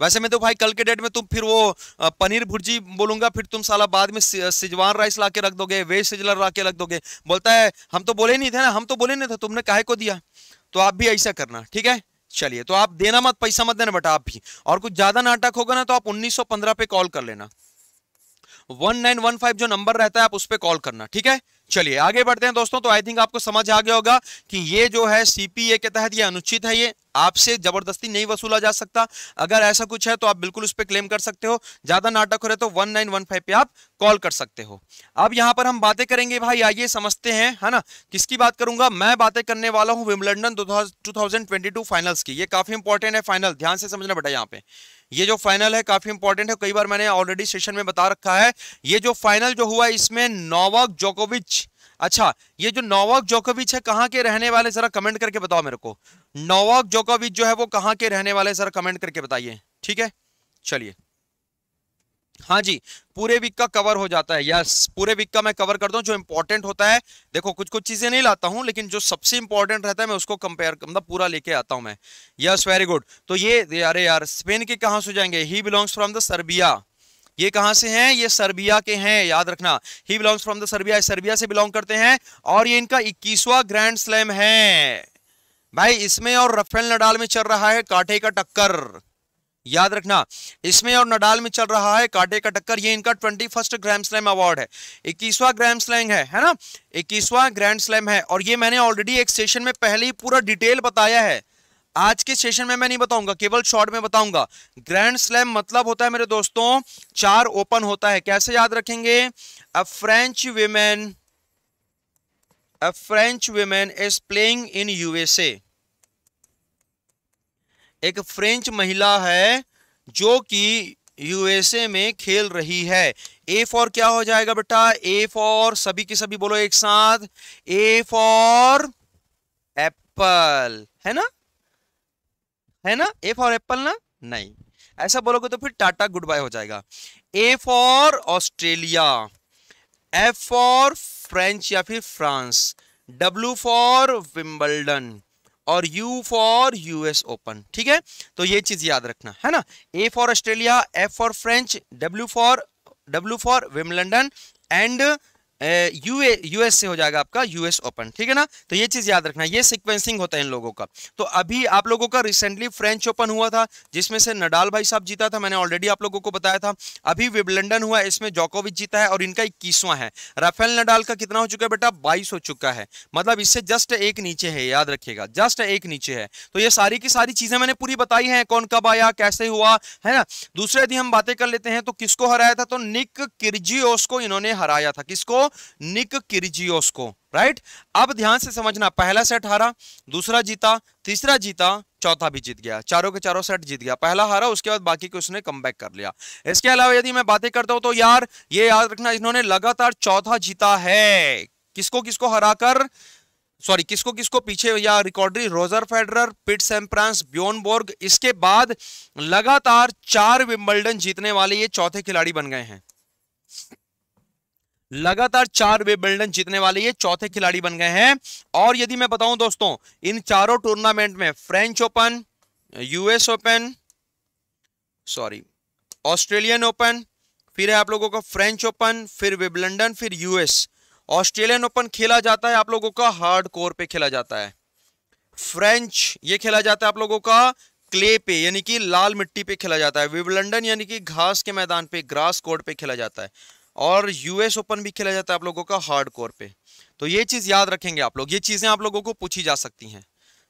वैसे मैं तो भाई कल के डेट में तुम फिर वो पनीर भुर्जी बोलूंगा फिर तुम साला बाद में सिजवान राइस ला के रख दोगे वेज सिजलर ला के रख दोगे बोलता है हम तो बोले नहीं थे ना हम तो बोले नहीं थे तुमने काहे को दिया तो आप भी ऐसा करना ठीक है चलिए तो आप देना मत पैसा मत देना बेटा आप भी और कुछ ज्यादा नाटक होगा ना तो आप 1915 पे कॉल कर लेना 1915 जो नंबर रहता है आप उस पर कॉल करना ठीक है चलिए आगे बढ़ते हैं दोस्तों तो आई थिंक आपको समझ आ गया होगा कि ये जो है सीपीए के तहत ये अनुचित है ये आपसे जबरदस्ती नहीं वसूला जा सकता अगर ऐसा कुछ है तो आप बिल्कुल उस पर क्लेम कर सकते हो ज्यादा नाटक हो रहे तो वन नाइन वन फाइव पे आप कॉल कर सकते हो अब यहाँ पर हम बातें करेंगे भाई आइए समझते हैं है ना किसकी बात करूंगा मैं बातें करने वाला हूँ Wimbledon two thousand twenty two finals की ये काफी इंपॉर्टेंट है फाइनल ध्यान से समझना बेटा यहाँ पे ये जो फाइनल है काफी इंपॉर्टेंट है कई बार मैंने ऑलरेडी सेशन में बता रखा है ये जो फाइनल जो हुआ इसमें नोवाक जोकोविच अच्छा ये जो नोवाक जोकोविच है कहाँ के रहने वाले सर कमेंट करके बताओ मेरे को नोवाक जोकोविच जो है वो कहाँ के रहने वाले सर कमेंट करके बताइए ठीक है चलिए हाँ जी पूरे वीक का कवर हो जाता है यस पूरे वीक का मैं कवर करता हूँ जो इंपॉर्टेंट होता है देखो कुछ कुछ चीज़ें नहीं लाता हूँ लेकिन जो सबसे इंपॉर्टेंट रहता है मैं उसको कंपेयर मतलब पूरा लेके आता हूँ मैं यस वेरी गुड तो ये अरे यार स्पेन के कहाँ से जाएंगे he belongs from the Serbia ये कहाँ से हैं ये सर्बिया के हैं याद रखना he belongs from the Serbia Serbia से बिलोंग करते हैं और ये इनका इक्कीसवा ग्रैंड स्लैम है भाई इसमें और रफेल नडाल में चल रहा है कांटे का टक्कर याद रखना इसमें और नडाल में चल रहा है कांटे का टक्कर ये इनका twenty first grand slam award है इक्कीसवा ग्रैंड स्लैम है है ना इक्कीसवा ग्रैंड स्लैम है और ये मैंने ऑलरेडी एक सेशन में पहले ही पूरा डिटेल बताया है आज के सेशन में मैं नहीं बताऊंगा केवल शॉर्ट में बताऊंगा ग्रैंड स्लैम मतलब होता है मेरे दोस्तों चार ओपन होता है कैसे याद रखेंगे a French women a French women is playing in USA एक फ्रेंच महिला है जो कि यूएसए में खेल रही है ए फॉर क्या हो जाएगा बेटा ए फॉर सभी के सभी बोलो एक साथ ए फॉर एप्पल है ना है ना ए फॉर एप्पल ना नहीं ऐसा बोलोगे तो फिर टाटा गुड बाय हो जाएगा A for Australia F for French या फिर फ्रांस डब्ल्यू फॉर विम्बलडन और यू फॉर यूएस ओपन ठीक है तो ये चीज याद रखना है ना A for Australia F for French W for W for Wimbledon and US से हो जाएगा आपका यूएस ओपन ठीक है ना तो ये चीज याद रखना ये सिक्वेंसिंग होता है इन लोगों का तो अभी आप लोगों का रिसेंटली फ्रेंच ओपन हुआ था जिसमें से नडाल भाई साहब जीता था मैंने ऑलरेडी आप लोगों को बताया था अभी विबलंडन हुआ इसमें जोकोविच जीता है और इनका इक्कीसवां है राफेल नडाल का कितना हो चुका है बेटा बाईस हो चुका है मतलब इससे जस्ट एक नीचे है याद रखिएगा जस्ट एक नीचे है तो ये सारी की सारी चीजें मैंने पूरी बताई है कौन कब आया कैसे हुआ है ना दूसरे यदि हम बातें कर लेते हैं तो किसको हराया था तो निक किर्जियोस को इन्होंने हराया था किसको निक किरिजियोस को राइट अब ध्यान से समझना पहला सेट हारा दूसरा जीता तीसरा जीता चौथा भी जीत गया चारों के चारों सेट जीत गया पहला हारा उसके बाद बाकी के उसने कम कर लिया इसके अलावा यदि मैं बातें करता हूं तो यार ये याद रखना इन्होंने लगातार चौथा जीता है किसको किसको हराकर सॉरी किसको किसको पीछे या रिकॉर्डरी रोजर फेडरर पिट सैम्प्रांस ब्योनबोर्ग इसके बाद लगातार चार विंबलडन जीतने वाले ये चौथे खिलाड़ी बन गए हैं लगातार चार वे बिल्डन जीतने वाले ये चौथे खिलाड़ी बन गए हैं और यदि मैं बताऊं दोस्तों इन चारों टूर्नामेंट में French open US open sorry Australian open फिर है आप लोगों का फ्रेंच ओपन फिर विबलंडन फिर यूएस ऑस्ट्रेलियन ओपन खेला जाता है आप लोगों का हार्ड कोर पे खेला जाता है फ्रेंच ये खेला जाता है आप लोगों का क्ले पे यानी कि लाल मिट्टी पे खेला जाता है विबलंडन यानी कि घास के मैदान पे ग्रास कोर्ट पे खेला जाता है और यूएस ओपन भी खेला जाता है आप लोगों का हार्ड कोर पे तो ये चीज़ याद रखेंगे आप लोग ये चीज़ें आप लोगों को पूछी जा सकती हैं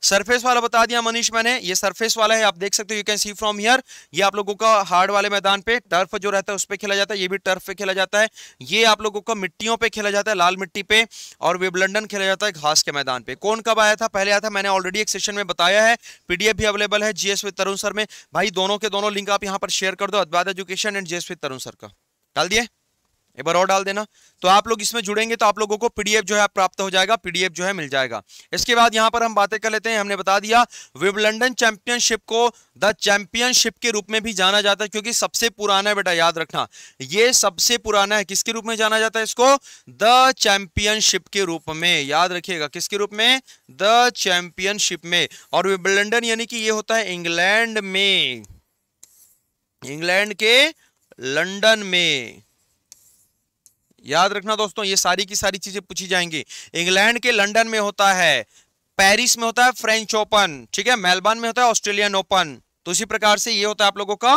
सरफेस वाला बता दिया मनीष मैंने ये सरफेस वाला है आप देख सकते हो you can see from here ये आप लोगों का हार्ड वाले मैदान पे टर्फ जो रहता है उस पर खेला जाता है ये भी टर्फ पे खेला जाता है ये आप लोगों का मिट्टियों पे खेला जाता है लाल मिट्टी पे और वेबलंडन खेला जाता है घास के मैदान पे कौन कब आया था पहले आया था मैंने ऑलरेडी एक सेशन में बताया है पीडीएफ भी अवेलेबल है जीएस विद तरुण सर में भाई दोनों के दोनों लिंक आप यहाँ पर शेयर कर दो अद्वाद education and GS with Tarun sir का डाल दिए एक बार और डाल देना तो आप लोग इसमें जुड़ेंगे तो आप लोगों को पीडीएफ जो है प्राप्त हो जाएगा पीडीएफ जो है मिल जाएगा इसके बाद यहां पर हम बातें कर लेते हैं हमने बता दिया विबलंडन चैंपियनशिप को द चैंपियनशिप के रूप में भी जाना जाता है क्योंकि सबसे पुराना है बेटा याद रखना ये सबसे पुराना है किसके रूप में जाना जाता है इसको द चैंपियनशिप के रूप में याद रखिएगा किसके रूप में द चैंपियनशिप में और विबलंडन यानी कि यह होता है इंग्लैंड में इंग्लैंड के लंडन में याद रखना दोस्तों ये सारी की सारी चीजें पूछी जाएंगी इंग्लैंड के लंडन में होता है पेरिस में होता है फ्रेंच ओपन ठीक है मेलबर्न में होता है ऑस्ट्रेलियन ओपन तो इसी प्रकार से ये होता है आप लोगों का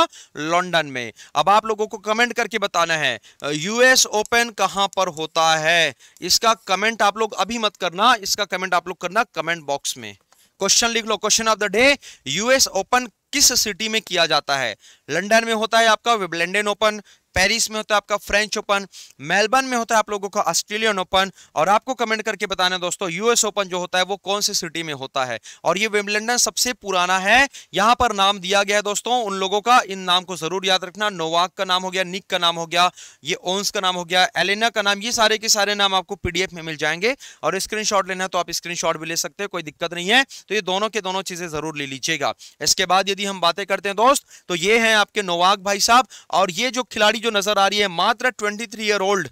लंडन में अब आप लोगों को कमेंट करके बताना है यूएस ओपन कहां पर होता है इसका कमेंट आप लोग अभी मत करना इसका कमेंट आप लोग करना कमेंट बॉक्स में क्वेश्चन लिख लो question of the day US open किस सिटी में किया जाता है लंडन में होता है आपका विबलेंडन ओपन पेरिस में होता है आपका फ्रेंच ओपन मेलबर्न में होता है आप लोगों का ऑस्ट्रेलियन ओपन और आपको कमेंट करके बताना दोस्तों यूएस ओपन जो होता है वो कौन सी सिटी में होता है और ये विम्बलडन सबसे पुराना है यहाँ पर नाम दिया गया है दोस्तों उन लोगों का इन नाम को जरूर याद रखना नोवाक का नाम हो गया निक का नाम हो गया ये ओन्स का नाम हो गया एलेना का नाम ये सारे के सारे नाम आपको पीडीएफ में मिल जाएंगे और स्क्रीन लेना तो आप स्क्रीन भी ले सकते हैं कोई दिक्कत नहीं है तो ये दोनों के दोनों चीजें जरूर ले लीजिएगा इसके बाद यदि हम बातें करते हैं दोस्त तो ये है आपके नोवाक भाई साहब और ये जो खिलाड़ी जो नजर आ रही है मात्र ट्वेंटी थ्री ईयर ओल्ड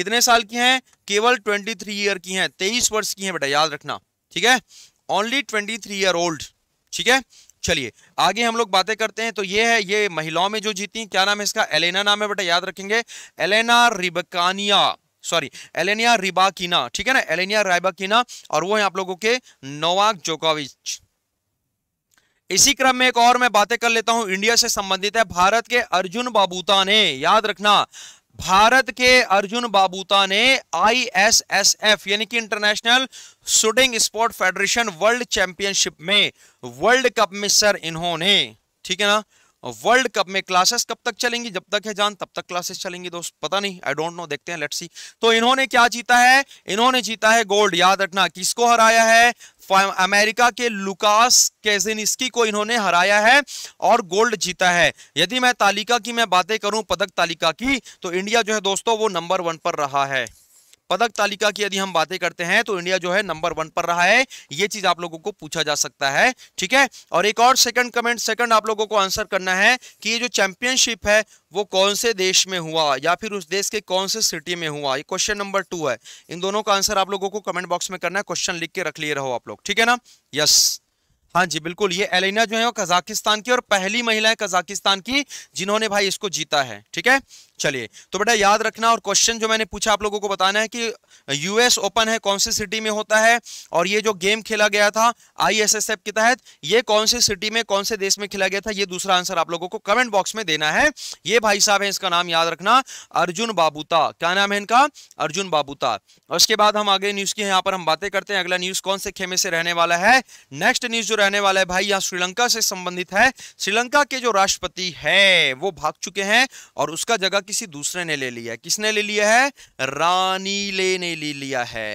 कितने साल की हैं केवल ट्वेंटी थ्री ईयर की हैं तेईस वर्ष की हैं बेटा याद रखना ठीक है only twenty three year old ठीक है चलिए आगे हम लोग बातें करते हैं तो ये है ये महिलाओं में जो जीती क्या नाम है इसका एलेना नाम है बेटा याद रखेंगे Elena Rybakina sorry Elena Rybakina ठीक है ना एलेनिया रिबाकिना और वो है आप लोगों के नोवाक जोकोविच इसी क्रम में एक और मैं बातें कर लेता हूं इंडिया से संबंधित है भारत के अर्जुन बाबूता ने याद रखना भारत के अर्जुन बाबूता ने आईएसएसएफ यानी कि international shooting sport federation world championship में वर्ल्ड कप में सर इन्होंने ठीक है ना वर्ल्ड कप में क्लासेस कब तक चलेंगी जब तक है जान तब तक क्लासेस चलेंगी दोस्त पता नहीं आई डोंट नो देखते हैं लेट्स सी तो इन्होंने क्या जीता है इन्होंने जीता है गोल्ड याद रखना किसको हराया है अमेरिका के लुकास केजेनिस्की को इन्होंने हराया है और गोल्ड जीता है यदि मैं तालिका की मैं बातें करूं पदक तालिका की तो इंडिया जो है दोस्तों वो नंबर वन पर रहा है पदक तालिका की यदि हम बातें करते हैं तो इंडिया जो है नंबर वन पर रहा है ये चीज आप लोगों को पूछा जा सकता है ठीक है और एक और सेकंड कमेंट सेकंड आप लोगों को आंसर करना है कि ये जो चैंपियनशिप है वो कौन से देश में हुआ या फिर उस देश के कौन से सिटी में हुआ ये क्वेश्चन नंबर टू है इन दोनों का आंसर आप लोगों को कमेंट बॉक्स में करना है क्वेश्चन लिख के रख लिए रहो आप लोग ठीक है ना यस हाँ जी बिल्कुल ये एलिना जो है वो कजाकिस्तान की और पहली महिला है कजाकिस्तान की जिन्होंने भाई इसको जीता है ठीक है चलिए तो बेटा याद रखना और क्वेश्चन जो मैंने पूछा आप लोगों को बताना है कि यूएस ओपन है कौन सी सिटी में होता है और ये जो गेम खेला गया था आईएसएसएफ के तहत ये कौन सी सिटी में कौन से देश में खेला गया था ये दूसरा आंसर आप लोगों को कमेंट बॉक्स में देना है ये भाई साहब है इसका नाम याद रखना अर्जुन बाबूता क्या नाम है इनका अर्जुन बाबूता और उसके बाद हम आगे न्यूज की यहाँ पर हम बातें करते हैं अगला न्यूज कौन से खेमे से रहने वाला है नेक्स्ट न्यूज जो रहने वाला है भाई यहाँ श्रीलंका से संबंधित है श्रीलंका के जो राष्ट्रपति है वो भाग चुके हैं और उसका जगह किसी दूसरे ने ले लिया किसने ले लिया है रानी ले ने ले लिया है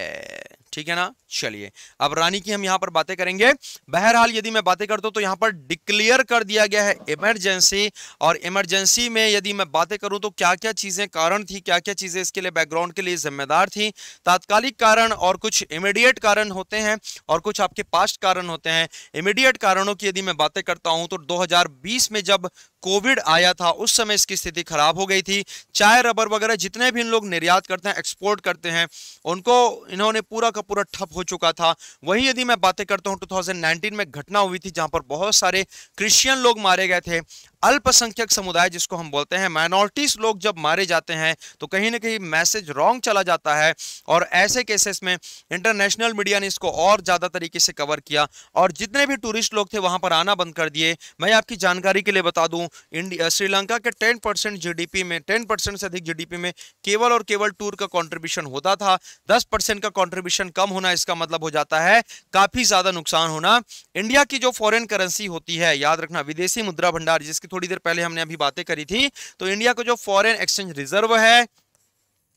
ठीक है ना चलिए अब रानी की हम यहां पर बातें करेंगे बहरहाल यदि मैं बातें करता हूं तो यहां पर डिक्लेयर कर दिया गया है इमरजेंसी और इमरजेंसी में यदि मैं बातें करूं तो क्या क्या चीजें कारण थी क्या क्या चीजें इसके लिए बैकग्राउंड के लिए जिम्मेदार थी तात्कालिक कारण और कुछ इमीडिएट कारण होते हैं और कुछ आपके पास्ट कारण होते हैं इमीडिएट कारणों की यदि मैं बातें करता हूं तो दो में जब कोविड आया था उस समय इसकी स्थिति खराब हो गई थी चाय रबर वगैरह जितने भी इन लोग निर्यात करते हैं एक्सपोर्ट करते हैं उनको इन्होंने पूरा का पूरा ठप हो चुका था वहीं यदि मैं बातें करता हूँ टू में घटना हुई थी जहाँ पर बहुत सारे क्रिश्चियन लोग मारे गए थे अल्पसंख्यक समुदाय जिसको हम बोलते हैं माइनॉरिटीज लोग जब मारे जाते हैं तो कहीं ना कहीं मैसेज रॉन्ग चला जाता है और ऐसे केसेस में इंटरनेशनल मीडिया ने इसको और ज़्यादा तरीके से कवर किया और जितने भी टूरिस्ट लोग थे वहाँ पर आना बंद कर दिए मैं आपकी जानकारी के लिए बता दूँ श्रीलंका के टेन परसेंट जी में टेन परसेंट से अधिक जी में केवल और केवल टूर का कॉन्ट्रीब्यूशन होता था दस परसेंट का कॉन्ट्रीब्यूशन कम होना इसका मतलब हो जाता है काफ़ी ज़्यादा नुकसान होना इंडिया की जो फॉरेन करेंसी होती है याद रखना विदेशी मुद्रा भंडार जिसकी थोड़ी देर पहले हमने अभी बातें करी थी तो इंडिया का जो फॉरेन एक्सचेंज रिजर्व है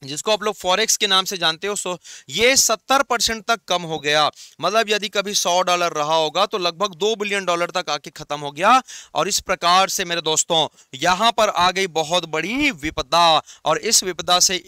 जिसको आप लोग फॉरेक्स के नाम से जानते हो सो ये सत्तर परसेंट तक कम हो गया मतलब यदि कभी सौ डॉलर रहा होगा तो लगभग दो बिलियन डॉलर तक आके खत्म हो गया और इस प्रकार से मेरे दोस्तों यहां पर आ गई बहुत बड़ी विपदा और इस विपदा से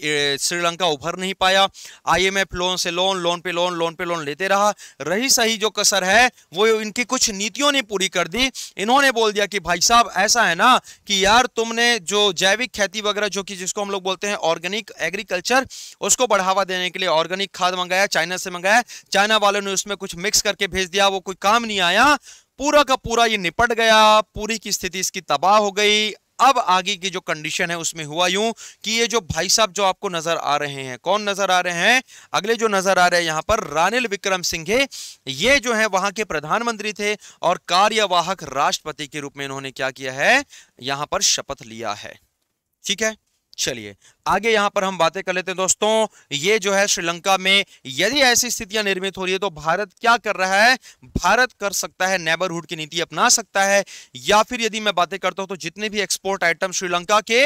श्रीलंका उभर नहीं पाया आईएमएफ लोन से लोन लोन पे लोन लोन पे लोन लेते रहा रही सही जो कसर है वो इनकी कुछ नीतियों ने पूरी कर दी इन्होंने बोल दिया कि भाई साहब ऐसा है ना कि यार तुमने जो जैविक खेती वगैरह जो कि जिसको हम लोग बोलते हैं ऑर्गेनिक एग्री एग्रीकल्चर उसको बढ़ावा देने के लिए ऑर्गेनिक खाद मंगाया चाइना से मंगाया चाइना वालों ने उसमें कुछ मिक्स करके भेज दिया वो कोई काम नहीं आया पूरा का पूरा ये निपट गया पूरी की स्थिति इसकी तबाह हो गई अब आगे की जो कंडीशन है उसमें हुआ यूं कि ये जो भाई साहब जो आपको नजर आ रहे हैं कौन नजर आ रहे हैं अगले जो नजर आ रहे हैं यहां पर रानिल विक्रम सिंघे ये जो है वहां के प्रधानमंत्री थे और कार्यवाहक राष्ट्रपति के रूप में इन्होंने क्या किया है यहां पर शपथ लिया है ठीक है चलिए आगे यहां पर हम बातें कर लेते हैं दोस्तों ये जो है श्रीलंका में यदि ऐसी स्थितियां निर्मित हो रही है तो भारत क्या कर रहा है भारत कर सकता है नेबरहुड की नीति अपना सकता है या फिर यदि मैं बातें करता हूं तो जितने भी एक्सपोर्ट आइटम श्रीलंका के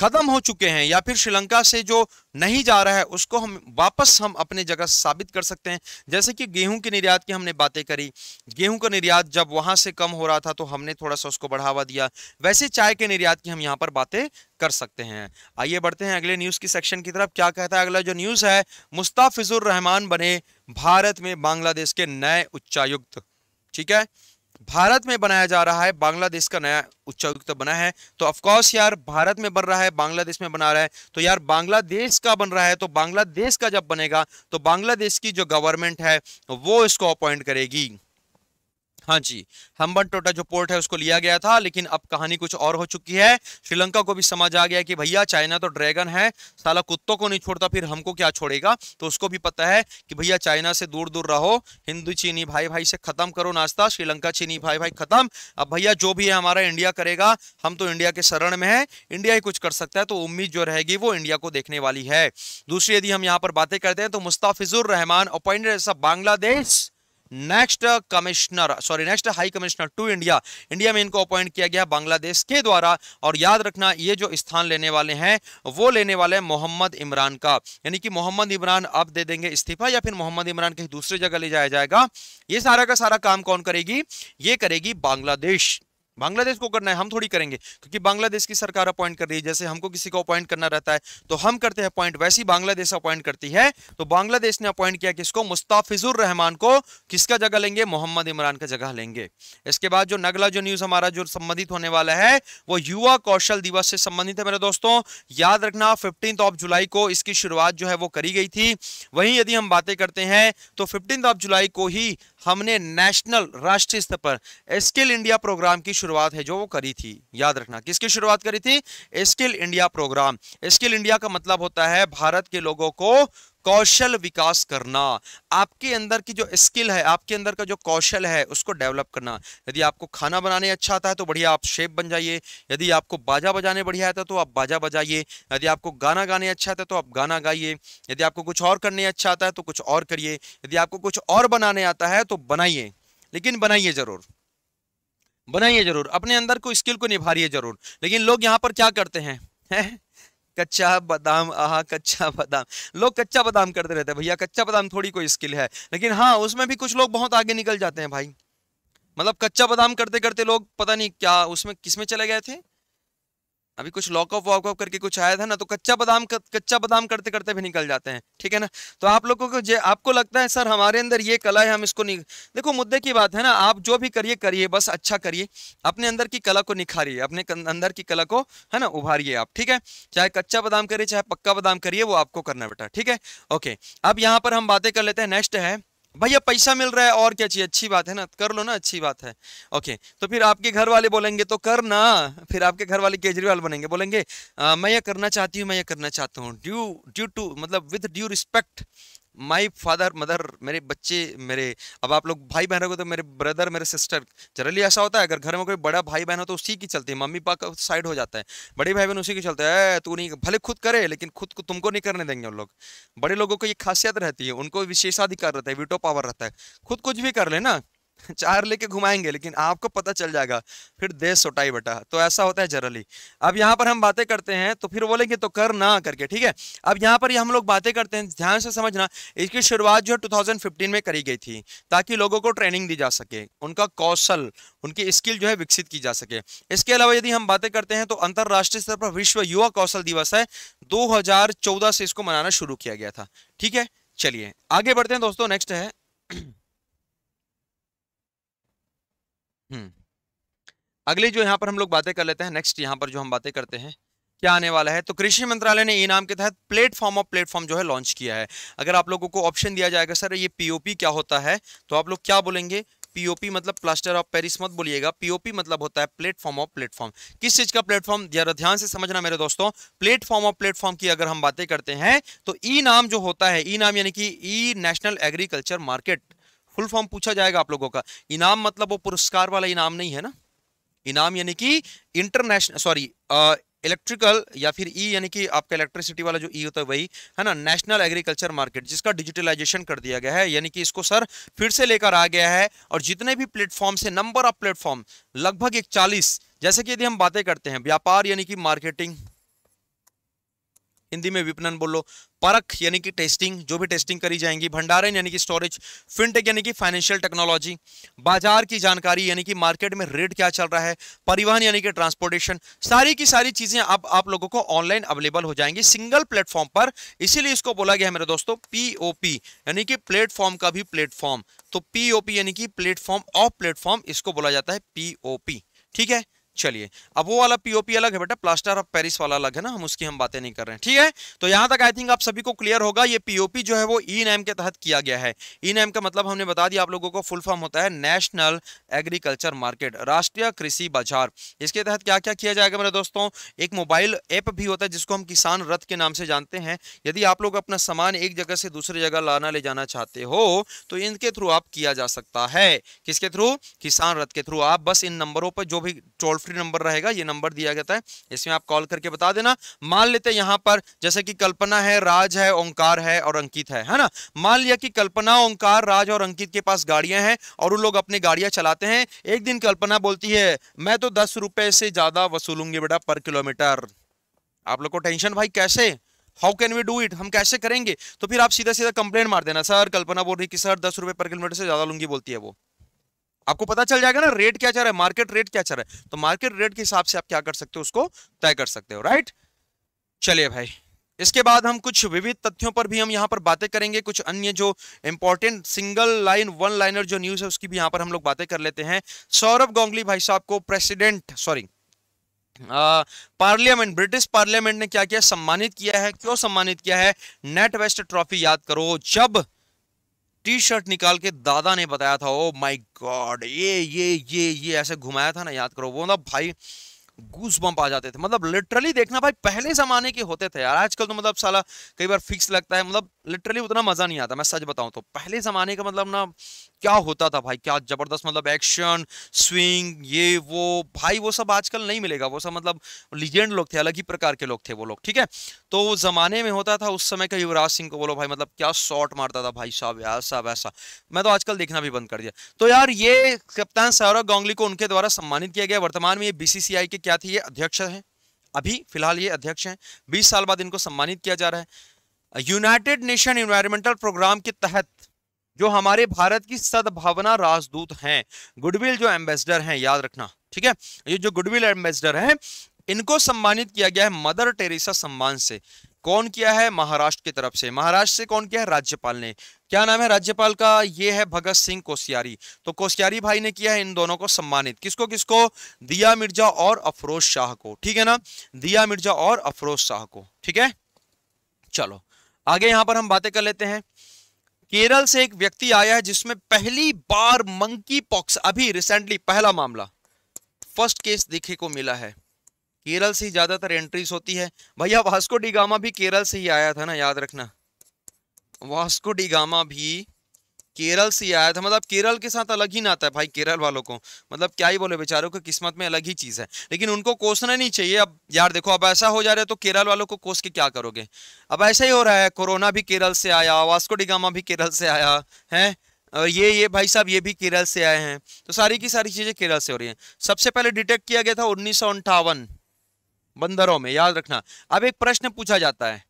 खत्म हो चुके हैं या फिर श्रीलंका से जो नहीं जा रहा है उसको हम वापस हम अपने जगह साबित कर सकते हैं जैसे कि गेहूं के निर्यात की हमने बातें करी गेहूं का निर्यात जब वहां से कम हो रहा था तो हमने थोड़ा सा उसको बढ़ावा दिया वैसे चाय के निर्यात की हम यहाँ पर बातें कर सकते हैं आइए बढ़ते हैं अगले न्यूज़ की सेक्शन की तरफ क्या कहता है अगला जो न्यूज़ है मुस्ताफिजुर रहमान बने भारत में बांग्लादेश के नए उच्चायुक्त ठीक है भारत में बनाया जा रहा है बांग्लादेश का नया उच्चायुक्त बना है तो ऑफकोर्स यार भारत में बन रहा है बांग्लादेश में बना रहा है तो यार बांग्लादेश का बन रहा है तो बांग्लादेश का जब बनेगा तो बांग्लादेश की जो गवर्नमेंट है वो इसको अपॉइंट करेगी हाँ जी हम्बन टोटा जो पोर्ट है उसको लिया गया था लेकिन अब कहानी कुछ और हो चुकी है श्रीलंका को भी समझ आ गया कि भैया चाइना तो ड्रैगन है साला कुत्तों को नहीं छोड़ता फिर हमको क्या छोड़ेगा तो उसको भी पता है कि भैया चाइना से दूर दूर रहो हिंदू चीनी भाई भाई से खत्म करो नाश्ता श्रीलंका चीनी भाई भाई खत्म अब भैया जो भी है हमारा इंडिया करेगा हम तो इंडिया के शरण में है इंडिया ही कुछ कर सकता है तो उम्मीद जो रहेगी वो इंडिया को देखने वाली है दूसरी यदि हम यहाँ पर बातें करते हैं तो Mustafizur Rahman appointed Bangladesh next commissioner sorry next high commissioner to India India में इनको अपॉइंट किया गया बांग्लादेश के द्वारा और याद रखना ये जो स्थान लेने वाले हैं वो लेने वाले हैं मोहम्मद इमरान का यानी कि मोहम्मद इमरान अब दे देंगे इस्तीफा या फिर मोहम्मद इमरान कहीं दूसरी जगह ले जाया जाएगा ये सारा का सारा काम कौन करेगी ये करेगी बांग्लादेश बांग्लादेश को करना है हम थोड़ी करेंगे क्योंकि बांग्लादेश की सरकार अपॉइंट कर रही है जैसे हमको किसी को अपॉइंट करना रहता है तो हम करते हैं अपॉइंट वैसी बांग्लादेश अपॉइंट करती है तो बांग्लादेश ने अपॉइंट किया किसको मुस्ताफिजुर रहमान को किसका जगह लेंगे मोहम्मद इमरान का जगह लेंगे इसके बाद जो नगला जो न्यूज हमारा जो संबंधित होने वाला है वो युवा कौशल दिवस से संबंधित है मेरे दोस्तों याद रखना फिफ्टीन ऑफ जुलाई को इसकी शुरुआत जो है वो करी गई थी वहीं यदि हम बातें करते हैं तो फिफ्टीन ऑफ जुलाई को ही हमने नेशनल राष्ट्रीय स्तर पर स्किल इंडिया प्रोग्राम की शुरुआत है जो वो करी थी याद रखना किसकी शुरुआत करी थी skill India program skill India का मतलब होता है भारत के लोगों को कौशल विकास करना आपके अंदर की जो स्किल है आपके अंदर का जो कौशल है उसको डेवलप करना यदि आपको खाना बनाने अच्छा आता है तो बढ़िया आप शेप बन जाइए यदि आपको बाजा बजाने बढ़िया आता है तो आप बाजा बजाइए यदि आपको गाना गाने अच्छा आता है तो आप गाना गाइए यदि आपको कुछ और करने अच्छा आता है तो कुछ और करिए यदि आपको कुछ और बनाने आता है तो बनाइए लेकिन बनाइए ज़रूर बनाइए ज़रूर अपने अंदर को स्किल को निभारिए ज़रूर लेकिन लोग यहाँ पर क्या करते हैं है? कच्चा बादाम आहा कच्चा बादाम लोग कच्चा बादाम करते रहते हैं भैया कच्चा बादाम थोड़ी कोई स्किल है लेकिन हाँ उसमें भी कुछ लोग बहुत आगे निकल जाते हैं भाई मतलब कच्चा बादाम करते करते लोग पता नहीं क्या उसमें किसमें चले गए थे अभी कुछ लॉकअप वॉकअप करके कुछ आया था ना तो कच्चा बादाम कच्चा बादाम करते करते भी निकल जाते हैं ठीक है ना तो आप लोगों को जो आपको लगता है सर हमारे अंदर ये कला है हम इसको नहीं देखो मुद्दे की बात है ना आप जो भी करिए करिए बस अच्छा करिए अपने अंदर की कला को निखारिए अपने अंदर की कला को है ना उभारिए आप ठीक है चाहे कच्चा बादाम करिए चाहे पक्का बादाम करिए वो आपको करना बेटा ठीक है ओके अब यहाँ पर हम बातें कर लेते हैं नेक्स्ट है भैया पैसा मिल रहा है और क्या चाहिए अच्छी बात है ना कर लो ना अच्छी बात है ओके तो फिर आपके घर वाले बोलेंगे तो कर ना फिर आपके घर वाले केजरीवाल बनेंगे बोलेंगे आ, मैं ये करना चाहती हूँ मैं ये करना चाहता हूँ ड्यू ड्यू टू मतलब with due respect my father mother मेरे बच्चे मेरे अब आप लोग भाई बहन हो तो मेरे ब्रदर मेरे सिस्टर जनरली ऐसा होता है अगर घर में कोई बड़ा भाई बहन हो तो उसी की चलती है मम्मी पापा का साइड हो जाता है बड़े भाई बहन उसी की चलते हैं तू नहीं भले खुद करे लेकिन खुद को तुमको नहीं करने देंगे उन लोग बड़े लोगों को ये खासियत रहती है उनको विशेषाधिकार रहता है वीटो पावर रहता है खुद कुछ भी कर लेना चार लेके घुमाएंगे लेकिन आपको पता चल जाएगा फिर देश सोटाई बटा तो ऐसा होता है जरली अब यहाँ पर हम बातें करते हैं तो फिर बोलेंगे तो कर ना करके ठीक है अब यहाँ पर हम लोग बातें करते हैं ध्यान से समझना इसकी शुरुआत जो है टू में करी गई थी ताकि लोगों को ट्रेनिंग दी जा सके उनका कौशल उनकी स्किल जो है विकसित की जा सके इसके अलावा यदि हम बातें करते हैं तो अंतर्राष्ट्रीय स्तर पर विश्व युवा कौशल दिवस है दो से इसको मनाना शुरू किया गया था ठीक है चलिए आगे बढ़ते हैं दोस्तों नेक्स्ट है हम्म। अगले जो यहाँ पर हम लोग बातें कर लेते हैं नेक्स्ट यहाँ पर जो हम बातें करते हैं क्या आने वाला है तो कृषि मंत्रालय ने ई नाम के तहत प्लेटफॉर्म ऑफ प्लेटफॉर्म जो है लॉन्च किया है अगर आप लोगों को ऑप्शन दिया जाएगा सर ये पीओपी क्या होता है तो आप लोग क्या बोलेंगे पीओपी मतलब प्लास्टर ऑफ पेरिस मत बोलिएगा पीओपी मतलब होता है प्लेटफॉर्म ऑफ प्लेटफॉर्म किस चीज का प्लेटफॉर्म ध्यान से समझना मेरे दोस्तों प्लेटफॉर्म ऑफ प्लेटफॉर्म की अगर हम बातें करते हैं तो ई नाम जो होता है ई नाम यानी कि e national agriculture market full form पूछा जाएगा आप लोगों का इनाम मतलब वो पुरस्कार वाला इनाम नहीं है ना इनाम यानी कि इंटरनेशनल सॉरी इलेक्ट्रिकल या फिर ई यानी कि आपका इलेक्ट्रिसिटी वाला जो ई होता है वही है ना नेशनल एग्रीकल्चर मार्केट जिसका डिजिटलाइजेशन कर दिया गया है यानी कि इसको सर फिर से लेकर आ गया है और जितने भी प्लेटफॉर्म से नंबर ऑफ प्लेटफॉर्म लगभग एक चालीस जैसे कि यदि हम बातें करते हैं व्यापार यानी कि मार्केटिंग हिंदी में विपणन बोलो परख यानी कि टेस्टिंग जो भी टेस्टिंग करी जाएंगी भंडारण यानी कि स्टोरेज फिनटेक यानी कि फाइनेंशियल टेक्नोलॉजी बाजार की जानकारी यानी कि मार्केट में रेट क्या चल रहा है परिवहन यानी कि ट्रांसपोर्टेशन सारी की सारी चीज़ें अब आप लोगों को ऑनलाइन अवेलेबल हो जाएंगी सिंगल प्लेटफॉर्म पर इसीलिए इसको बोला गया है मेरे दोस्तों पीओपी यानी कि प्लेटफॉर्म का भी प्लेटफॉर्म तो पीओपी यानी कि प्लेटफॉर्म ऑफ प्लेटफॉर्म इसको बोला जाता है पीओपी ठीक है चलिए अब वो वाला पीओपी अलग है बेटा प्लास्टर ऑफ पेरिस वाला अलग है ना हम उसकी हम बातें नहीं कर रहे हैं ठीक है तो यहां तक आई थिंक आप सभी को क्लियर होगा ये पीओपी जो है वो ई e नैम के तहत किया गया है ई e नैम का मतलब हमने बता दिया आप लोगों को फुल फॉर्म होता है नेशनल एग्रीकल्चर मार्केट राष्ट्रीय कृषि बाजार इसके तहत क्या क्या किया जाएगा मेरे दोस्तों एक मोबाइल ऐप भी होता है जिसको हम किसान रथ के नाम से जानते हैं यदि आप लोग अपना सामान एक जगह से दूसरी जगह लाना ले जाना चाहते हो तो इनके थ्रू आप किया जा सकता है किसके थ्रू किसान रथ के थ्रू आप बस इन नंबरों पर जो भी टोल फ्री नंबर रहेगा ये नंबर दिया जाता है इसमें आप कॉल करके बता देना मान लेते हैं यहाँ पर जैसे कि कल्पना है राज है ओंकार है और अंकित है है ना मान लिया कि कल्पना ओंकार राज और अंकित के पास गाड़ियां हैं और उन लोग अपनी गाड़ियां चलाते हैं एक दिन कल्पना बोलती है मैं तो दस रुपए से ज्यादा वसूलूंगी बेटा पर किलोमीटर आप लोग को टेंशन भाई कैसे how can we do it हम कैसे करेंगे तो फिर आप सीधा सीधा कंप्लेन मार देना सर कल्पना बोल रही कि सर दस रुपये पर किलोमीटर से ज़्यादा लूंगी बोलती है वो आपको पता चल जाएगा ना रेट क्या चल रहा है मार्केट रेट क्या चल रहा है तो मार्केट रेट के हिसाब से आप क्या कर सकते हो उसको तय कर सकते हो राइट चलिए भाई इसके बाद हम कुछ विविध तथ्यों पर भी हम यहाँ पर बातें करेंगे कुछ अन्य जो important single line one liner जो न्यूज है उसकी भी यहाँ पर हम लोग बातें कर लेते हैं सौरभ गांगुली भाई साहब को president sorry parliament British parliament ने क्या किया सम्मानित किया है क्यों सम्मानित किया है नेट वेस्ट ट्रॉफी याद करो जब टी शर्ट निकाल के दादा ने बताया था ओ माय गॉड ये ये ये ये ऐसे घुमाया था ना याद करो वो ना भाई गूस बंप आ जाते थे मतलब लिटरली देखना भाई पहले जमाने के होते थे यार आजकल तो मतलब साला कई बार फिक्स लगता है मतलब लिटरली उतना मजा नहीं आता मैं सच बताऊं तो पहले जमाने का मतलब ना क्या होता था भाई क्या जबरदस्त मतलब एक्शन स्विंग ये वो भाई वो सब आजकल नहीं मिलेगा वो सब मतलब लीजेंड लोग थे अलग ही प्रकार के लोग थे वो लोग ठीक है तो वो जमाने में होता था उस समय का युवराज सिंह को बोलो भाई मतलब क्या शॉट मारता था भाई साहब ऐसा वैसा मैं तो आजकल देखना भी बंद कर दिया तो यार ये कप्तान सौरभ गांगली को उनके द्वारा सम्मानित किया गया वर्तमान में ये बीसीसीआई के क्या थे ये अध्यक्ष है अभी फिलहाल ये अध्यक्ष हैं बीस साल बाद इनको सम्मानित किया जा रहा है यूनाइटेड नेशन इन्वायरमेंटल प्रोग्राम के तहत जो हमारे भारत की सद्भावना राजदूत हैं गुडविल जो एम्बेसडर हैं याद रखना ठीक है ये जो गुडविल एम्बेसडर हैं इनको सम्मानित किया गया है मदर टेरेसा सम्मान से कौन किया है महाराष्ट्र की तरफ से महाराष्ट्र से कौन किया है राज्यपाल ने क्या नाम है राज्यपाल का ये है भगत सिंह कोश्यारी तो कोश्यारी भाई ने किया है इन दोनों को सम्मानित किसको किसको दिया मिर्जा और अफरोज शाह को ठीक है ना दिया मिर्जा और अफरोज शाह को ठीक है चलो आगे यहां पर हम बातें कर लेते हैं केरल से एक व्यक्ति आया है जिसमें पहली बार मंकी पॉक्स अभी रिसेंटली पहला मामला फर्स्ट केस देखे को मिला है केरल से ही ज्यादातर एंट्रीज होती है भैया वास्को डिगामा भी केरल से ही आया था ना याद रखना वास्को डिगामा भी केरल से आया था मतलब केरल के साथ अलग ही नाता है भाई केरल वालों को मतलब क्या ही बोले बेचारों को किस्मत में अलग ही चीज़ है लेकिन उनको कोसना नहीं चाहिए अब यार देखो अब ऐसा हो जा रहा है तो केरल वालों को कोस के क्या करोगे अब ऐसा ही हो रहा है कोरोना भी केरल से आया वास्को डिगामा भी केरल से आया है और ये ये भाई साहब ये भी केरल से आए हैं तो सारी की सारी चीज़ें केरल से हो रही हैं सबसे पहले डिटेक्ट किया गया था उन्नीस बंदरों में याद रखना अब एक प्रश्न पूछा जाता है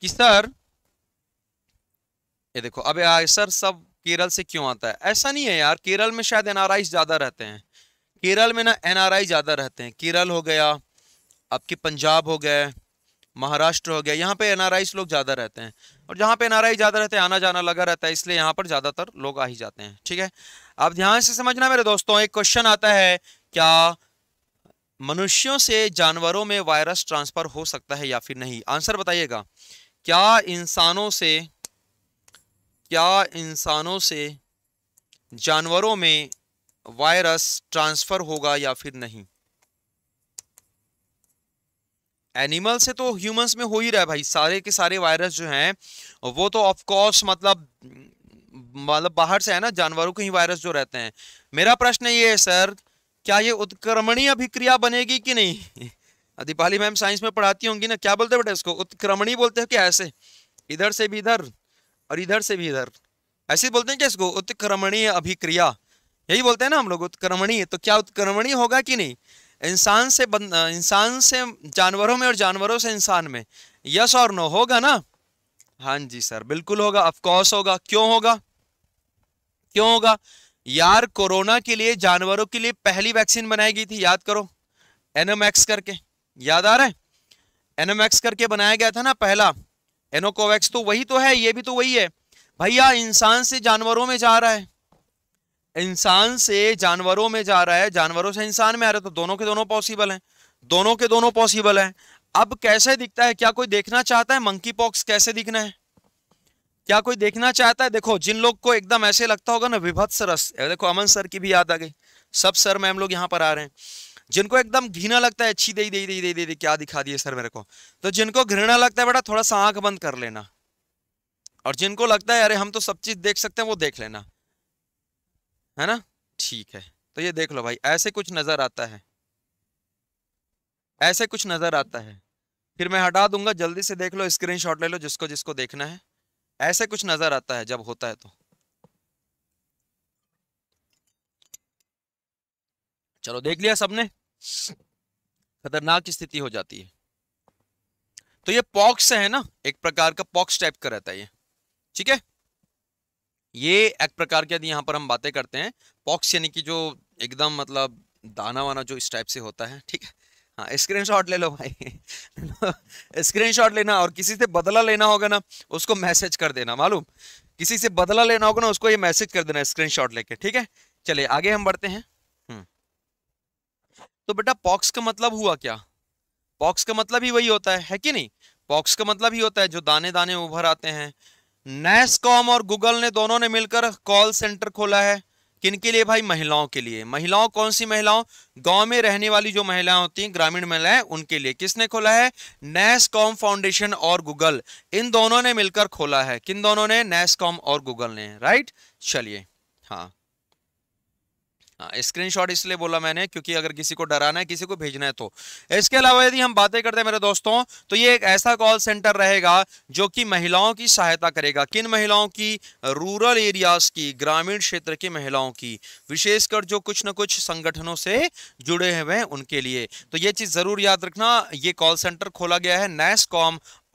कि सर ये देखो अब सर सब केरल से क्यों आता है ऐसा नहीं है यार केरल में शायद एन ज़्यादा रहते हैं केरल में ना एन ज़्यादा रहते हैं केरल हो गया आपके पंजाब हो गए महाराष्ट्र हो गया यहाँ पे एन लोग ज़्यादा रहते हैं और जहाँ पे एन ज़्यादा रहते हैं आना जाना लगा रहता है इसलिए यहाँ पर ज़्यादातर लोग आ ही जाते हैं ठीक है आप ध्यान से समझना मेरे दोस्तों एक क्वेश्चन आता है क्या मनुष्यों से जानवरों में वायरस ट्रांसफ़र हो सकता है या फिर नहीं आंसर बताइएगा क्या इंसानों से क्या इंसानों से जानवरों में वायरस ट्रांसफ़र होगा या फिर नहीं एनिमल से तो ह्यूमंस में हो ही रहा है भाई सारे के सारे वायरस जो हैं वो तो ऑफ कोर्स मतलब मतलब बाहर से है ना जानवरों के ही वायरस जो रहते हैं मेरा प्रश्न ये है सर क्या ये उत्क्रमणीय अभिक्रिया बनेगी कि नहीं दीपाली मैम साइंस में पढ़ाती होंगी ना क्या बोलते बेटा इसको उत्क्रमणी बोलते हैं क्या ऐसे इधर से भी इधर और इधर से भी इधर ऐसे बोलते हैं क्या इसको उत्क्रमणीय अभिक्रिया यही बोलते हैं ना हम लोग उत्क्रमणीय तो क्या उत्क्रमणीय होगा कि नहीं इंसान से इंसान से जानवरों में और जानवरों से इंसान में यस और नो होगा ना हाँ जी सर बिल्कुल होगा अफकोर्स होगा क्यों होगा क्यों होगा यार कोरोना के लिए जानवरों के लिए पहली वैक्सीन बनाई गई थी याद करो एनएमएक्स करके याद आ रहा है एनएमएक्स करके बनाया गया था ना पहला एनोकोवैक्स तो वही तो है ये भी तो वही है भैया इंसान से जानवरों में जा रहा है इंसान से जानवरों में जा रहा है जानवरों से इंसान में आ रहा है तो दोनों के दोनों पॉसिबल हैं दोनों के दोनों पॉसिबल हैं अब कैसे दिखता है क्या कोई देखना चाहता है मंकी पॉक्स कैसे दिखना है क्या कोई देखना चाहता है देखो जिन लोग को एकदम ऐसे लगता होगा ना विभत्स रस देखो अमन सर की भी याद आ गई सब सर मैम लोग यहाँ पर आ रहे हैं जिनको एकदम घिना लगता है अच्छी दे दे दे दे दे दे क्या दिखा दिए सर मेरे को तो जिनको घृणा लगता है बेटा थोड़ा सा आंख बंद कर लेना और जिनको लगता है अरे हम तो सब चीज देख सकते हैं वो देख लेना है ना ठीक है तो ये देख लो भाई ऐसे कुछ नजर आता है ऐसे कुछ नजर आता है फिर मैं हटा दूंगा जल्दी से देख लो स्क्रीनशॉट ले लो जिसको जिसको देखना है ऐसे कुछ नजर आता है जब होता है तो चलो देख लिया सबने खतरनाक स्थिति हो जाती है तो ये पॉक्स है ना एक प्रकार का पॉक्स टाइप का रहता है ये ठीक है ये एक प्रकार के यदि यहाँ पर हम बातें करते हैं पॉक्स यानी कि जो एकदम मतलब दाना वाना जो इस टाइप से होता है ठीक है हाँ स्क्रीनशॉट ले लो भाई स्क्रीनशॉट लेना और किसी से बदला लेना होगा ना उसको मैसेज कर देना मालूम किसी से बदला लेना होगा ना उसको ये मैसेज कर देना स्क्रीनशॉट लेके ठीक है चलिए आगे हम बढ़ते हैं तो बेटा पॉक्स का मतलब हुआ क्या पॉक्स का मतलब ही वही होता है है कि नहीं पॉक्स का मतलब ही होता है जो दाने दाने उभर आते हैं नेस्कॉम और गूगल ने दोनों ने मिलकर कॉल सेंटर खोला है किन के लिए भाई महिलाओं के लिए महिलाओं कौन सी महिलाओं गांव में रहने वाली जो महिलाएं होती हैं ग्रामीण महिलाएं उनके लिए किसने खोला है नेस्कॉम फाउंडेशन और गूगल इन दोनों ने मिलकर खोला है किन दोनों ने नेस्कॉम और गूगल ने राइट चलिए हाँ स्क्रीनशॉट हाँ, इसलिए बोला मैंने क्योंकि अगर किसी को डराना है किसी को भेजना है तो इसके अलावा यदि हम बातें करते हैं मेरे दोस्तों तो ये एक ऐसा कॉल सेंटर रहेगा जो कि महिलाओं की सहायता करेगा किन महिलाओं की रूरल एरियाज की ग्रामीण क्षेत्र की महिलाओं की विशेषकर जो कुछ ना कुछ संगठनों से जुड़े हुए हैं उनके लिए तो ये चीज़ ज़रूर याद रखना ये कॉल सेंटर खोला गया है नैस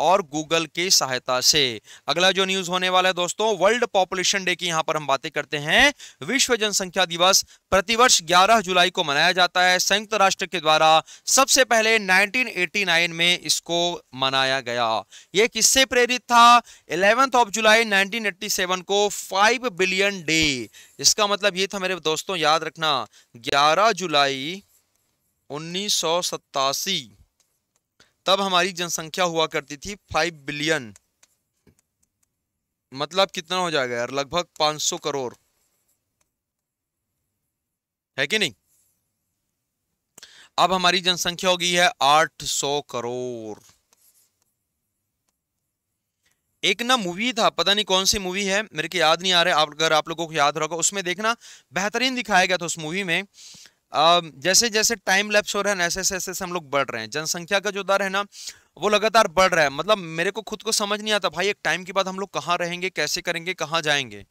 और गूगल की सहायता से अगला जो न्यूज होने वाला है दोस्तों वर्ल्ड पॉपुलेशन डे की यहां पर हम बातें करते हैं विश्व जनसंख्या दिवस प्रतिवर्ष 11 जुलाई को मनाया जाता है संयुक्त राष्ट्र के द्वारा सबसे पहले 1989 में इसको मनाया गया यह किससे प्रेरित था इलेवेंथ ऑफ जुलाई नाइनटीन को फाइव बिलियन डे इसका मतलब ये था मेरे दोस्तों याद रखना ग्यारह जुलाई उन्नीस तब हमारी जनसंख्या हुआ करती थी फाइव बिलियन मतलब कितना हो जाएगा यार लगभग पांच सौ करोड़ है कि नहीं अब हमारी जनसंख्या हो गई है आठ सौ करोड़ एक ना मूवी था पता नहीं कौन सी मूवी है मेरे को याद नहीं आ रहा है आप अगर आप लोगों को याद रखो उसमें देखना बेहतरीन दिखाया गया था उस मूवी में जैसे जैसे टाइम लैप्स हो रहे हैं ऐसे ऐसे ऐसे हम लोग बढ़ रहे हैं जनसंख्या का जो दर है ना वो लगातार बढ़ रहा है मतलब मेरे को खुद को समझ नहीं आता भाई एक टाइम के बाद हम लोग कहाँ रहेंगे कैसे करेंगे कहाँ जाएंगे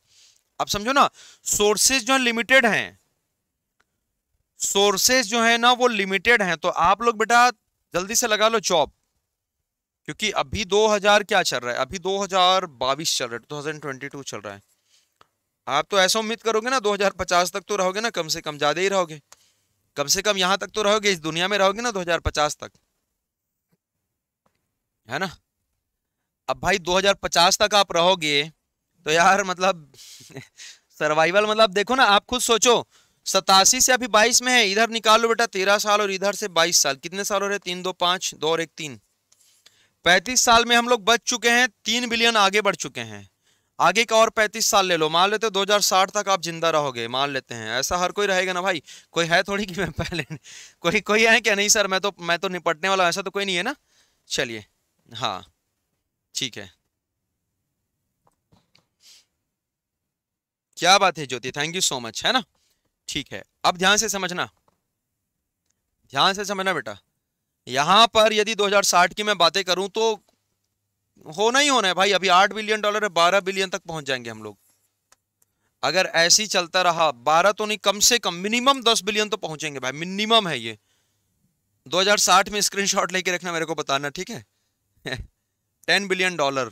आप समझो ना सोर्सेज जो लिमिटेड हैं सोर्सेज जो है ना वो लिमिटेड हैं तो आप लोग बेटा जल्दी से लगा लो जॉब क्योंकि अभी 2000 क्या चल रहा है अभी 2022 चल रहा है 2022 चल रहा है आप तो ऐसा उम्मीद करोगे ना 2050 तक तो रहोगे ना कम से कम ज़्यादा ही रहोगे कम से कम यहां तक तो रहोगे इस दुनिया में रहोगे ना 2050 तक है ना अब भाई 2050 तक आप रहोगे तो यार मतलब सर्वाइवल मतलब देखो ना आप खुद सोचो सतासी से अभी बाईस में है इधर निकालो बेटा तेरह साल और इधर से बाईस साल कितने साल हो रहे तीन दो पांच दो और एक तीन पैंतीस साल में हम लोग बच चुके हैं तीन बिलियन आगे बढ़ चुके हैं आगे का और पैंतीस साल ले लो मान लेते हो 2060 तक आप जिंदा रहोगे मान लेते हैं ऐसा हर कोई रहेगा ना भाई कोई है थोड़ी कि मैं पहले कोई कोई है क्या नहीं सर मैं तो मैं तो निपटने वाला ऐसा तो कोई नहीं है ना चलिए हाँ ठीक है क्या बात है Jyoti thank you so much है ना ठीक है अब ध्यान से समझना ध्यान से समझना बेटा यहां पर यदि 2060 की मैं बातें करूं तो होना ही होना है भाई अभी आठ बिलियन डॉलर है बारह बिलियन तक पहुंच जाएंगे हम लोग अगर ऐसे ही चलता रहा बारह तो नहीं कम से कम मिनिमम दस बिलियन तो पहुंचेंगे भाई मिनिमम है ये 2060 में स्क्रीनशॉट लेके रखना मेरे को बताना ठीक है टेन बिलियन डॉलर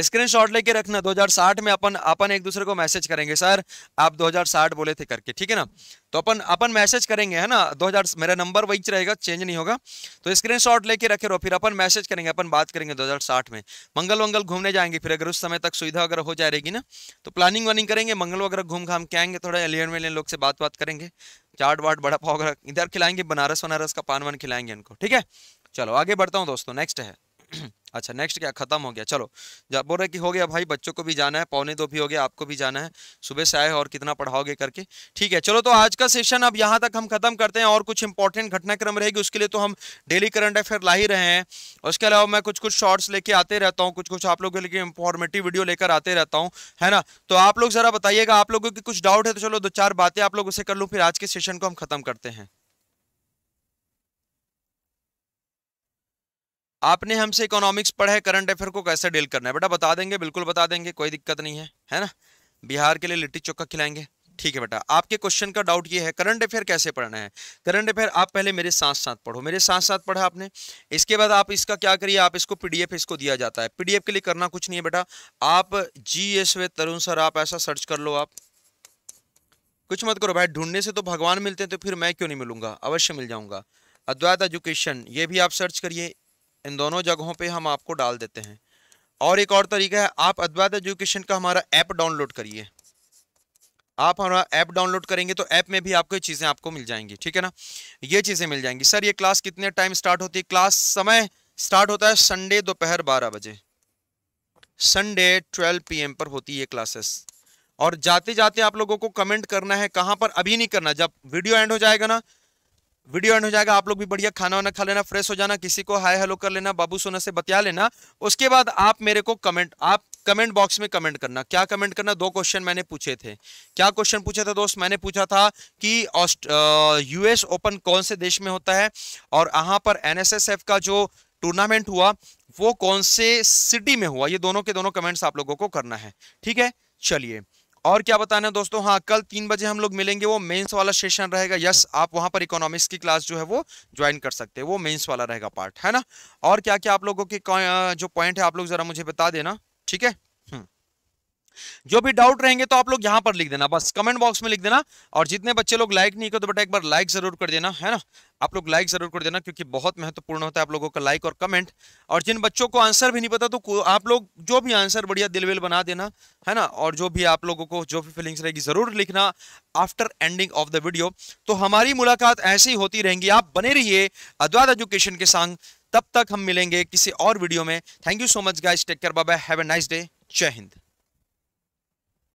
स्क्रीनशॉट लेके रखना 2060 में अपन अपन एक दूसरे को मैसेज करेंगे सर आप 2060 बोले थे करके ठीक है ना तो अपन अपन मैसेज करेंगे है ना 2000 मेरा नंबर वही रहेगा चेंज नहीं होगा तो स्क्रीनशॉट लेके रखे रहो फिर अपन मैसेज करेंगे अपन बात करेंगे 2060 में मंगल वंगल घूमने जाएंगे फिर अगर उस समय तक सुविधा वगैरह हो जाएगी ना तो प्लानिंग वानिंग करेंगे मंगल वगैरह घूम घाम के आएंगे थोड़ा एलियन वेलियन लोग से बात बात करेंगे चाट वाट बड़ा पाव वगैरह इधर खिलाएंगे बनारस वनारस का पान वन खिलाएंगे इनको ठीक है चलो आगे बढ़ता हूँ दोस्तों नेक्स्ट है अच्छा नेक्स्ट क्या खत्म हो गया चलो जब बोल रहे कि हो गया भाई बच्चों को भी जाना है पौने दो भी हो गया आपको भी जाना है सुबह से आए और कितना पढ़ाओगे करके ठीक है चलो तो आज का सेशन अब यहाँ तक हम खत्म करते हैं और कुछ इंपॉर्टेंट घटनाक्रम रहेगी उसके लिए तो हम डेली करंट अफेयर ला ही रहे हैं उसके अलावा मैं कुछ कुछ शॉर्ट्स लेके आते रहता हूँ कुछ कुछ आप लोगों के लिए इंफॉर्मेटिव वीडियो लेकर आते रहता हूँ है ना तो आप लोग जरा बताइएगा आप लोगों के कुछ डाउट है तो चलो दो चार बातें आप लोग उसे कर लूँ फिर आज के सेशन को हम खत्म करते हैं आपने हमसे इकोनॉमिक्स पढ़ा है करंट अफेयर को कैसे डील करना है बेटा बता देंगे बिल्कुल बता देंगे कोई दिक्कत नहीं है है ना बिहार के लिए लिट्टी चोखा खिलाएंगे ठीक है बेटा आपके क्वेश्चन का डाउट ये है करंट अफेयर कैसे पढ़ना है करंट अफेयर आप पहले मेरे साथ साथ पढ़ो मेरे साथ साथ पढ़ा आपने इसके बाद आप इसका क्या करिए आप इसको पीडीएफ इसको दिया जाता है पीडीएफ के लिए करना कुछ नहीं है बेटा आप जी एस वे तरुण सर आप ऐसा सर्च कर लो आप कुछ मत करो भाई ढूंढने से तो भगवान मिलते हैं तो फिर मैं क्यों नहीं मिलूंगा अवश्य मिल जाऊंगा अद्वैत एजुकेशन ये भी आप सर्च करिए इन दोनों जगहों पे हम आपको डाल देते हैं और एक और तरीका है आप अद्वैत एजुकेशन का हमारा ऐप डाउनलोड करिए आप हमारा ऐप डाउनलोड करेंगे तो ऐप में भी आपको ये चीज़ें आपको मिल जाएंगी ठीक है ना ये चीज़ें मिल जाएंगी सर ये क्लास कितने टाइम स्टार्ट होती है क्लास समय स्टार्ट होता है संडे दोपहर बारह बजे संडे ट्वेल्व पीएम पर होती है क्लासेस और जाते जाते आप लोगों को कमेंट करना है कहाँ पर अभी नहीं करना जब वीडियो एंड हो जाएगा ना वीडियो एंड हो जाएगा आप लोग भी बढ़िया खाना वाना खा लेना फ्रेश हो जाना किसी को हाय हेलो कर लेना बाबू सोना से बता लेना उसके बाद आप मेरे को कमेंट आप कमेंट बॉक्स में कमेंट करना क्या कमेंट करना दो क्वेश्चन मैंने पूछे थे क्या क्वेश्चन पूछा था दोस्त मैंने पूछा था कि यूएस ओपन कौन से देश में होता है और यहाँ पर एन का जो टूर्नामेंट हुआ वो कौन से सिटी में हुआ ये दोनों के दोनों कमेंट्स आप लोगों को करना है ठीक है चलिए और क्या बताना है दोस्तों हाँ कल तीन बजे हम लोग मिलेंगे वो मेंस वाला सेशन रहेगा यस आप वहाँ पर इकोनॉमिक्स की क्लास जो है वो ज्वाइन कर सकते हैं वो मेंस वाला रहेगा पार्ट है ना और क्या क्या आप लोगों के जो पॉइंट है आप लोग ज़रा मुझे बता देना ठीक है जो भी डाउट रहेंगे तो आप लोग यहां पर लिख देना बस कमेंट बॉक्स में लिख देना और जितने बच्चे लोग लाइक नहीं करते तो बेटा एक बार लाइक जरूर कर देना है ना आप लोग लाइक जरूर कर देना क्योंकि बहुत महत्वपूर्ण होता है आप लोगों का लाइक और कमेंट और जिन बच्चों को आंसर भी नहीं पता तो आप लोग जो भी आंसर बढ़िया दिल विल बना देना है ना और जो भी आप लोगों को जो भी फीलिंग्स रहेगी जरूर लिखना after ending of the video तो हमारी मुलाकात ऐसे ही होती रहेंगी आप बने रहिए अद्वैत एजुकेशन के संग तब तक हम मिलेंगे किसी और वीडियो में thank you so much guys take care bye have a nice day जय हिंद